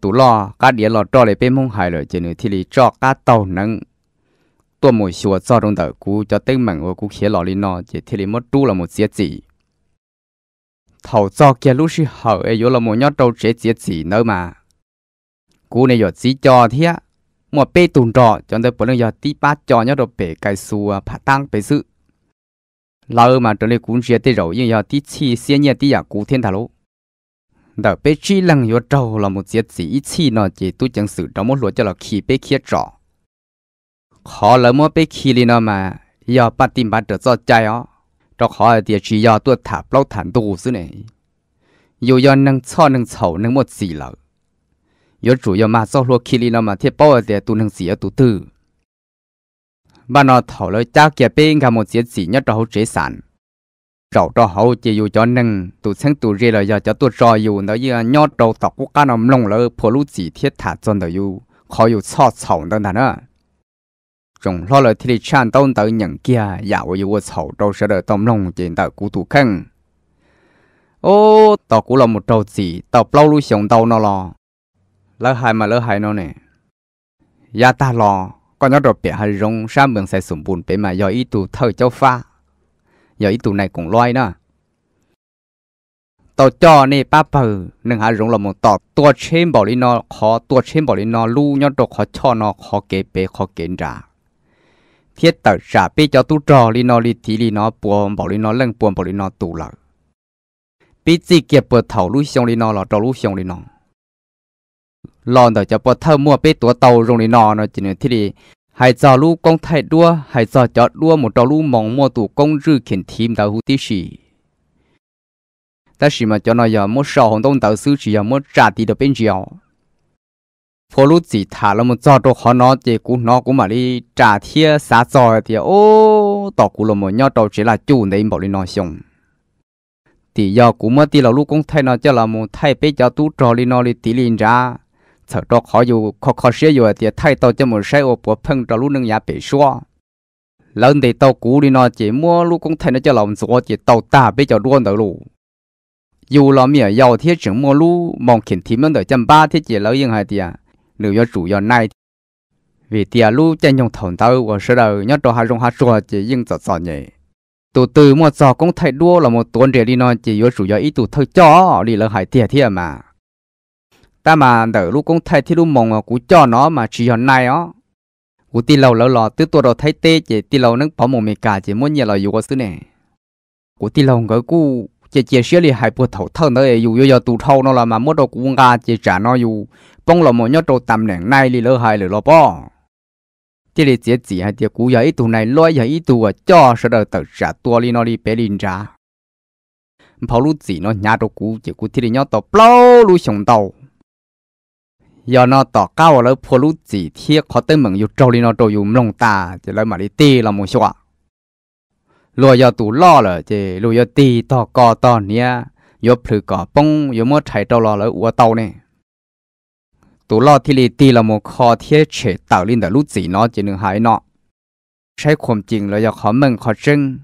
tủ lo cá đĩa lò trò lại bên mông hải rồi chỉ nữa thì lì trò cá tàu nâng tôi mỗi xua cho trong đời cũ cho tên mạng của cũ khía lò nó chỉ thì lì mất tru là một giết gì thầu cho kia lúc sư hở ấy yếu là một nhát trâu chế giết gì nữa mà cũ này giờ chỉ cho thế một bê tùng trò cho nên bữa nay giờ tí ba cho nhát đồ bể cái xua phá tăng bể sự lâu mà trở lại cũng chia tê rồi nhưng giờ tí chỉ xem nhẹ đi giờ cũng thiên thà lỗ đỡ bé chi lăng yo trâu là một giết chỉ ít chi nó chỉ tu chẳng sự trong một lúa cho là khi bé kia trọ khó là mua bé khi li nó mà giờ bắt tim bắt được cho chạy ó cho họ là địa chỉ giờ tu thạp lâu thản tu xứ này dù giờ nâng cho nâng sầu nâng một gì lâu, yo chủ yo mà do lúa khi li nó mà thiết bao là địa tu nâng gì ở tu tư mà nó thảo lời cha kia bên cả một chiến sĩ nhất đó hậu chế sản rồi đó hậu chỉ dù cho nâng tụ sáng tụ rì là giờ cho tụ rò dù nó như nhót đầu tọc của ca nó mông lỡ phổ lũ chỉ thiết thả chân đầu dù khó dù cho sầu đơn thà nữa trong lo lời thì chan tông tới nhận kia dạo dù sầu đâu sẽ đợi tông lông trên tờ cú tụ khăn ô tao cú là một trâu chỉ tao lâu lũ xuống tao nó lo lỡ hai mà lỡ hai nó nè ya dạ ta lò con nó rồi bẻ hay rong sa mường sẽ sủng bùn bé mà do ý tù thơ cháu pha do ý tù này cũng loay nữa tàu cho nè ba bờ nâng hai rong là một tàu tua trên bảo lý nó khó tua trên bảo lý nó lu nhóc rồi khó cho nó khó kế bể khó kế ra thiết tờ trả bê cho tu trò lý nó lý tí lý nó buồn bảo lý nó lưng buồn bảo lý nó tù lợ Bị gì kia bờ thầu lu xong lý nó là trò lu xong lý nó lon đó cho bỏ thơ mua bê tua tàu rồi đi nọ nó chỉ nữa thì đi hai cho lu công thay đua hai cho cho đua một trò lu mong mua tủ công dư khiển thím đào hữu tí xì ta xì mà cho nó giờ một sò hồng đông tàu sư chỉ giờ một trả tiền được bên giàu. phố lu chỉ thả là một trò đồ khó nó chỉ cú nó cũng mà đi trả thia xá trò thì ô tỏ cú là một nhau trò chỉ là chủ đấy bảo đi nói xong thì giờ cú mất đi là lu công thay nó cho là một thay bê cho tú trò đi nó đi tí liền ra sợ đó khó dù khó khó xế dù thì thay tao cho một xe ô bộ phân cho lũ nâng nhà bị xóa lần thì tao cũ đi nó chỉ mua lũ cũng thay nó cho lòng xóa chỉ tao ta bây giờ luôn đó lù dù là mía giàu thiết chứng mua lũ mong khiến thím nó đợi chân ba thiết chỉ lâu yên hai thì à nếu do chủ yếu này vì tiền lũ chân trong thòng tao và sau đầu nhớ cho hai rong hai xóa chỉ yên sợ sợ nhỉ tụ từ mua sò cũng thay đua là một tuần để đi nó chỉ yếu chủ yếu ý tụ thôi cho đi lỡ hải tiền thiệt mà ta mà đỡ lúc cũng thấy thì lúc mong cú cho nó mà chỉ hiện nay ó cú ti lâu lâu lò tứ tôi đâu thấy tê chỉ ti lâu nâng bỏ một mì cả chỉ muốn nhờ lò dù có xứ nè cú ti lâu ngỡ cú chỉ chỉ xíu li hai bộ thầu thân đó dù giờ tụ thâu nó là mà mất đồ cú ngà chỉ trả nó dù bông lò một nhát đồ tầm nẻng nay li lỡ hai lỡ lò bò ti li chỉ chỉ hai tiệc cú giờ ít tụ này loi giờ ít tụ à, cho sợ đỡ tự trả tua li nó li bé linh trả bảo gì nó chỉ bao 跑路子呢，伢都估，结果天天要到跑路上道。giờ nó tỏ cao rồi, phô lũ chỉ thiết khó tới mừng yêu trâu đi nó trâu yêu mông ta chỉ lấy mà đi tì là một số ạ lùa giờ tủ lo rồi chỉ lùa giờ tì tỏ cò tỏ nia yo phử cỏ bông yo mua chạy trâu lo rồi ua tàu nè tủ lo thì lì tì là một khó thiết chế tạo lên để lũ chỉ nó chỉ nương hái nọ. sai khom chừng là giờ khó mừng khó chưng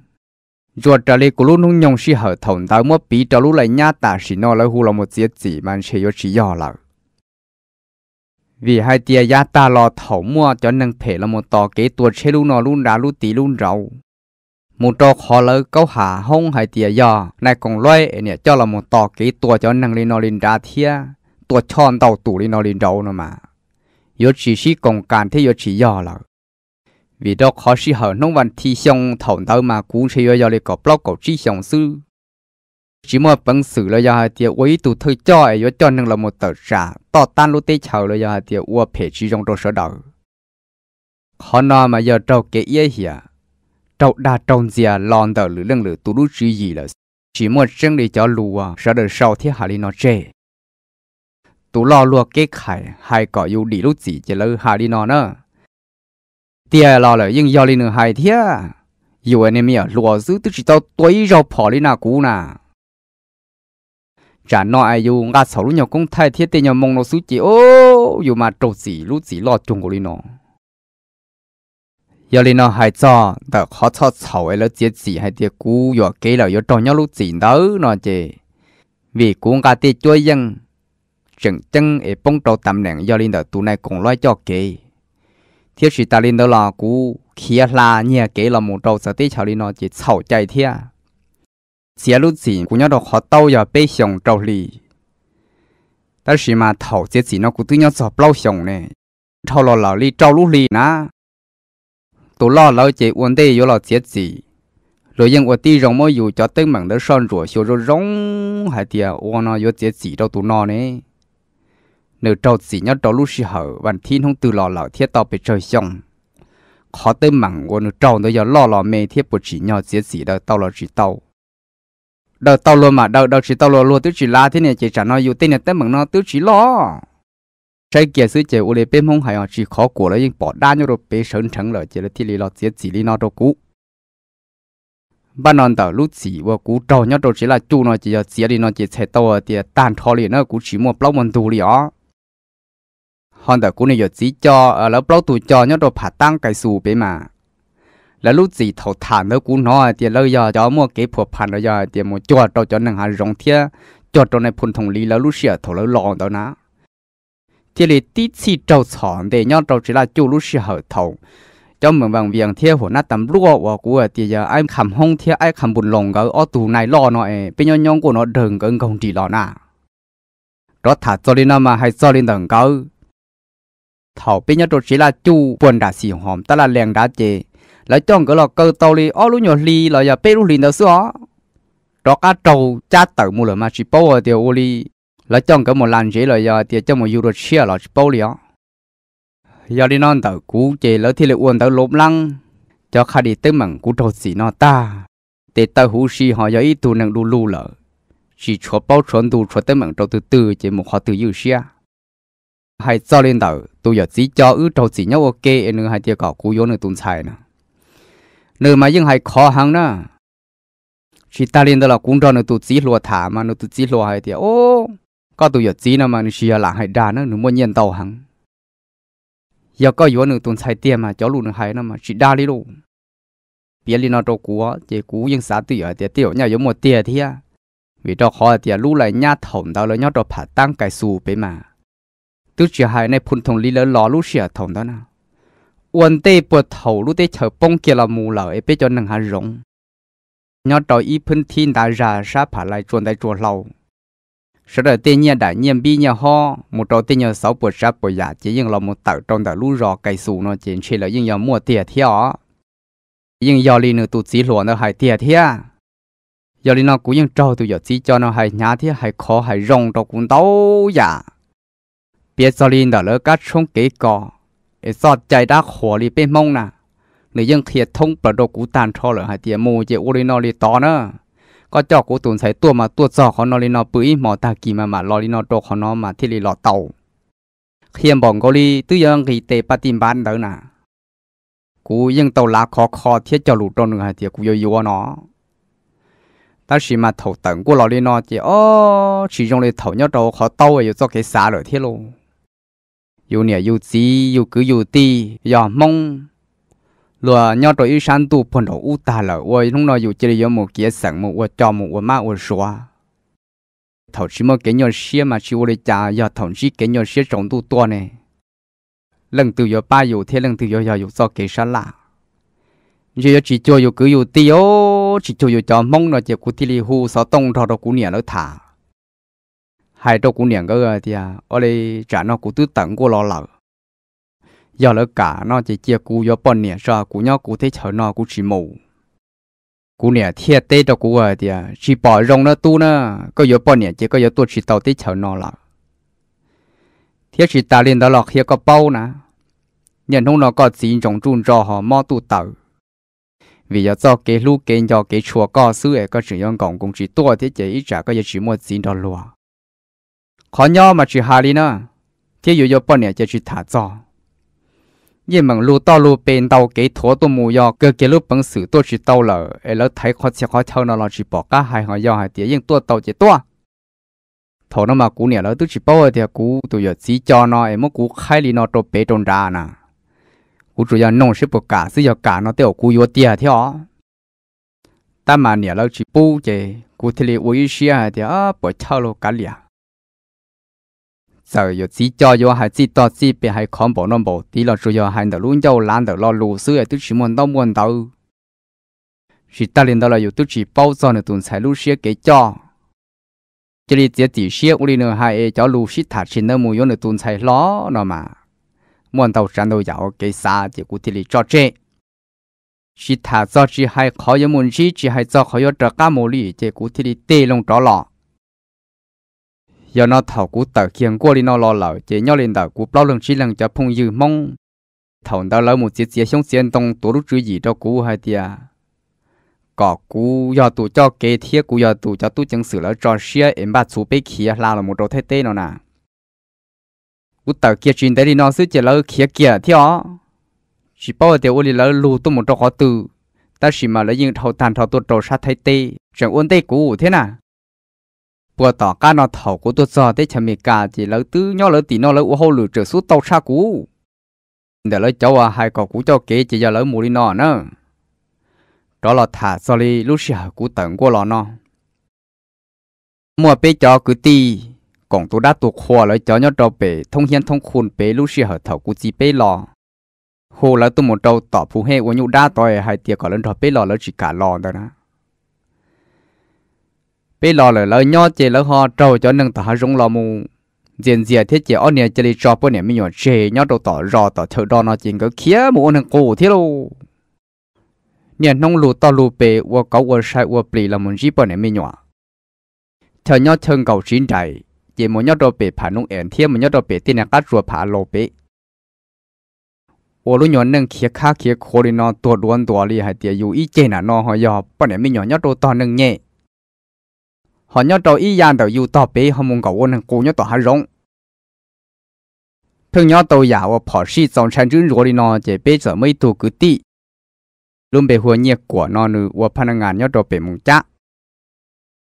ruột trở lại của lũ nông nhong si hở thổn tao mua bí trâu lũ lại nhát, ta si nó lấy hu là một chiếc chỉ mang xe yo chỉ nhỏ lại vì hai tia giá ta lò thẩu mua cho nâng thể là một tò kế tuột chế luôn nó luôn đá luôn tí luôn rầu một trò khó lỡ câu hạ hông hai tia giò này còn loay nè cho là một tò kế tuột cho nâng lên nó linh đá thia tuột chọn tàu tủ lên nó lên rầu nó mà yếu chỉ sĩ công cản thế yếu chỉ giò là vì đó khó sĩ hở nông văn thi xong thầu tao mà cũng sẽ yếu giò lên có block có chỉ xong sư chỉ một bằng sử là do hai tiêu quý tụ thư cho ấy do cho nên là một tờ trả tỏ tan lúc tây chầu là do hai tiêu ua phê chỉ trong đồ sở đầu họ nói mà giờ trâu kế yế hiệp, trâu đa trâu dìa lòn tờ lử lưng lử tụ lúc chỉ gì là chỉ một chân đi cho lùa à, sở đời sau thiết hạ đi nó chê tụ lo lùa kế khải hai cỏ yêu đi lúc gì chỉ lơ hạ đi nó nữa tia lo là nhưng do đi nữa hai thiết dù anh em ạ, lùa giữ tức chỉ tao tối rau phỏ đi nào cú nào trả nọ dù ngã sáu lúc nhau cũng thay thiết tên nhau mong nó suy chỉ ô dù mà trâu gì lúc gì lo chung của nó giờ lên nó hay cho tờ khó cho sáu ấy là chết gì hay tiếc cú giờ kế là giờ trâu nhau lúc gì đó nó chứ vì cũng ngã tiếc cho dân chẳng chân ấy bông trâu tạm nặng giờ lên đó tụ này cũng lo cho kế thiết sự ta lên đó là cú kia là nhẹ kế là một trâu sợ tiếc chào lên nó chỉ sáu chạy thiệt 结路子，姑娘都好到要被熊着哩。但是嘛，头节子呢，姑对娘做不老熊呢，朝老老哩照路哩呢。ตัวล่อเราเจวันเดยเราเจ็ดสีเรายังอวดตีรงมาอยู่จอดตึ้งเหมือนเดซ่อนรัวเชียวร้องหายเดียววันนอยเจ็ดสีเราตัวนอเนี่ยเนื้อเจ้าสีเนี่ยเราลูกสิเหอวันที่ห้องตัวล่อเราเทียต่อไปเจอช่องขอตึ้งเหมือนวันเจ้าเนี่ยล่อล่อเมเทียปวดสีเนี่ยเจ็ดสีเราเต่าเราสีเต่า đầu tàu luôn mà đầu đầu chỉ tàu luôn luôn tứ chỉ la thế này chỉ trả nó dù tên này tên mừng nó tứ chỉ lo trái kia sư chế u lê bên mông hay chỉ khó của nó nhưng bỏ đa nhau rồi bê sơn trắng rồi chỉ là thi lý lo chỉ chỉ lý nó đâu cũ ban nón tàu lúc chỉ và cũ trâu nhau đâu chỉ là chu nó chỉ là chỉ lý nó chỉ chạy tàu thì tàn thò liền nó cũ chỉ mua bao mần tu liền ó hòn tàu cũ này giờ chỉ cho ở ờ, bao plau tu cho nhau đâu phải tăng cái số bê mà là lúc gì thầu thả nó cũng nó thì lâu giờ cho mua cái phù phản rồi giờ thì chuột đâu cho nàng hà rong thia chuột trong này phun thùng lý là lúc thầu lâu đó ná thì là tí chi trâu sòn để nhau trâu chỉ là chu lúc xỉa hở thầu cho mình bằng việc thia hồ nát tầm lúa của thì giờ ai khăm hông thia ai khăm buồn lòng cái ô tù này lo nó bên nhau nhau của nó đừng gần công chỉ lo nà đó thả cho lên mà hay cho lên tầng cao thầu bên nhau trâu chỉ là chu buồn đã xỉu hòm ta là lèng đã chê lại chọn cái lọ cơ tàu li ó lúc nhỏ li là giờ bê lúc liền đó xóa đó cá trâu cha tử mua lại mà chỉ bao ở tiêu li lại chọn cái một làn gì là giờ tiêu cho một euro chia là chỉ bao li ó giờ đi non tử cú chỉ lỡ thì lại uốn tử lốp lăng cho khai đi tới mảng cú trâu xì nó ta để ta hú xì họ giờ ít tu năng đu lù lợ chỉ cho bao chuẩn tu cho tới mảng trâu từ từ chỉ một họ từ yêu xia hay cho lên tử tôi giờ chỉ cho ứ trâu xì nhau ok nữa hai tiêu cỏ cú vô nữa tuần xài nữa nơi mà những hay khó hàng nữa chỉ ta liên đó là cũng cho nó tụt chỉ lùa thả mà nó tụt chỉ lùa hay thì ô có tụi giờ chỉ nó mà nó chỉ là hay đa nữa, nó muốn nhận tàu hàng giờ có yếu nó tụt sai tiền mà cháu luôn hay nó mà chỉ đa đi luôn biết liên nó cho cú chỉ cú nhưng xã tụi ở thì tiểu nhà yếu một tiền thì à vì cho khó thì lũ lại nhát thổng đó là nhát cho phải tăng cái xù bế mà tức chỉ hay này phun thùng lý lớn lò lũ xỉa thổng đó nào วันเตปวดเท้าลูเตเฉาป้องเกลามูเหล่าเอเปจนหนึ่งหารงยอดต่ออีพื้นที่ดาราชาผาลายจวนได้จวนเราสระเตเนี่ยได้เยี่ยมบีเนี่ยฮอมูต่อเตเนี่ยสาวปวดชาปวดยาเจียงเรามูตัดตอนแต่ลู่รอไก่สูนอเจนเชลยิ่งยอมมัวเตียเที่ยยิ่งยอลีนึตุจีหลวนเอหายเตียเที่ยยอลีนอกูยังเจ้าตัวยอดจีจอนเอหายหยาเที่ยหายคอหายรงต่อกุนเต้ายาเปียจอลีนเดอเลกัดชงเก๋กอไอ้สอดใจดักหัวรีเป็นมงน่ะหรือยังเขียดทงประดกูตานทอเหรอฮะเตียมูเจอุรินอริตอเนอะก็เจาะกูตุนใส่ตัวมาตัวจอของนอรินอปุ๋ยหมอตากีมาหมาลอรินอโตของนอมาที่รีหลอเตา เขียมบ่องกอลีตื้อยังกีเตปฏิบัติเดินน่ะกูยังเตาลาคอคอเทียจอหลุดตนึ่งฮะเตียกูโยโย่เนาะต่สีมาถูาตังกูลอรินอเจอ๋อีจงเลยถูาเนาะโตขอเตาอยู่จอกเกสาเหรอเทียโล cứ mong 有年有鸡，有狗有地，有梦。lùa nhau rồi yêu san tu phần đầu u ta là ôi không nói yêu chơi yêu một kia sẵn một ôi cho một ôi má ôi xóa thầu chỉ mà cái nhau xia mà chỉ ôi cha giờ thầu chỉ cái nhau xia trồng tu to này lần từ giờ ba yêu thế lần từ giờ giờ yêu do cái sa lạ giờ chỉ cho yêu cứ yêu tiêu chỉ cho yêu cho mong nó chỉ cụ thì li hu sao tông thọ đó cụ nhẹ nó thả hai trâu cũng niệm cái thì à ở đây trả nó cũng tư tận của lo lợ giờ lỡ cả nó chỉ chia cú gió bọn niệm ra cú nhau cú thấy chở nó cũng chỉ mù cú niệm thiệt tê cho cú thì à chỉ bỏ rong nó tu nó có gió bọn niệm chỉ có gió tu chỉ tạo thấy chở nó lợ thiết chỉ ta liên đó là khi có bao nè nhận không nó có gì trong trung cho họ mò tu tàu vì giờ cho cái lũ cái cho cái chùa có sư ấy có chỉ 用 công cũng chỉ tua thế chỉ ít trả có chỉ mua gì đó luôn khó nhau mà chỉ hà đi nữa thì dụ dụ bọn này chỉ chỉ thả cho nhưng mà lu to lu bên tàu cái thua tôi mù yo cơ kế lúc bằng sử tôi chỉ tàu lở ấy lỡ thấy khó chịu khó chịu nó là chỉ bỏ cả hai họ yo hai tiếng yên tôi tàu chỉ tôi thọ nó mà cú nè lỡ tôi chỉ bảo thì cú tôi giờ chỉ cho nó em mất cú khai lý nó tôi bể trôn ra nè cú chủ yếu nông sẽ bỏ cả sự giờ cả nó tiêu cú yo tiền theo ta mà nè lỡ chỉ bỏ chứ cú thì lấy uy sĩ thì à bỏ chao lô cả liền giờ yo chỉ cho yo hay chỉ to chỉ bị hay khó bỏ nó bỏ tí là chủ yo hay đầu luôn cho lan đầu lo lù sư ấy tôi chỉ muốn đâu muốn đâu chỉ ta liền đó là yo tôi chỉ bao giờ nữa tuần sai lù xe cái cho chỉ là chỉ chỉ xe uli nữa hay cho lù xe thả trên nó mua yo nữa tuần sai lo nó mà muốn đầu chẳng đâu giàu cái xa thì cũng thì cho chết chỉ thả cho chỉ hay khó yo muốn chỉ chỉ hay cho khó yo trở cả mồ lì thì cũng thì tê lông trở lọ giờ nó thầu cú tờ khiêng qua đi nó lo lợ chỉ nhau lên tờ cú bao lần chỉ lần cho phong dư mong thầu đó lỡ một chiếc chiếc xuống xiên tông tổ lúc chữ gì cho cú hai tia có cú giờ tụ cho kế thiết cú giờ tụ cho tụ chứng xử lỡ cho xia em ba chú bê khía là là một đồ thế tê nó nà, cú tờ kia chuyện đấy đi nó sẽ chỉ lỡ khía kia theo chỉ bao giờ đi lỡ lù tụ một chỗ khó từ ta chỉ mà lỡ những thầu tàn thầu tụ trâu sát thế tê chẳng ổn tê cú thế nào bữa tỏ cá nó thầu của tôi giờ thế chả mì cả chỉ lỡ tứ nhau lỡ tí nó lỡ u hô lửa trở suốt tàu xa cũ để lỡ cháu à hai cậu cũ cho kế chỉ giờ lỡ mù đi nọ nữa đó là thả cho đi lúc xưa cũ tận của lò nó mua bé cho cứ ti còn tôi đã tuột khoa lỡ cho nhau trâu bể thông hiên thông khôn bể lúc xưa thầu của chị bể lò hồ lỡ tôi một trâu tỏ phù hệ của nhũ đa tôi hai tiệc có lần trâu bể lò lỡ chỉ cả lò đó nè bây lò lỡ lỡ nhỏ chê lỡ ho trâu cho nâng tả rung lò mù diện diện thế chị ở nhà chơi trò bữa nè mình nhỏ chê nhỏ đồ tỏ rò tỏ thợ đo nó chỉnh cái kia mù nâng cổ thiết lô nè nông lù tỏ lù bề và cậu và sai và bì là muốn gì bữa nè mình nhỏ theo nhỏ thương cầu xin đại chị muốn nhỏ đồ bề phá nông ẻn thiết muốn nhỏ đồ bề tin là cắt ruột phá lô nâng nhẹ họ nhớ trâu ý gian đầu yêu tỏ bế họ mong cầu ôn cô nhớ tỏ hà rộng thường nhớ tàu giả và phỏ sĩ dòng sản chứng rồi nó chỉ bế giờ mấy tù cứ tị luôn bề hồ nhiệt của nó nữ và phan ngàn nhớ trâu bế mùng chắc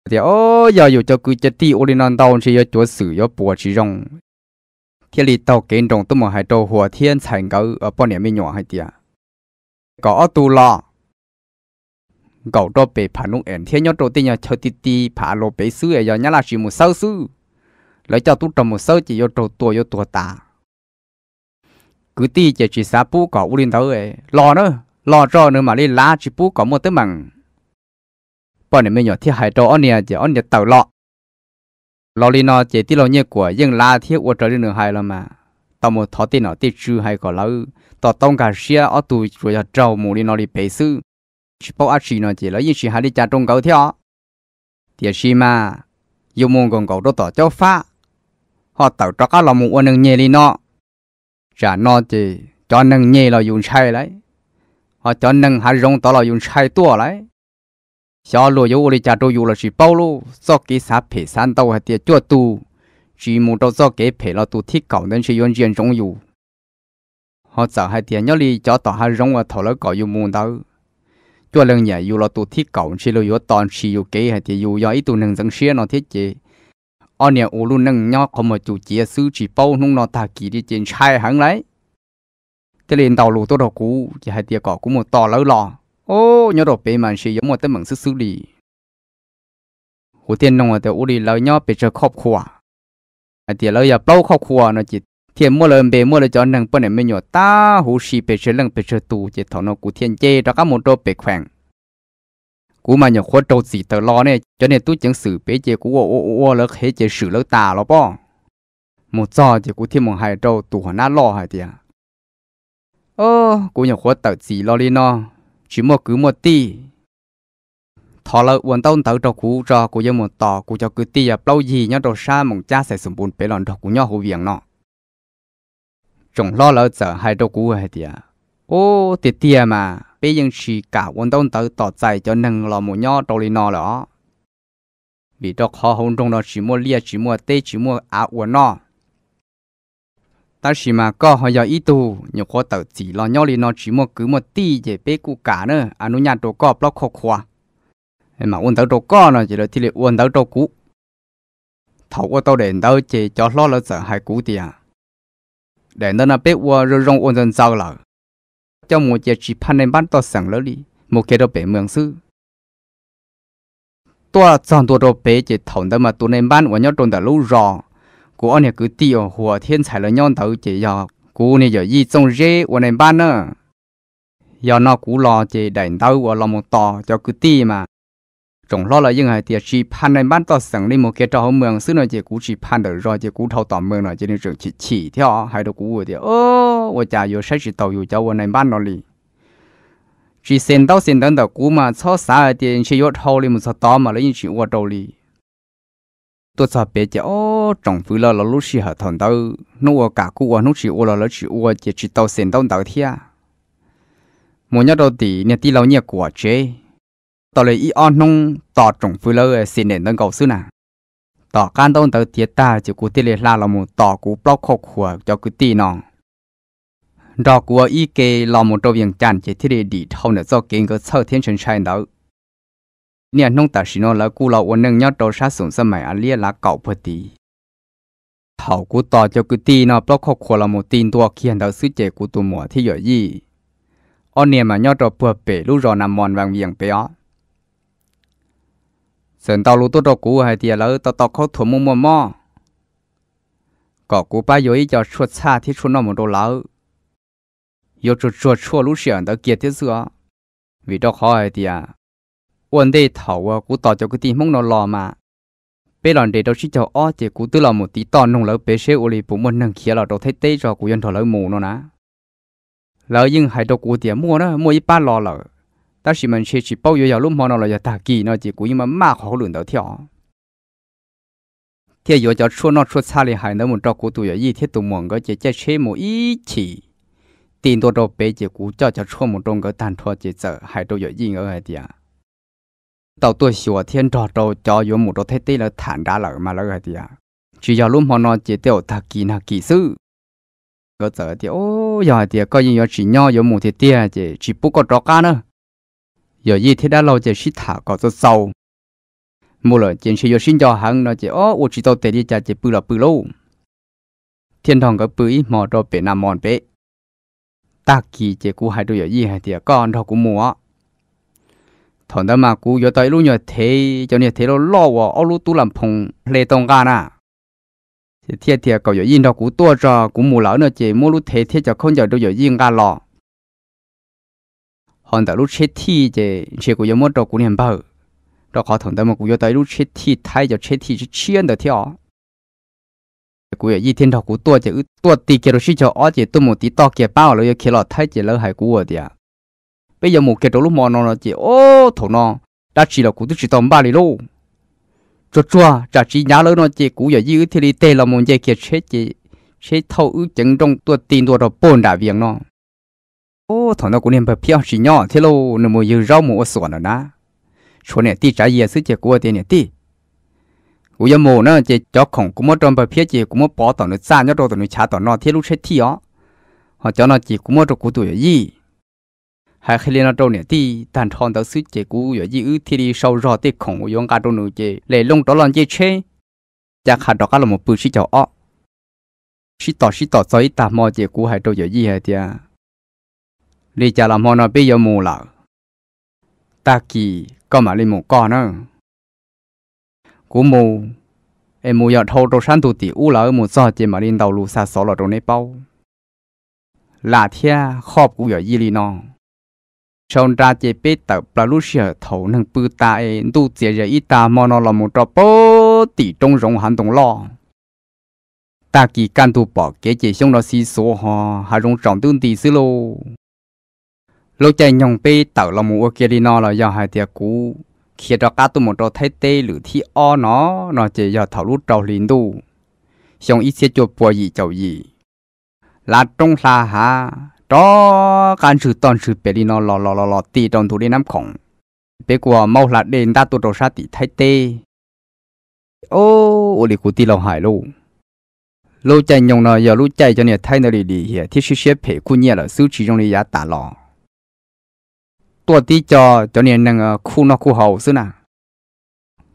thì ô giờ dù cho cứ chết tị ôn nó tàu chỉ cho chúa sử cho bùa chỉ rộng thiên lý tàu kiến rộng tôi mà hai trâu hồ thiên thành cầu ở bọn niệm mình nhỏ hay tiệt có tu lo gạo đó bị phá nung ẻn thế nhau trâu tê nhau chơi tít tít, phá lô bị sư ấy giờ nhá là chỉ một sâu sư lấy cho tụt trồng một sâu chỉ cho trâu tua cho tua ta cứ tì chỉ chỉ sa bú cỏ u linh thấu ấy lo nữa lo cho nữa mà đi lá chỉ bú cỏ một tấm mằng bọn này mấy nhỏ thiết hại trâu anh nè chỉ anh nè tàu lọ lo li nó chỉ tí lo nhẹ của nhưng lá thiết u trời đi nửa hai là mà tao một thọ tiền nó tiết chưa hay có lâu tao tông cả xia ở tuổi rồi giờ trâu mù đi nó đi bể sư chỉ những đi trung cầu cầu sự mà, 是包阿是呢，姐了，因是还得家中搞跳，也是嘛，有梦公搞着大叫法，họ tạo cho các lòng muốn nâng nhẹ đi nó, trả nó thì cho nâng nhẹ là dùng chai lại, họ cho nâng hai rong tao là dùng chai tua lấy, xóa lùi yêu đi trả trung yêu là chỉ bao lô, do cái xã phê san tàu hay tiệt chua tu, chỉ muốn cho do cái phê là tu thích cầu nên chỉ dùng chuyện trung yêu, họ sợ hay tiệt nhớ đi cho tao hai rong và thầu lấy cầu dùng muốn đâu cho lần nhà yêu lo tu thiết cậu chỉ lo yêu tòn chỉ yêu thì yêu do ít tu nâng dân xia nó thiết chế ở nhà u luôn nâng nhau có một chủ chế sư chỉ bao nung nó ta kỳ đi trên chai hẳn lấy thế liền đầu lù tôi đầu cũ chỉ hai tia cỏ cũng một to lớn lò ô nhớ đồ bề mà chỉ giống một tấm bằng sức xử lý hồ tiên nông ở từ u đi lâu nhau bị chơi khóc khua hai tia lâu giờ bao nó chỉ thì mua lần bề mua lần cho nâng bên này mới nhỏ ta hú xì bề chơi lần bề chơi tù chỉ thọ nó cú thiên chê đó các môn đồ bề khoảng cú mà nhỏ khuất trâu gì tờ lo này cho nên tôi chẳng xử bề chơi cú ô ô ô lỡ hết chơi xử lỡ tà lo bò một giờ thì cú thiên một hai trâu tù hả nát lo hai thì à cú nhỏ khuất tờ gì lo đi nó chỉ mua cứ một ti thọ lợn uốn tông tờ trâu cú cho cú dân một tò cú cho cứ ti à bao gì nhá trâu xa mong cha sẽ sủng bùn bề lòn trâu cú nhỏ hú viếng nó chúng lo lỡ giờ hai đâu cũ hay tiệt ô tiệt tiệt mà bây giờ chỉ cả vận động tới cho nâng lo một nhỏ đầu lên nó đó vì đó khó hôn trong đó chỉ mua lia chỉ mua tê chỉ mua áo quần nó ta chỉ mà có hơi giờ ít tu nhiều khó tự chỉ lo nhau đi nó chỉ mua cứ một tí để bé cụ cả nữa anh nhà đồ có block khó khoa mà uốn tàu đồ có nó chỉ là thi là uốn tàu đồ cũ thầu qua tàu đến đâu chỉ cho lo là sợ hai cũ tiền để nó biết qua rồi rong ôn dân sau lở cho một chiếc chỉ phan nên bán to sẵn lỡ đi một cái đó bể mương sư tôi chọn tôi đó bể chỉ thầu đó mà tôi nên bán và nhau trong đó lâu rồi của anh cứ tiêu hòa thiên tài là nhau đầu chỉ giờ của này giờ y trong rễ và nên bán nữa giờ nó cũ lo chỉ đánh đầu và lo một to cho cứ tiêu mà trồng lo là những ngày thì chỉ pan này bán tao sẵn đi một cái trò mường xứ nói chỉ cú chỉ pan được rồi chỉ cú thâu tỏ mường là chỉ nên trường chỉ chỉ theo hay đồ cú thì ô ô chả yêu sách chỉ tàu yêu cháu này bán nó đi chỉ xem tao xem đến đầu cú mà cho xã thì chỉ yêu thâu đi một số tao mà lấy chỉ ô đầu đi tôi sợ bé chỉ ô trồng phứ là lúc chỉ hợp thằng tao nó cả cú nó chỉ ô là chỉ ô chỉ chỉ tao xem tao tao thia một nhát đầu thì nhà lâu nhà của chế ต่อเลยอีออนนงต่อจงฟื้นเลยสิเนนเกาซื้อน่ะต่อการต้นเตอเตียตาจิกูที่เลลาลมูต่อกูปลอกขกหัวจอกูตีนองดอกกัวอีเกลอมูโตเวียงจันจิที่เลดีเท่าเนี่ยจอเก่งก็เช่าเทียนชนชัยแล้วเนี่ยนงตัดสินอแล้วกูเราวันหนึ่งยอดโตชาสูงสมัยอาเลียละเก่าพอดีเท่ากูต่อจอกูตีนอปลอกขกหัวลมูตีนตัวเคียนเตอซื้อเจกูตัวหมัวที่หย่อยี่ออนเนี่ยมายอดโตเปื่อเปลู่รอนำมอนวางเวียงเปียะ sơn tàu lụt tốt đâu cũ hay thì lỡ tàu tàu khó thủ mua mua mò có cú ba yếu cho chuột xa thì chuột nó một đồ lỡ yếu chuột chuột chuột lũ sẹo đó kiệt thế xưa vì đó khó hay thì à đi đề thầu à cú tàu cho cái tiền mong nó lò mà bây lần để đâu chỉ cho ó chỉ cú tự làm một tí tòn nông lỡ bế xe ô li bụng mình nâng kia là đâu thấy tê cho cú yên thọ lỡ mù nó nè lỡ nhưng hay đồ cú tiền mua nó mua ít ba lò lỡ 但是们些是包月要弄毛那了要打鸡那结果因为马好轮到跳。thế giờ cho chua nó chua xa li hai nó muốn cho cụ tụi giờ thế tụi mong chỉ chỉ chế một ít chỉ tiền đồ đồ bé chỉ cho cho chua một trong cái tàn thua chỉ hai đồ giờ gì ở hai tiệt tàu tôi sửa thiên trò trâu cho yo một đồ thế tê là thản đá lở mà lở hai chỉ giờ lúc họ chỉ tiêu thà kỳ na kỳ sư có sợ thì ô giờ thì chỉ nhau yo một thế tiệt chỉ chỉ bút có trò cá nữa giờ gì thế đã lâu chỉ xí thả có cho sâu mua là chỉ sử dụng sinh cho hàng nó chỉ ô ô chỉ tàu tệ đi chả chỉ bự là bự lâu thiên thiên 堂 cái bự mò cho bể nằm mòn bể ta kỳ chỉ cú hai đôi giờ gì hai thì con thọ cú mua thằng đó mà cú giờ tới lúc nhờ thế cho nên thế nó lo vào ô lúc tu làm phong lê tông gan à thì thiệt thiệt cậu giờ yên thọ cú tua cho cú mua lão nữa chỉ mua lúc thế thiết cho không giờ đôi giờ yên gan lo hòn tàu lúc chết thì thì chỉ có một trò cũng niệm bao đó có thằng đó mà cũng tới lúc chết thì thay cho chết thì chiến được theo cũng vậy thiên thọ của tôi chỉ tôi tí kia rồi cho ở chỉ tôi một tí to cái bao rồi kia lọ thay chỉ lỡ hải của thì à bây giờ một cái chỗ lúc mò nó chỉ ô thổ nó đã chỉ là cũng chỉ tầm ba lì lô cho chua trả chỉ nhà lỡ nó chỉ cũng vậy như thế đi tê là một cái chết chỉ chết thâu ứ chân trong tôi tin tôi rồi bồn đã việc nó ô thằng nó cũng niệm bờ phiêu chỉ nhỏ thế lâu nó mới yêu rau mùa sủa nó đã chỗ này ti trái gì sức chè của tiền này ti cú yêu mồ nó chỉ cho khổng cũng mất trong bờ phiêu chỉ cũng mất bỏ tao nó xa nhớ rồi tao nó trả tao nó thế lúc chết thi ó họ cho nó chỉ cũng mất rồi cú tuổi gì hai khi lên nó trâu này ti tàn thon tao sức chè cú giờ gì ư thì đi sau rò ti khổng của cả cá trâu nó chè lệ lông đó lon chè chê chắc hạt đó là một bự sĩ cháu ó sĩ tỏ sĩ tỏ soi ta mò chè cú hai trâu giờ gì hay tiệt đi chả làm hồ nó bây giờ mù lợ ta kỳ có mà đi mù con nữa cú mù em mù giờ thâu đồ sáng tụ ti u lỡ mù cho chỉ mà đi đầu lù xa xó lọ đồ nấy bao là thia khóc cú giờ y li nó trong ra chỉ biết tập là lúc sửa thầu nâng bự ta ấy tu chỉ giờ ít ta mà nó là một trò bố tỷ trong rong hẳn tổng lo ta kỳ can tu bỏ kế chỉ xong nó xí số họ hà rộng trọng tương tỷ xí lô lúc chạy nhong pe tàu là một kia đi nó là do hai tia cũ khi đó cá tụi một trò thấy tê lử thi o nó nó chỉ do thảo lúc trâu liền đu xong ít xíu cho bùa gì chầu gì là trong xa ha đó can sự toàn sự bể đi nó lò lò lò lò tì trong thủ đi nắm khổng bể của mau là đền ta tụi đồ sát tì thấy tê ô ô đi cụ tì lòng hải lô lâu chạy nhong nó giờ lúc chạy cho nè thay nó đi đi hiểu thiết sự xếp phải cú nhẹ là sưu chỉ trong đi giá tả lò cho cho nên khu khu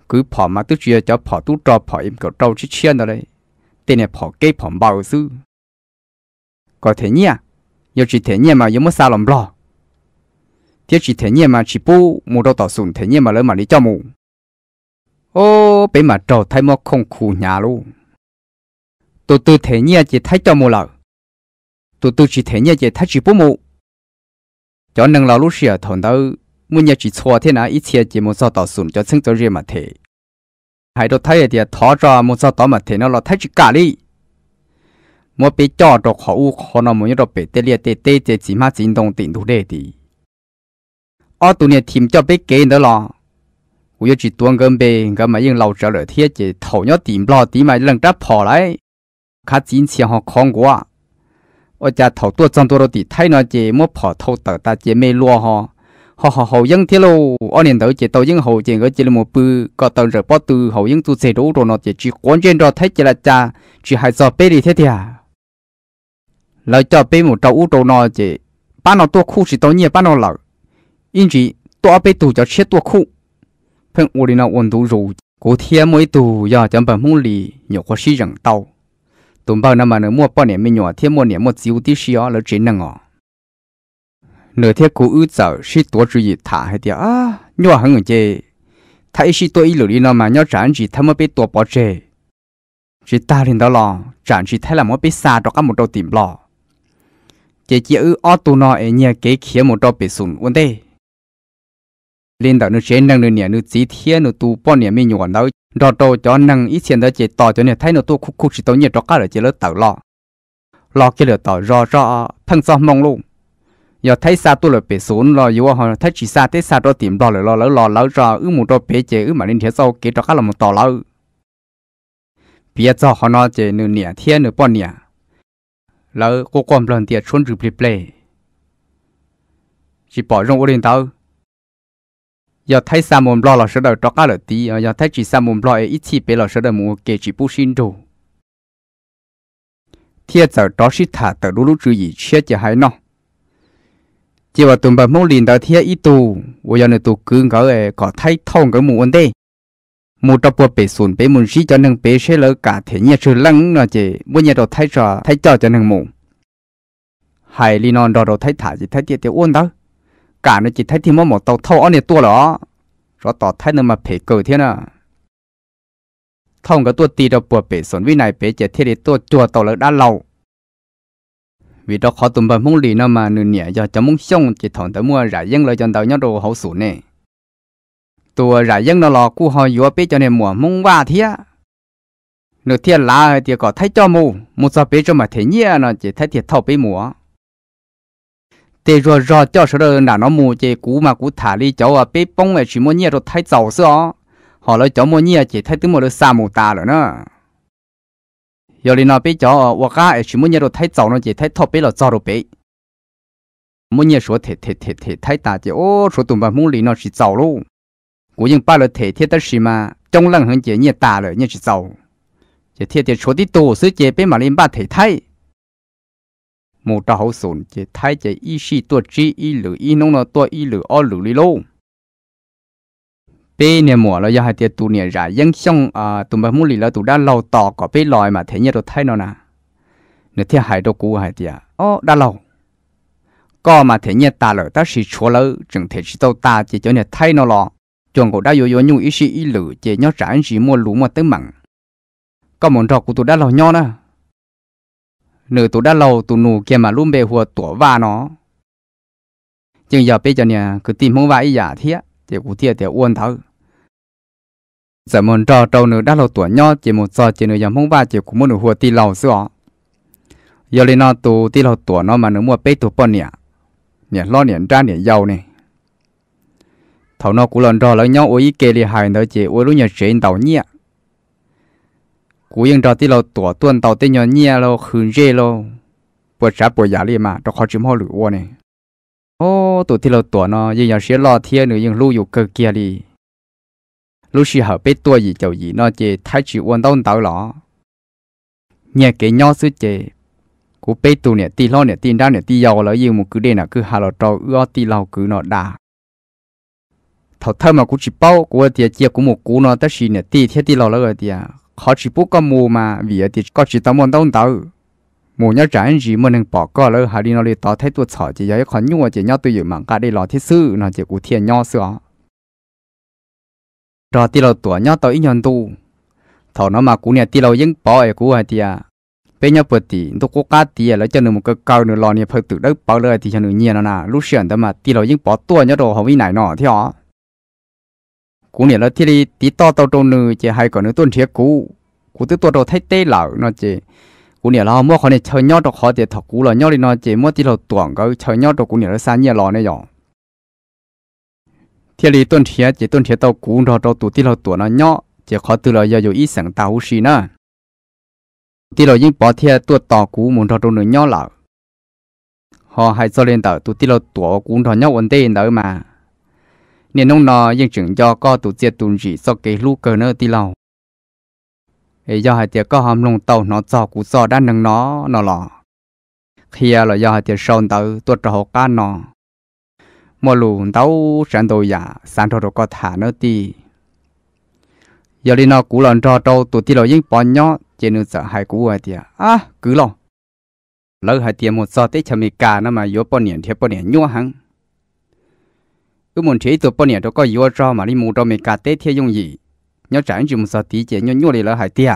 cứ phỏ mà tức chia cho phỏ tú trò phỏ im cầu trâu chứ chiên đó đấy tên này phỏ cây phỏ bao sư có thể nhỉ yêu chỉ thể nhỉ mà yêu mất sao lòng lo thiết chỉ thể nhỉ mà chỉ bố mù đâu tỏ sùn thể nhỉ mà lỡ mà đi cho mù ô bé mà trò thay mò không khu nhà luôn tôi tôi thể nhỉ chỉ thay cho mù lợ tôi tôi chỉ thể nhỉ chỉ thay chỉ bố mù cho nên là lúc xưa thằng đó muốn nhớ chỉ xóa thế nào ít xe chỉ muốn sao tao sụn cho sinh cho riêng mà thế hay đó thấy thì thọ ra muốn sao tao mà thế nó là thấy chỉ cả đi mua bị cho đồ khó u khó nó muốn đồ bị tê liệt tê tê tê chỉ mà chính đồng tỉnh thủ đề thì ở tụi này tìm cho bị kế nữa là 我要去端根呗，俺们用老折了天，这头要顶不牢，顶嘛冷着跑来，看今天好看过。我家头多脏多了地，太那节莫跑头到大节没落哈。họ họ hậu dân thế lâu ở nền đầu chỉ tàu dân hậu chỉ ở chỉ là một bự có tàu rửa bao từ hậu dân tu xe đủ rồi nó chỉ chỉ quan trên thấy chỉ là cha chỉ hai giờ bê đi thế thì à lời bê một trâu đồ nó chỉ ba nó tua khu chỉ tàu nhiều ba nó lợ 因此多被赌就吃多苦，喷屋里那温度如古天没赌要将本梦里有过是人道。tụm bao năm mà nửa mua bao niệm mình nhỏ thiên mua niệm một chiếu tí xíu là chỉ năng ngọ nửa thiên cú ư sợ xí tổ chủ gì thả hay tiệt à nhỏ hằng người chơi thấy sĩ tổ ý lười đi nó mà nhỏ chẳng chỉ tham mới bị tổ bỏ chơi chỉ ta lên đó lo chẳng chỉ thấy là mới bị xa đó cả một đầu tìm lo chỉ chỉ ư ở tụ nó ấy nhà kế khía một đầu bị sụn vấn đề lên đó nửa chế năng nửa niệm nửa chỉ thiên nửa tụ bao niệm mình nhỏ đâu รอโตจอนังอีเสียนเดเจต่อจนเนี่ยไทยนตัวคุกคุกชิโตเนี่ยรอก้าเลยเจเลต่อรอรอเกลือต่อรอรอพังซอมองลูกอย่าไทยซาตัวเลยเปศูนย์รออยู่ว่าเขาไทยชีซาไทยซาตัวติมรอเลยรอแล้วรอแล้วรออื้อหมูตัวเปเจอื้อหมาลินเทียโซเกตรอก้าเราหมดต่อแล้วเปียจอเขานอเจหนึ่งเนี่ยเทียหนึ่งป้อนเนี่ยแล้วกูกลมเปลี่ยนเตียชวนหรือเปลี่ยนเปลี่ยนจีปล่อยลงอุลินเต้า giờ thấy sa mồm lo là sẽ đời cho cá lợi tí giờ thấy chỉ sa mồm lo ít chi bé là sợ đời mua kể chỉ bu xin đồ thiệt giờ đó xí thả từ lúc lũ chữ gì chết giờ hay nọ. chỉ vào tuần bà mông liền đó thiệt ít tu bây giờ này tu cứ ngỡ ấy có thấy thông cái mù ổn đây mù trong bộ bể sùn bể mùn xí cho nên bể sẽ lỡ cả thể nhà sư lăng là chỉ bây giờ đó thấy trò thấy trò cho nên mù hay li non đó đó thấy thả gì thấy thiệt thì ổn đâu cả nó chỉ thấy thì mỗi một tàu thâu ở này tua đó rõ tỏ thấy nó mà phải cầu thế nào thông cái tua tì đâu bùa bể sốn vì này bể chỉ thế để tua chùa tàu lợn đá lâu vì đó khó tụm bằng mông lì nó mà nửa nhẹ do cho mông sông chỉ thằng tới mua rải dân lời cho tàu nhau đồ hậu sủ nè tua rải dân nó lò cu họ vừa bể cho nên mùa mông ba thế nửa thiên lá thì có thấy cho mù một giờ bể cho mà thế nhẹ nó chỉ thấy thiệt thâu bể mùa thế rồi rồi tiêu sơ rồi là nó mua chế cú mà cú thả đi cháu à bé bông này chỉ mua nhia rồi thấy giàu xưa họ lấy cháu mua nhia chỉ thấy từ một đứa xa mù ta rồi nữa giờ đi nó bé cháu à, hoặc là chỉ mua nhia rồi thấy giàu nó chỉ thấy thọ bé là giàu rồi bé mua nhia số thể thể thể thể thay ta chỉ ô số tụm bà mua lì nó chỉ giàu luôn cú nhưng ba là thể thiết đó gì mà trong lần hơn chỉ nhia ta rồi nhia chỉ giàu chỉ thiết thì số đi tổ sư chỉ bị mà lên ba thể thay mù trò hậu sồn chế thái chế y si tua chi y lử y nông nó tua y lử o lử li lô bê nè mùa là do hai tiệt tụ nè rải dân xong à tụ bà muốn lì là tụ đã lâu tò có bê lòi mà thế nhớ tôi thấy nó nè nửa thiên hải đâu cũ hai tiệt ô đã lâu có mà thế nhớ ta lỡ ta sĩ chúa lỡ chẳng thể chỉ tao ta chế cho nè thấy nó lò chuẩn cổ đã yếu yếu nhung y si y lử chỉ nhớ rải gì mua lú mà tới mặn có muốn trò của tụ đã lâu nhau nà nữ tụ đã lâu tụ nụ kia mà luôn bề hùa tủa và nó chừng giờ bây giờ nè cứ tìm mong vài giả thiết thì cụ thiệt thì uôn thấu giờ muốn cho trâu nữ đã lâu tủa nho chỉ một giờ chỉ nữ giờ mong vài chỉ cũng muốn nữ hùa tì lâu xưa giờ lên nó tụ tì lâu tủa nó mà nữ mua bê tụ bọn nè nè lo nè ra nè giàu nè thầu nó cũng lần rồi lỡ nhau ôi kê li hài nữa chỉ ôi lúc nhà chuyện đầu nhẹ cú yên trò tí lâu tổ tuần tàu tên nhỏ nhia lâu khử rê lâu bộ trả bộ giả liền mà cho khó chịu mò lửa ô này ô tổ tí lâu tổ nó yên nhỏ sẽ lo thiên nữa yên lưu dục kia đi lúc xí hợp biết gì chầu gì nó chê thái chịu quân tông tàu lọ nhà cái nhỏ sư chê cú bê tu nè tì lo nè tì đa nè tì giàu lỡ yên một cứ đê nè cứ hà lọ trò ưa tì lâu cứ nó đà thầu thơ mà cú chỉ bao cú ở tiệt chia một cú nó tất xí nè tì thiết tì lâu lỡ ở tiệt họ chỉ bố có mù mà vì ở thì có chỉ tao muốn đâu đâu mù nhớ chẳng gì mà nên bỏ có lỡ hà đi nó đi tao thấy tôi sợ chỉ giấy còn nhua chỉ nhau tôi dự mạng cả đi lò thiết sư nó chỉ cụ thiên nhau sửa rồi thì lâu tuổi nhau tao ít nhân tu thọ nó mà cụ này thì lâu vẫn bỏ ấy cụ hay thì bây giờ nhau bớt thì tôi cố cá thì lấy cho nên một cái cao nữa lò nè phải tự đất bỏ lỡ thì cho nên nhiên nó nà lúc xuyên đó mà thì lâu vẫn bỏ tuổi nhau đồ không biết này nọ thì hả cú nè nó thì đi tí to tao trâu nữ chỉ hay còn nữ tuần thiệt cú cú tức tôi đầu thấy tê lão nó chỉ cú nè là mua khó này chơi nhau đọc khó để thọc cú là nhau đi nó chỉ mua tí đầu tuồng cái chơi nhau đọc cú nè nó xa nhẹ lò này rồi thì đi tuần thiệt chỉ tuần thiệt tao cú rồi tao tụ tí đầu tuồng nó nhau chỉ khó từ là giờ dù ít sẵn tao xí nữa tí đầu nhưng bỏ thiệt tuột tò cú muốn cho trâu nữ nhau lão họ hay cho lên tờ tụ tí đầu tuồng cú rồi nhau ổn định nữa mà nên nông nọ yên chừng do có tụ tiệt tụ gì so kế lũ cơ nơ ti lâu ấy do hai tiệt có hàm lông tàu nó cho cú so đan nâng nó nó lọ kia à, là do hai tiệt sâu tàu tuột ra hồ cá nọ. mà lù tàu sản đồ giả sản đồ có thả nơ ti giờ đi nọ cú lần cho trâu tụ ti lâu yên bỏ nhó trên nương sợ hai cú hai tiệt à cứ lòng lỡ hai tiệt một so tết chả mì cả nó mà yếu bỏ niệm thiệt bỏ niệm nhua hăng u muốn chế tổ bao nhiêu đó có yếu cho mà đi mua cho mình cả tết theo dùng gì nhớ chẳng chỉ một sợ tí chế nhớ nhớ đi là hải tia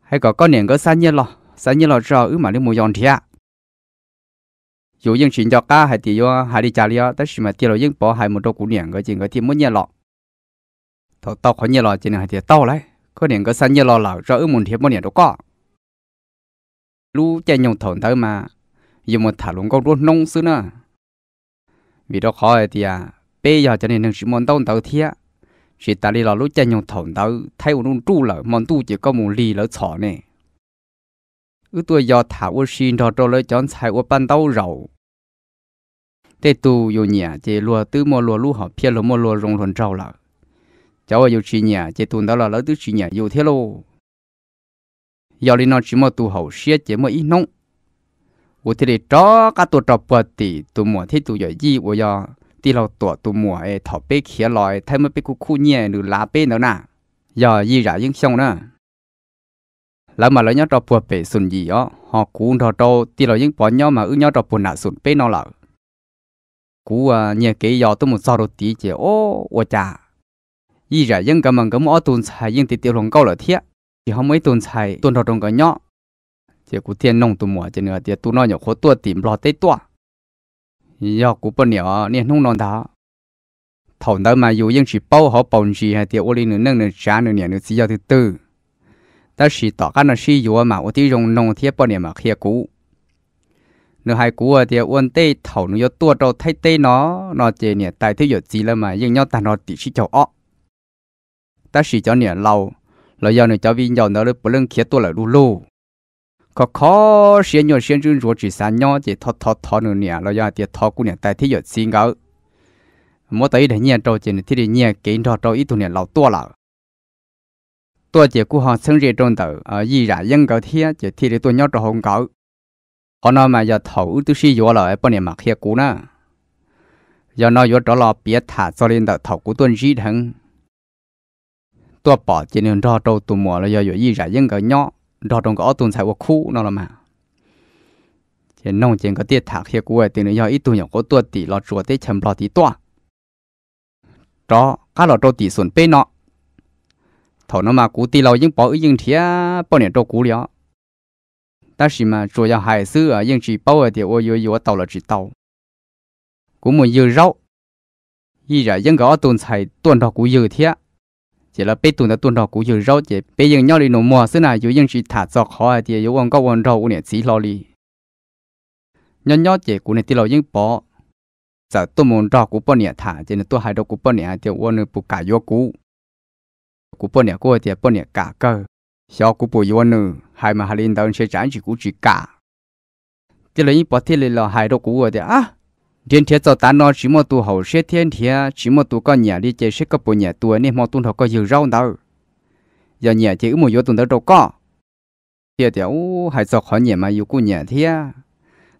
hay có con niệm có sanh nhiên lo sanh nhiên lo cho u mà đi mua dọn thia dù những chuyện cho cả hải tia hải đi chả lia tất nhiên mà tia lo những bỏ hải một đôi củ niệm cái gì cái thiên muốn nhiên lo thọ tao khó nhiên lo chỉ hải tia tao đấy có niệm có sanh nhiên lo là, cho u muốn thiệp bao nhiêu đó có lũ chạy nhung thổn tới mà dùng một thả luôn con rút nông xứ nữa vì đó khó thì à bây giờ cho nên năng sự món tông tàu thía chỉ ta đi lò lúc chân nhung thổn tàu thấy một nông trụ lợ món tu chỉ có một lì lở sọ nè ư tôi giờ thả ô xin đó cho lấy chọn xài ô ban tàu rầu thế tu yêu nhà chỉ lúa tứ mua lúa lũ họ phe lúa mua lúa rong rồn trâu lợ cháu yêu chỉ nhà chỉ tuần đó là lỡ tứ chỉ nhà yêu thế lô giờ đi nói chỉ mua tu hậu xia chỉ mua ít nông 我这里找噶多找不的，多么天多要一我要地老多多么哎，逃避起来，他们被苦苦念都拉背了呐，要依然影响呢。แล้วมาแล้วยอดดอกปัวเปสุนยีอ๋อหอกูนทอโตตีเรายิ่งปอนย่อมาอึ้งยอดดอกปัวหนาสุนเป้นอหล่ากูอ่ะเนี่ยเกยอตัวมุนซอรตีเจโอ้วจ่ายี่จ่ายังกำมังกำมอตุนชายยิ่งติดเตียวหลงเก่าเหล่าเทียที่เขาไม่ตุนชายตุนทอตรงกันย่อ chỉ cú thiên nông tụ mùa chỉ nữa chỉ tụ nó nhỏ khó tua tìm lo tết tua giờ cú bên nhỏ nên không non đó thầu đó mà dù chỉ bao họ bao gì hay ô li nữa nâng nữa trả nữa chỉ giờ thứ tư ta chỉ tỏ cái nó chỉ dù mà ô tí dùng nông thiết bao niệm mà kia cú nữa hai cú thì uốn tê thầu nó tua đâu thay tê nó nó chỉ nè tại thứ giờ gì là mà nhưng nhau ta nó chỉ chỉ cho ọ ta chỉ cho nè lâu rồi giờ nữa cho viên dầu nó được bơm kia tua lại đu lù có khó xuyên nhau xuyên rừng rồi chỉ sáng nhau chỉ thọ thọ thọ nữa nè rồi giờ thì thọ cũng nè tại thế giờ xin gạo mỗi tới để nhà trâu chỉ thì để nhà cái trâu trâu ít tuổi nè lâu tua lão tua chỉ cũng họ sinh ra trong đầu ở gì ra dân gạo thế chỉ thì để tôi nhau trâu không gạo họ nói mà giờ thầu tôi xí vô lại bao nè mà kia cũ nè giờ nó vô trâu lò biết thả cho lên đầu thầu của tôi gì thằng tua bỏ chỉ nên trâu trâu tụ mùa là giờ giờ gì ra dân gạo nhau รอตรงก็อตุนใส่ว่าคู่นอละมาเห็นน้องเจงก็เตี้ยถักเฮียกูไอ้ตีนยออีตุนอย่างก็ตัวตีรอจัวเตี้ยชมรอตีตัวรอก็รอตัวตีส่วนเป้เนาะถอนมากูตีเรายิ่งปอยิ่งเทียปอเนี่ยตัวกูเลี้ย但是嘛，主要还是啊，用去包的，我有有到了知道。我们有肉，依然应该要炖菜炖到古有天，chỉ là bây tuần là tuần đầu cũng dùng rau chỉ bây giờ nhau đi nổ mua xưa này dùng chỉ thả giọt khó thì dùng có quần rau cũng để chỉ lo đi nhau nhau chỉ cũng để lo những bỏ giờ tôi muốn rau cũng bỏ nhẹ thả chỉ là tôi hai đầu cũng bỏ nhẹ thì quần được bù cả vô cũ cũng bỏ nhẹ cô thì bỏ nhẹ cả cơ sau cũng bù vô nữa hai mà hai linh đầu sẽ chẳng chỉ cũng chỉ cả Đi là những bỏ thì là hai đầu cũng thì à thiên thế cho ta nó chỉ một tu hậu sẽ thiên thế chỉ một tu con nhà đi chơi sẽ có bộ nhà tu nên một tu học có nhiều rau đâu giờ nhà chỉ một vô tuần đó đâu có thì ô hay sao khó nhà mà yêu cô nhà thế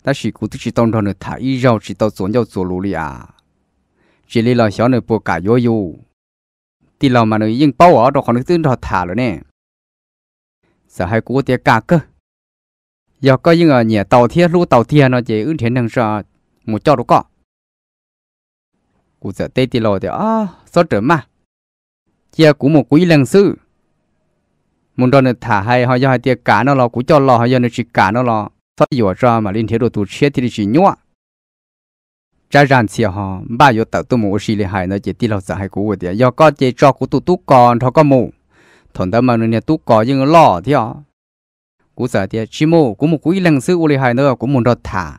ta chỉ cố chỉ tông thằng được thả y rau chỉ tao xuống nhau xuống lũ li à chỉ lấy lo xóa nữa bộ cả vô vô thì lo mà nó yên bao ở đâu còn được tin thọ thả rồi nè sợ hai cố tiệt cả cơ giờ có những nhà tàu thiết lũ tàu thiết nó chỉ ứng thiện năng sợ mu cho đủ cọ cụ sợ tê tì lò thì à số trở mà chia cụ một quý lần sư muốn cho nó thả hay họ do hai tia cả nó lò cụ cho lò họ do nó chỉ cả nó lò sao dùa ra mà liên thế đồ tụt chết thì chỉ nhọ, cha rằng xìa họ ba yo tạo tụ một xì lì hài nó chỉ tì lò sợ hai cụ của tia do có chế cho cụ tụ tu còn thọ có mù thằng ta mà nó tu có nhưng lò thì họ cụ sợ tia chỉ mù cụ một quý lần sư u lì hài nữa cũng muốn đó thả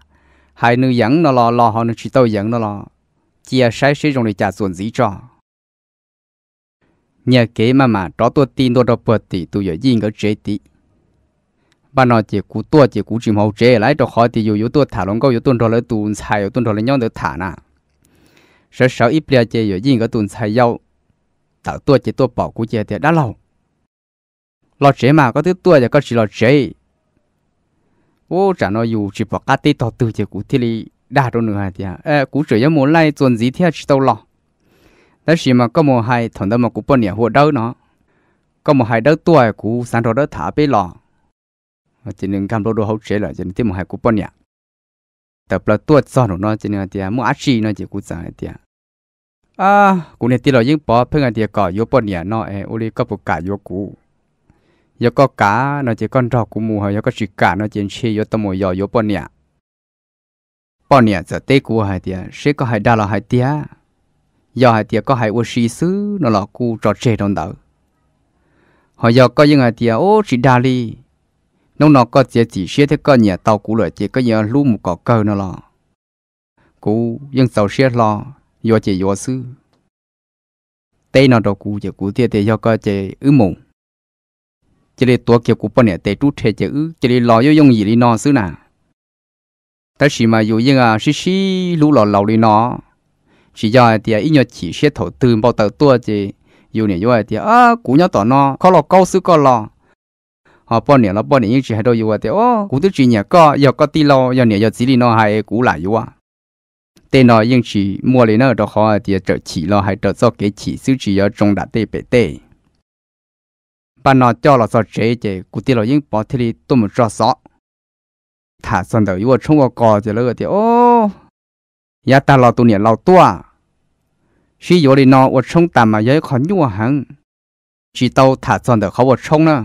hai nữ dẫn nó lo lo họ nữ chỉ tàu dẫn nó lo chia sai sử dụng để trả tiền gì cho nhà kế mà mà đó tôi tin tôi đâu bớt thì tôi giờ yên cái chế tí bà nói chỉ cú tôi chỉ cú chìm hậu chế lại cho khỏi thì dù yếu tôi thả lỏng câu yếu tôi rồi lấy tuần xài yếu tôi rồi lấy nhau được thả nè sợ sợ ít bia chế giờ yên cái tuần xài dâu tạo tôi chỉ tôi bỏ cú chế thì đã lâu lo chế mà có thứ tôi giờ có chỉ lo chế ô trả nó dù chỉ bỏ cá tê to từ chỉ cú thì li đa đâu nữa thì à cú chỉ muốn lại tuần gì thì chỉ tàu lọ đó chỉ mà có một hai thằng đó mà cú bận nhẹ hồ đâu nó có một hai đứa tuổi cú sáng đó đó thả bê lọ chỉ nên cầm đồ đồ hậu chế là chỉ nên tiếp một hai cú bận nhẹ tập là tuột sao nó chỉ nên thì mua ăn chi nó chỉ cú sáng thì à cú này thì là những bỏ phơi ngày thì cỏ yếu bận nhẹ nó ê ô có bộ cả yếu cú yo có cá nó chỉ con rau của mù hay yo có chỉ cá nó chỉ chi yo tôm yo yo bọn nè bọn nè giờ tê của hai tia sẽ có hai đa là hai tia yo hai tia có hai ô xí xứ nó là cu trò chơi đồng đầu họ yo có những hai tia ô chỉ đa li nó nó có chỉ chỉ xe thế có nhà tàu cũ lại chỉ có nhà lu một cỏ cơ nó là cú nhưng tàu xe lo yo chỉ yo xứ tê nó đồ cú chỉ cú tia tia yo có chỉ ứ mùng chỉ để tua kiểu của bọn này để trút thế chứ chỉ để lo yêu dùng gì đi nó xứ nè ta chỉ mà dù nhưng à xí xí lũ lò lầu đi nó chỉ do thì ít à, nhất chỉ xét thổ tư bao tờ tua chứ dù này dù à, thì à cú nhau tỏ nó khó lò câu xứ có lò họ bao này là bao bọn này chỉ hay đâu dù à, thì ô cú tức chỉ nhà có giờ có tí lo giờ này giờ chỉ đi nó hay cú lại dù à tê nó nhưng chỉ mua lấy nó đó khó thì trở chỉ lo hay trở do cái chỉ xứ chỉ do trong đã tê bể tê bà nó cho là sợ chế chế cụ tiên là những bỏ thì đi tôi muốn cho sợ thả sơn đầu yêu chung vào cò thì lỡ thì ô ya ta lo tu niệm lo tua khi yếu đi nó ở chung tầm mà giới khó nhua hẳn chỉ tàu thả sơn đầu khó ở chung nữa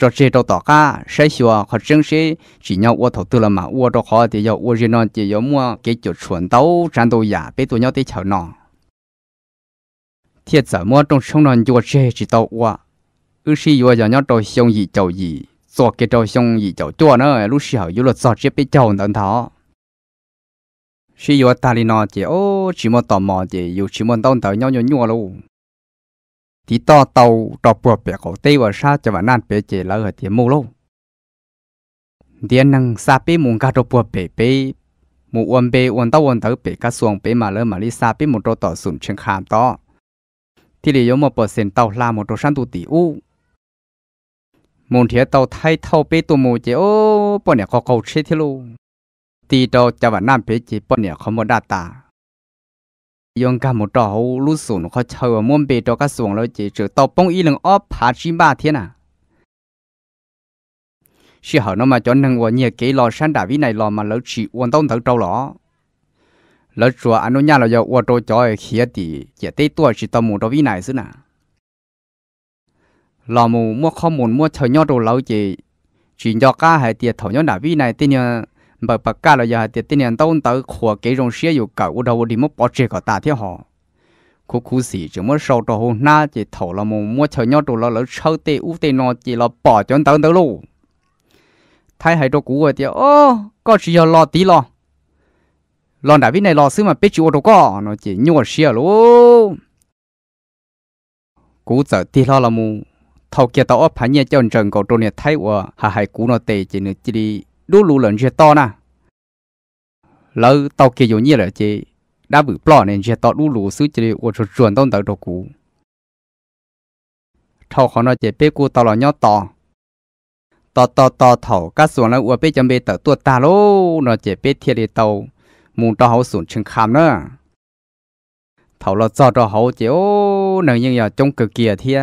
cho chế đâu tỏ cả sẽ xua khó chân sẽ chỉ nhau ở thầu tư là mà ở đó khó thì yếu ở riêng nó chỉ yếu mua cái chỗ chuẩn tàu trang tàu giả bé tụi nhau tới chào nó thiệt giả mua trong chung nó yếu chế chỉ tàu qua cứ xí vừa giờ nhớ trâu xong gì chầu gì cho cái trâu xong gì chầu chua nữa lúc xí hậu lúc cho chết bị chầu tận thọ xí vừa ta đi nọ chị ô chỉ muốn tò mò chị dù chỉ muốn đón tới nhau nhau nhua luôn thì to tàu trò bùa bẻ cổ tây và sa cho và nan bẻ chị lỡ thì mua luôn điện năng sa bê muốn cả trò bùa bẻ bê một uốn bê uốn tao uốn tới bể cá xuồng bể mà lỡ mà đi xa bể một đô tỏ sụn trên khám to thì lý do một phần tàu la một đô sản tu tỷ u môn thiệt tàu thay tàu bê tụ mù chế ô bọn nè có cầu chế thế luôn tì đầu cho bạn nam bê chế bọn nè có một đa tà yong cả một trò lú sùn khó chơi và môn bê cho các xuống rồi chế chữ tàu bông y lưng óp phá chim ba thiên à sĩ hậu nó mà cho nâng và nhẹ cái lò san đà vi này lò mà lỡ chỉ uốn tông thật trâu lò, lỡ chùa anh nó nhà là giờ uốn trâu cho khía tì, chỉ tây tua chỉ tàu mù trâu vi này xứ nào lò mù mua kho mù mua thầu nhau đồ lâu chỉ chỉ cho cá hay tiệt thầu nhau đã vi này tên nhờ bởi bậc cá là giờ hay tiệt tên nhờ tao tới khua cái rồng xe dù cậu đầu đi mất bỏ chết cả ta thế họ khu khu sĩ chỉ mới sâu đồ hôm na chỉ thầu lò mù mua thầu nhau đồ lâu lỡ sâu tê u tê nó chỉ là bỏ cho tao tới luôn thấy hay đồ cũ rồi thì ô có chỉ giờ lo tí lo lò đã vi này lo xứ mà biết chịu đồ có nó chỉ nhua xía luôn cú giờ tí lo là mù thầu kia tao ấp phải nhẹ chân trần cổ trôn nhẹ thấy của hà hải cũ nó tệ chỉ nữa chỉ đi đu lù lần chia to na lỡ tao kia giống như là chị đã bị bỏ nên chia to đu lù xứ chỉ đi của chuột chuột tông tao đồ cũ thầu khó nó chỉ biết cô tao là nhỏ to to to to thầu các xuống là ua biết chấm biết tao tua ta lô nó chỉ biết thiệt đi tao muốn tao hậu xuống chừng khám nữa thầu là do tao hậu chỉ ô nàng nhưng giờ trông cực kìa thiệt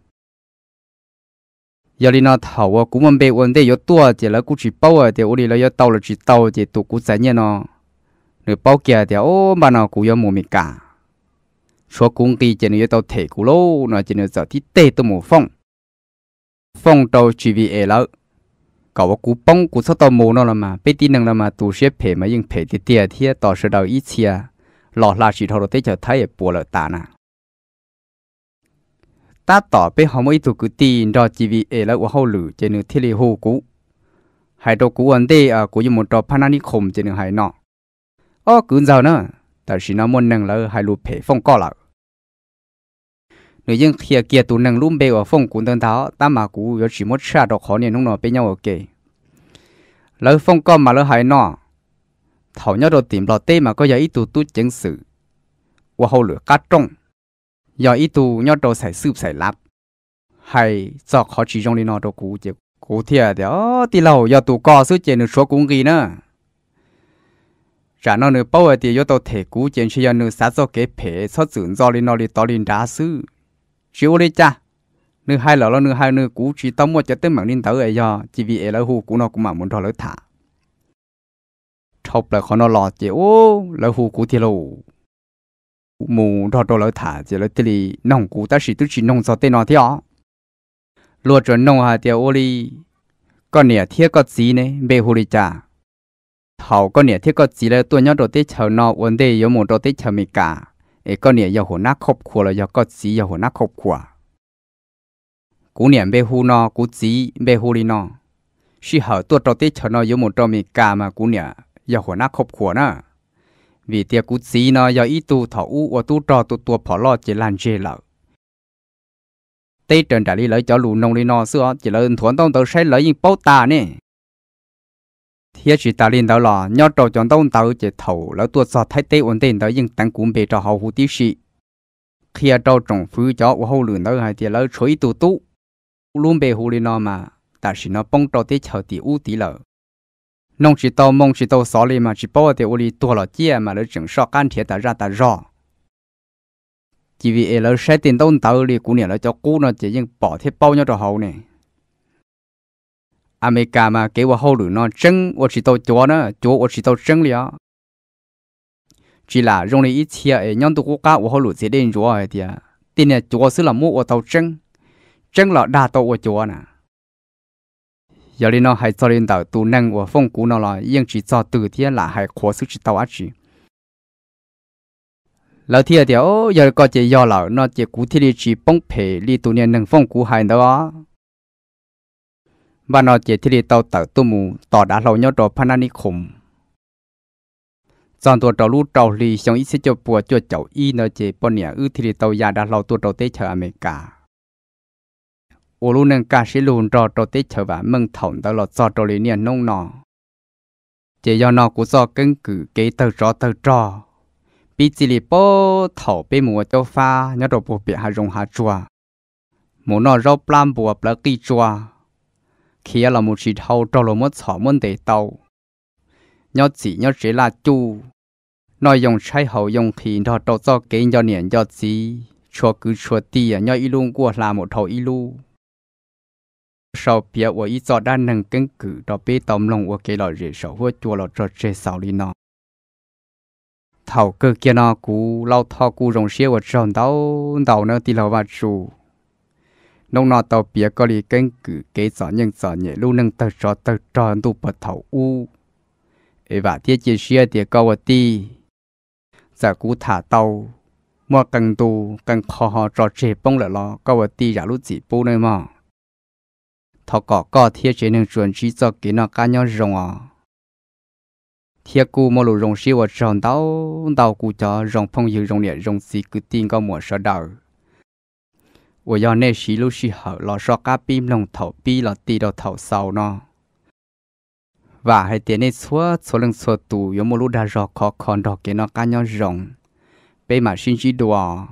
giờ đi nó thầu à cũng mình bê vấn đề yếu tua thì là cũng chỉ bao à thì ôi là yếu tàu là chỉ tàu thì tụ cũng giải nhiên nó nếu bao kia thì ô mà nó cũng yếu mồm cả số cũng kỳ chỉ yếu tàu thể cũng lâu nó chỉ yếu giờ thì tê tôi một phong phong tàu chỉ vì ế lỡ cậu cũng bông cũng sao tàu mồm nó là mà bê tin năng là mà tụ sẽ phê mà dùng phê thì tiệt thì tàu sẽ đầu ít xia, lọt là chỉ thầu tới chờ thấy bùa lợt tàn à ta tỏ bé họ mới tụ cứ tin đó chỉ vì ấy là của hậu lử trên nửa thiên lý hồ cũ hải đồ cũ vấn đề à cũng như một trò panani khủng trên nửa hải nọ ô cứ giàu nữa tại vì nó muốn nâng là hải lụt phê phong co lại nếu như kia kia tụ nâng lùm bê ở phong cũng tân tháo ta mà cũ có chỉ một cha đồ khó nên không nọ bên nhau ở kề lỡ phong co mà lỡ hải nọ thảo nhau đồ tìm lọt tê mà có giờ ít tụ tụ chứng sự của hậu lử cát trong giờ ít tu nhau đồ sải sụp sải lạp hay do khó chỉ trong đi nó đồ cũ chứ cũ thiệt thì lâu giờ tụ co sứ chè nửa số cũng gì nữa trả nó nửa bao thì giờ tàu thể cũ chè chỉ nửa sát do cái phế sát dưỡng do đi nó đi tao đi đá sứ chịu đi cha nửa hai lọ nửa hai nửa cũ chỉ tao mua cho tới mạng linh tớ ấy chỉ vì ấy là hù nó cũng mà muốn thò lỡ thả thọc là khó nó lọt chè ô lỡ hù cũ thì mù đo đo lỡ thả chỉ lỡ tê li nông cũ ta chỉ tu chỉ nông cho tên nó thế ó lúa chuẩn nông hà tiêu ô lì, con nè thiết có gì nè bê hồ li cha thầu con nè thiết có gì là tôi nhớ đồ tết chờ nó vấn đề yếu một đồ tết chờ mì cả ấy con nè yếu hồ nát khóc khua là yếu có gì yếu hồ nát khóc khua cú nè bê hồ nó cú gì bê hồ lì nó chỉ hở tôi đồ tết chờ nó yếu một đồ mì cả mà cú nè yếu hồ nát khóc khua nữa vì tiệc cú xí nó do ít tu thọ u và tu trò tu tua phỏ lo chỉ làm gì lợ tê trần trả lý lấy cho lù nông lý nó xưa chỉ là thuận tông tàu sai lấy những bao tà nè thiết sự ta liên đó là nhau trò chọn tông tàu chỉ thầu lỡ tu sọ thái tê ổn định tới những tăng cúng bề cho hậu hữu tí sĩ khi trâu trồng phứ cho và hậu lửa đó hay thì lỡ chuối tu tu luôn bề hữu lý nó mà ta chỉ nó bông trò tê chờ tí u tí lợ 弄起到弄起到手里嘛，只包在屋里多了钱嘛，了整少干铁的让他绕。chỉ vì ở sẽ tiền đông tàu thì cũng là cho cú nó chỉ nhưng bỏ thiết bao nhiêu cho hậu này America mà kế hoạch hậu nó chân ở chỉ tàu chúa nó chúa ở chỉ tàu chỉ là dùng lấy ít chia ở nhân tụ quốc gia lũ sẽ đến chúa thì tiền này chúa xứ là mua ở tàu chân chân đa tàu ở chúa nè giờ đi nó hay cho lên đầu tù năng và phong cú nó là yên chỉ cho từ thiên là hay khó sức chỉ tàu á chỉ lão thiên thì ô giờ có chỉ do lão nó chỉ cú thiên chỉ bông phe đi tù nhân năng phong cú hay đó và nó chỉ thì tàu tàu tu mù tỏ đã lâu nhau đó panani khủng chọn ตัวเจ้าลู่เจ้าลีช่างอีสิจะปวดจวดเจ้าอีเนอเจปนเนี่ยอือทีเดียวตัวยาดาเราตัวเจ้าเตะเชอเมริกา cả trò trò và mừng 我路能干些路着着的车吧，门头到了早着里面弄呢。chỉ do nọ cũng do cân cử kế tờ trò tờ trò bị chỉ lì bó thầu bị mùa cho pha nhớ đồ bộ bị hà rung hà chua mù nọ rau plam bùa bla kỳ chua khi là một chỉ thâu cho là mất sọ môn để tàu nhớ chỉ nhớ chỉ là chu nói dùng sai hậu dùng khi nó trâu cho cái nhớ niệm nhớ chỉ chua cứ chua tì nhớ y luôn qua là một thầu y luôn sau bia wo yi zo da nang ken ku do pe tom long wo ke lo ri sau wo chuo lo cho che sau li no thảo cơ kia nó cú lau thọ cú rong xia wo tròn đau đau nó ti lo va chu nông nọ tàu bia có li ken ku ke zo nhân zo nhẹ lu nang tờ cho tờ tròn tu bật thảo u e va tie chi xia tie có wo ti giả cú thả tàu mua cần tu cần kho, họ trò chê bông lại lo có wo ti giả lu chỉ bu nơi mà thọ cỏ cỏ thiết chế nên chuẩn chỉ cho kỹ nó cá nhau rộng à thiết cụ mô lù rộng siêu ở tròn đau đau cụ cho rộng phong dư rộng nhẹ rộng xì cứ tin có mùa sợ đầu ủa do nè xí lúc xí hở lò so cá pim lồng thầu bì lò tì đầu thầu sau nọ và hai tiền này xóa xóa lưng xóa tù yếu mô lù đa rò khó khó đỏ kỹ nó cá nhau rồng bây mà xin chỉ đùa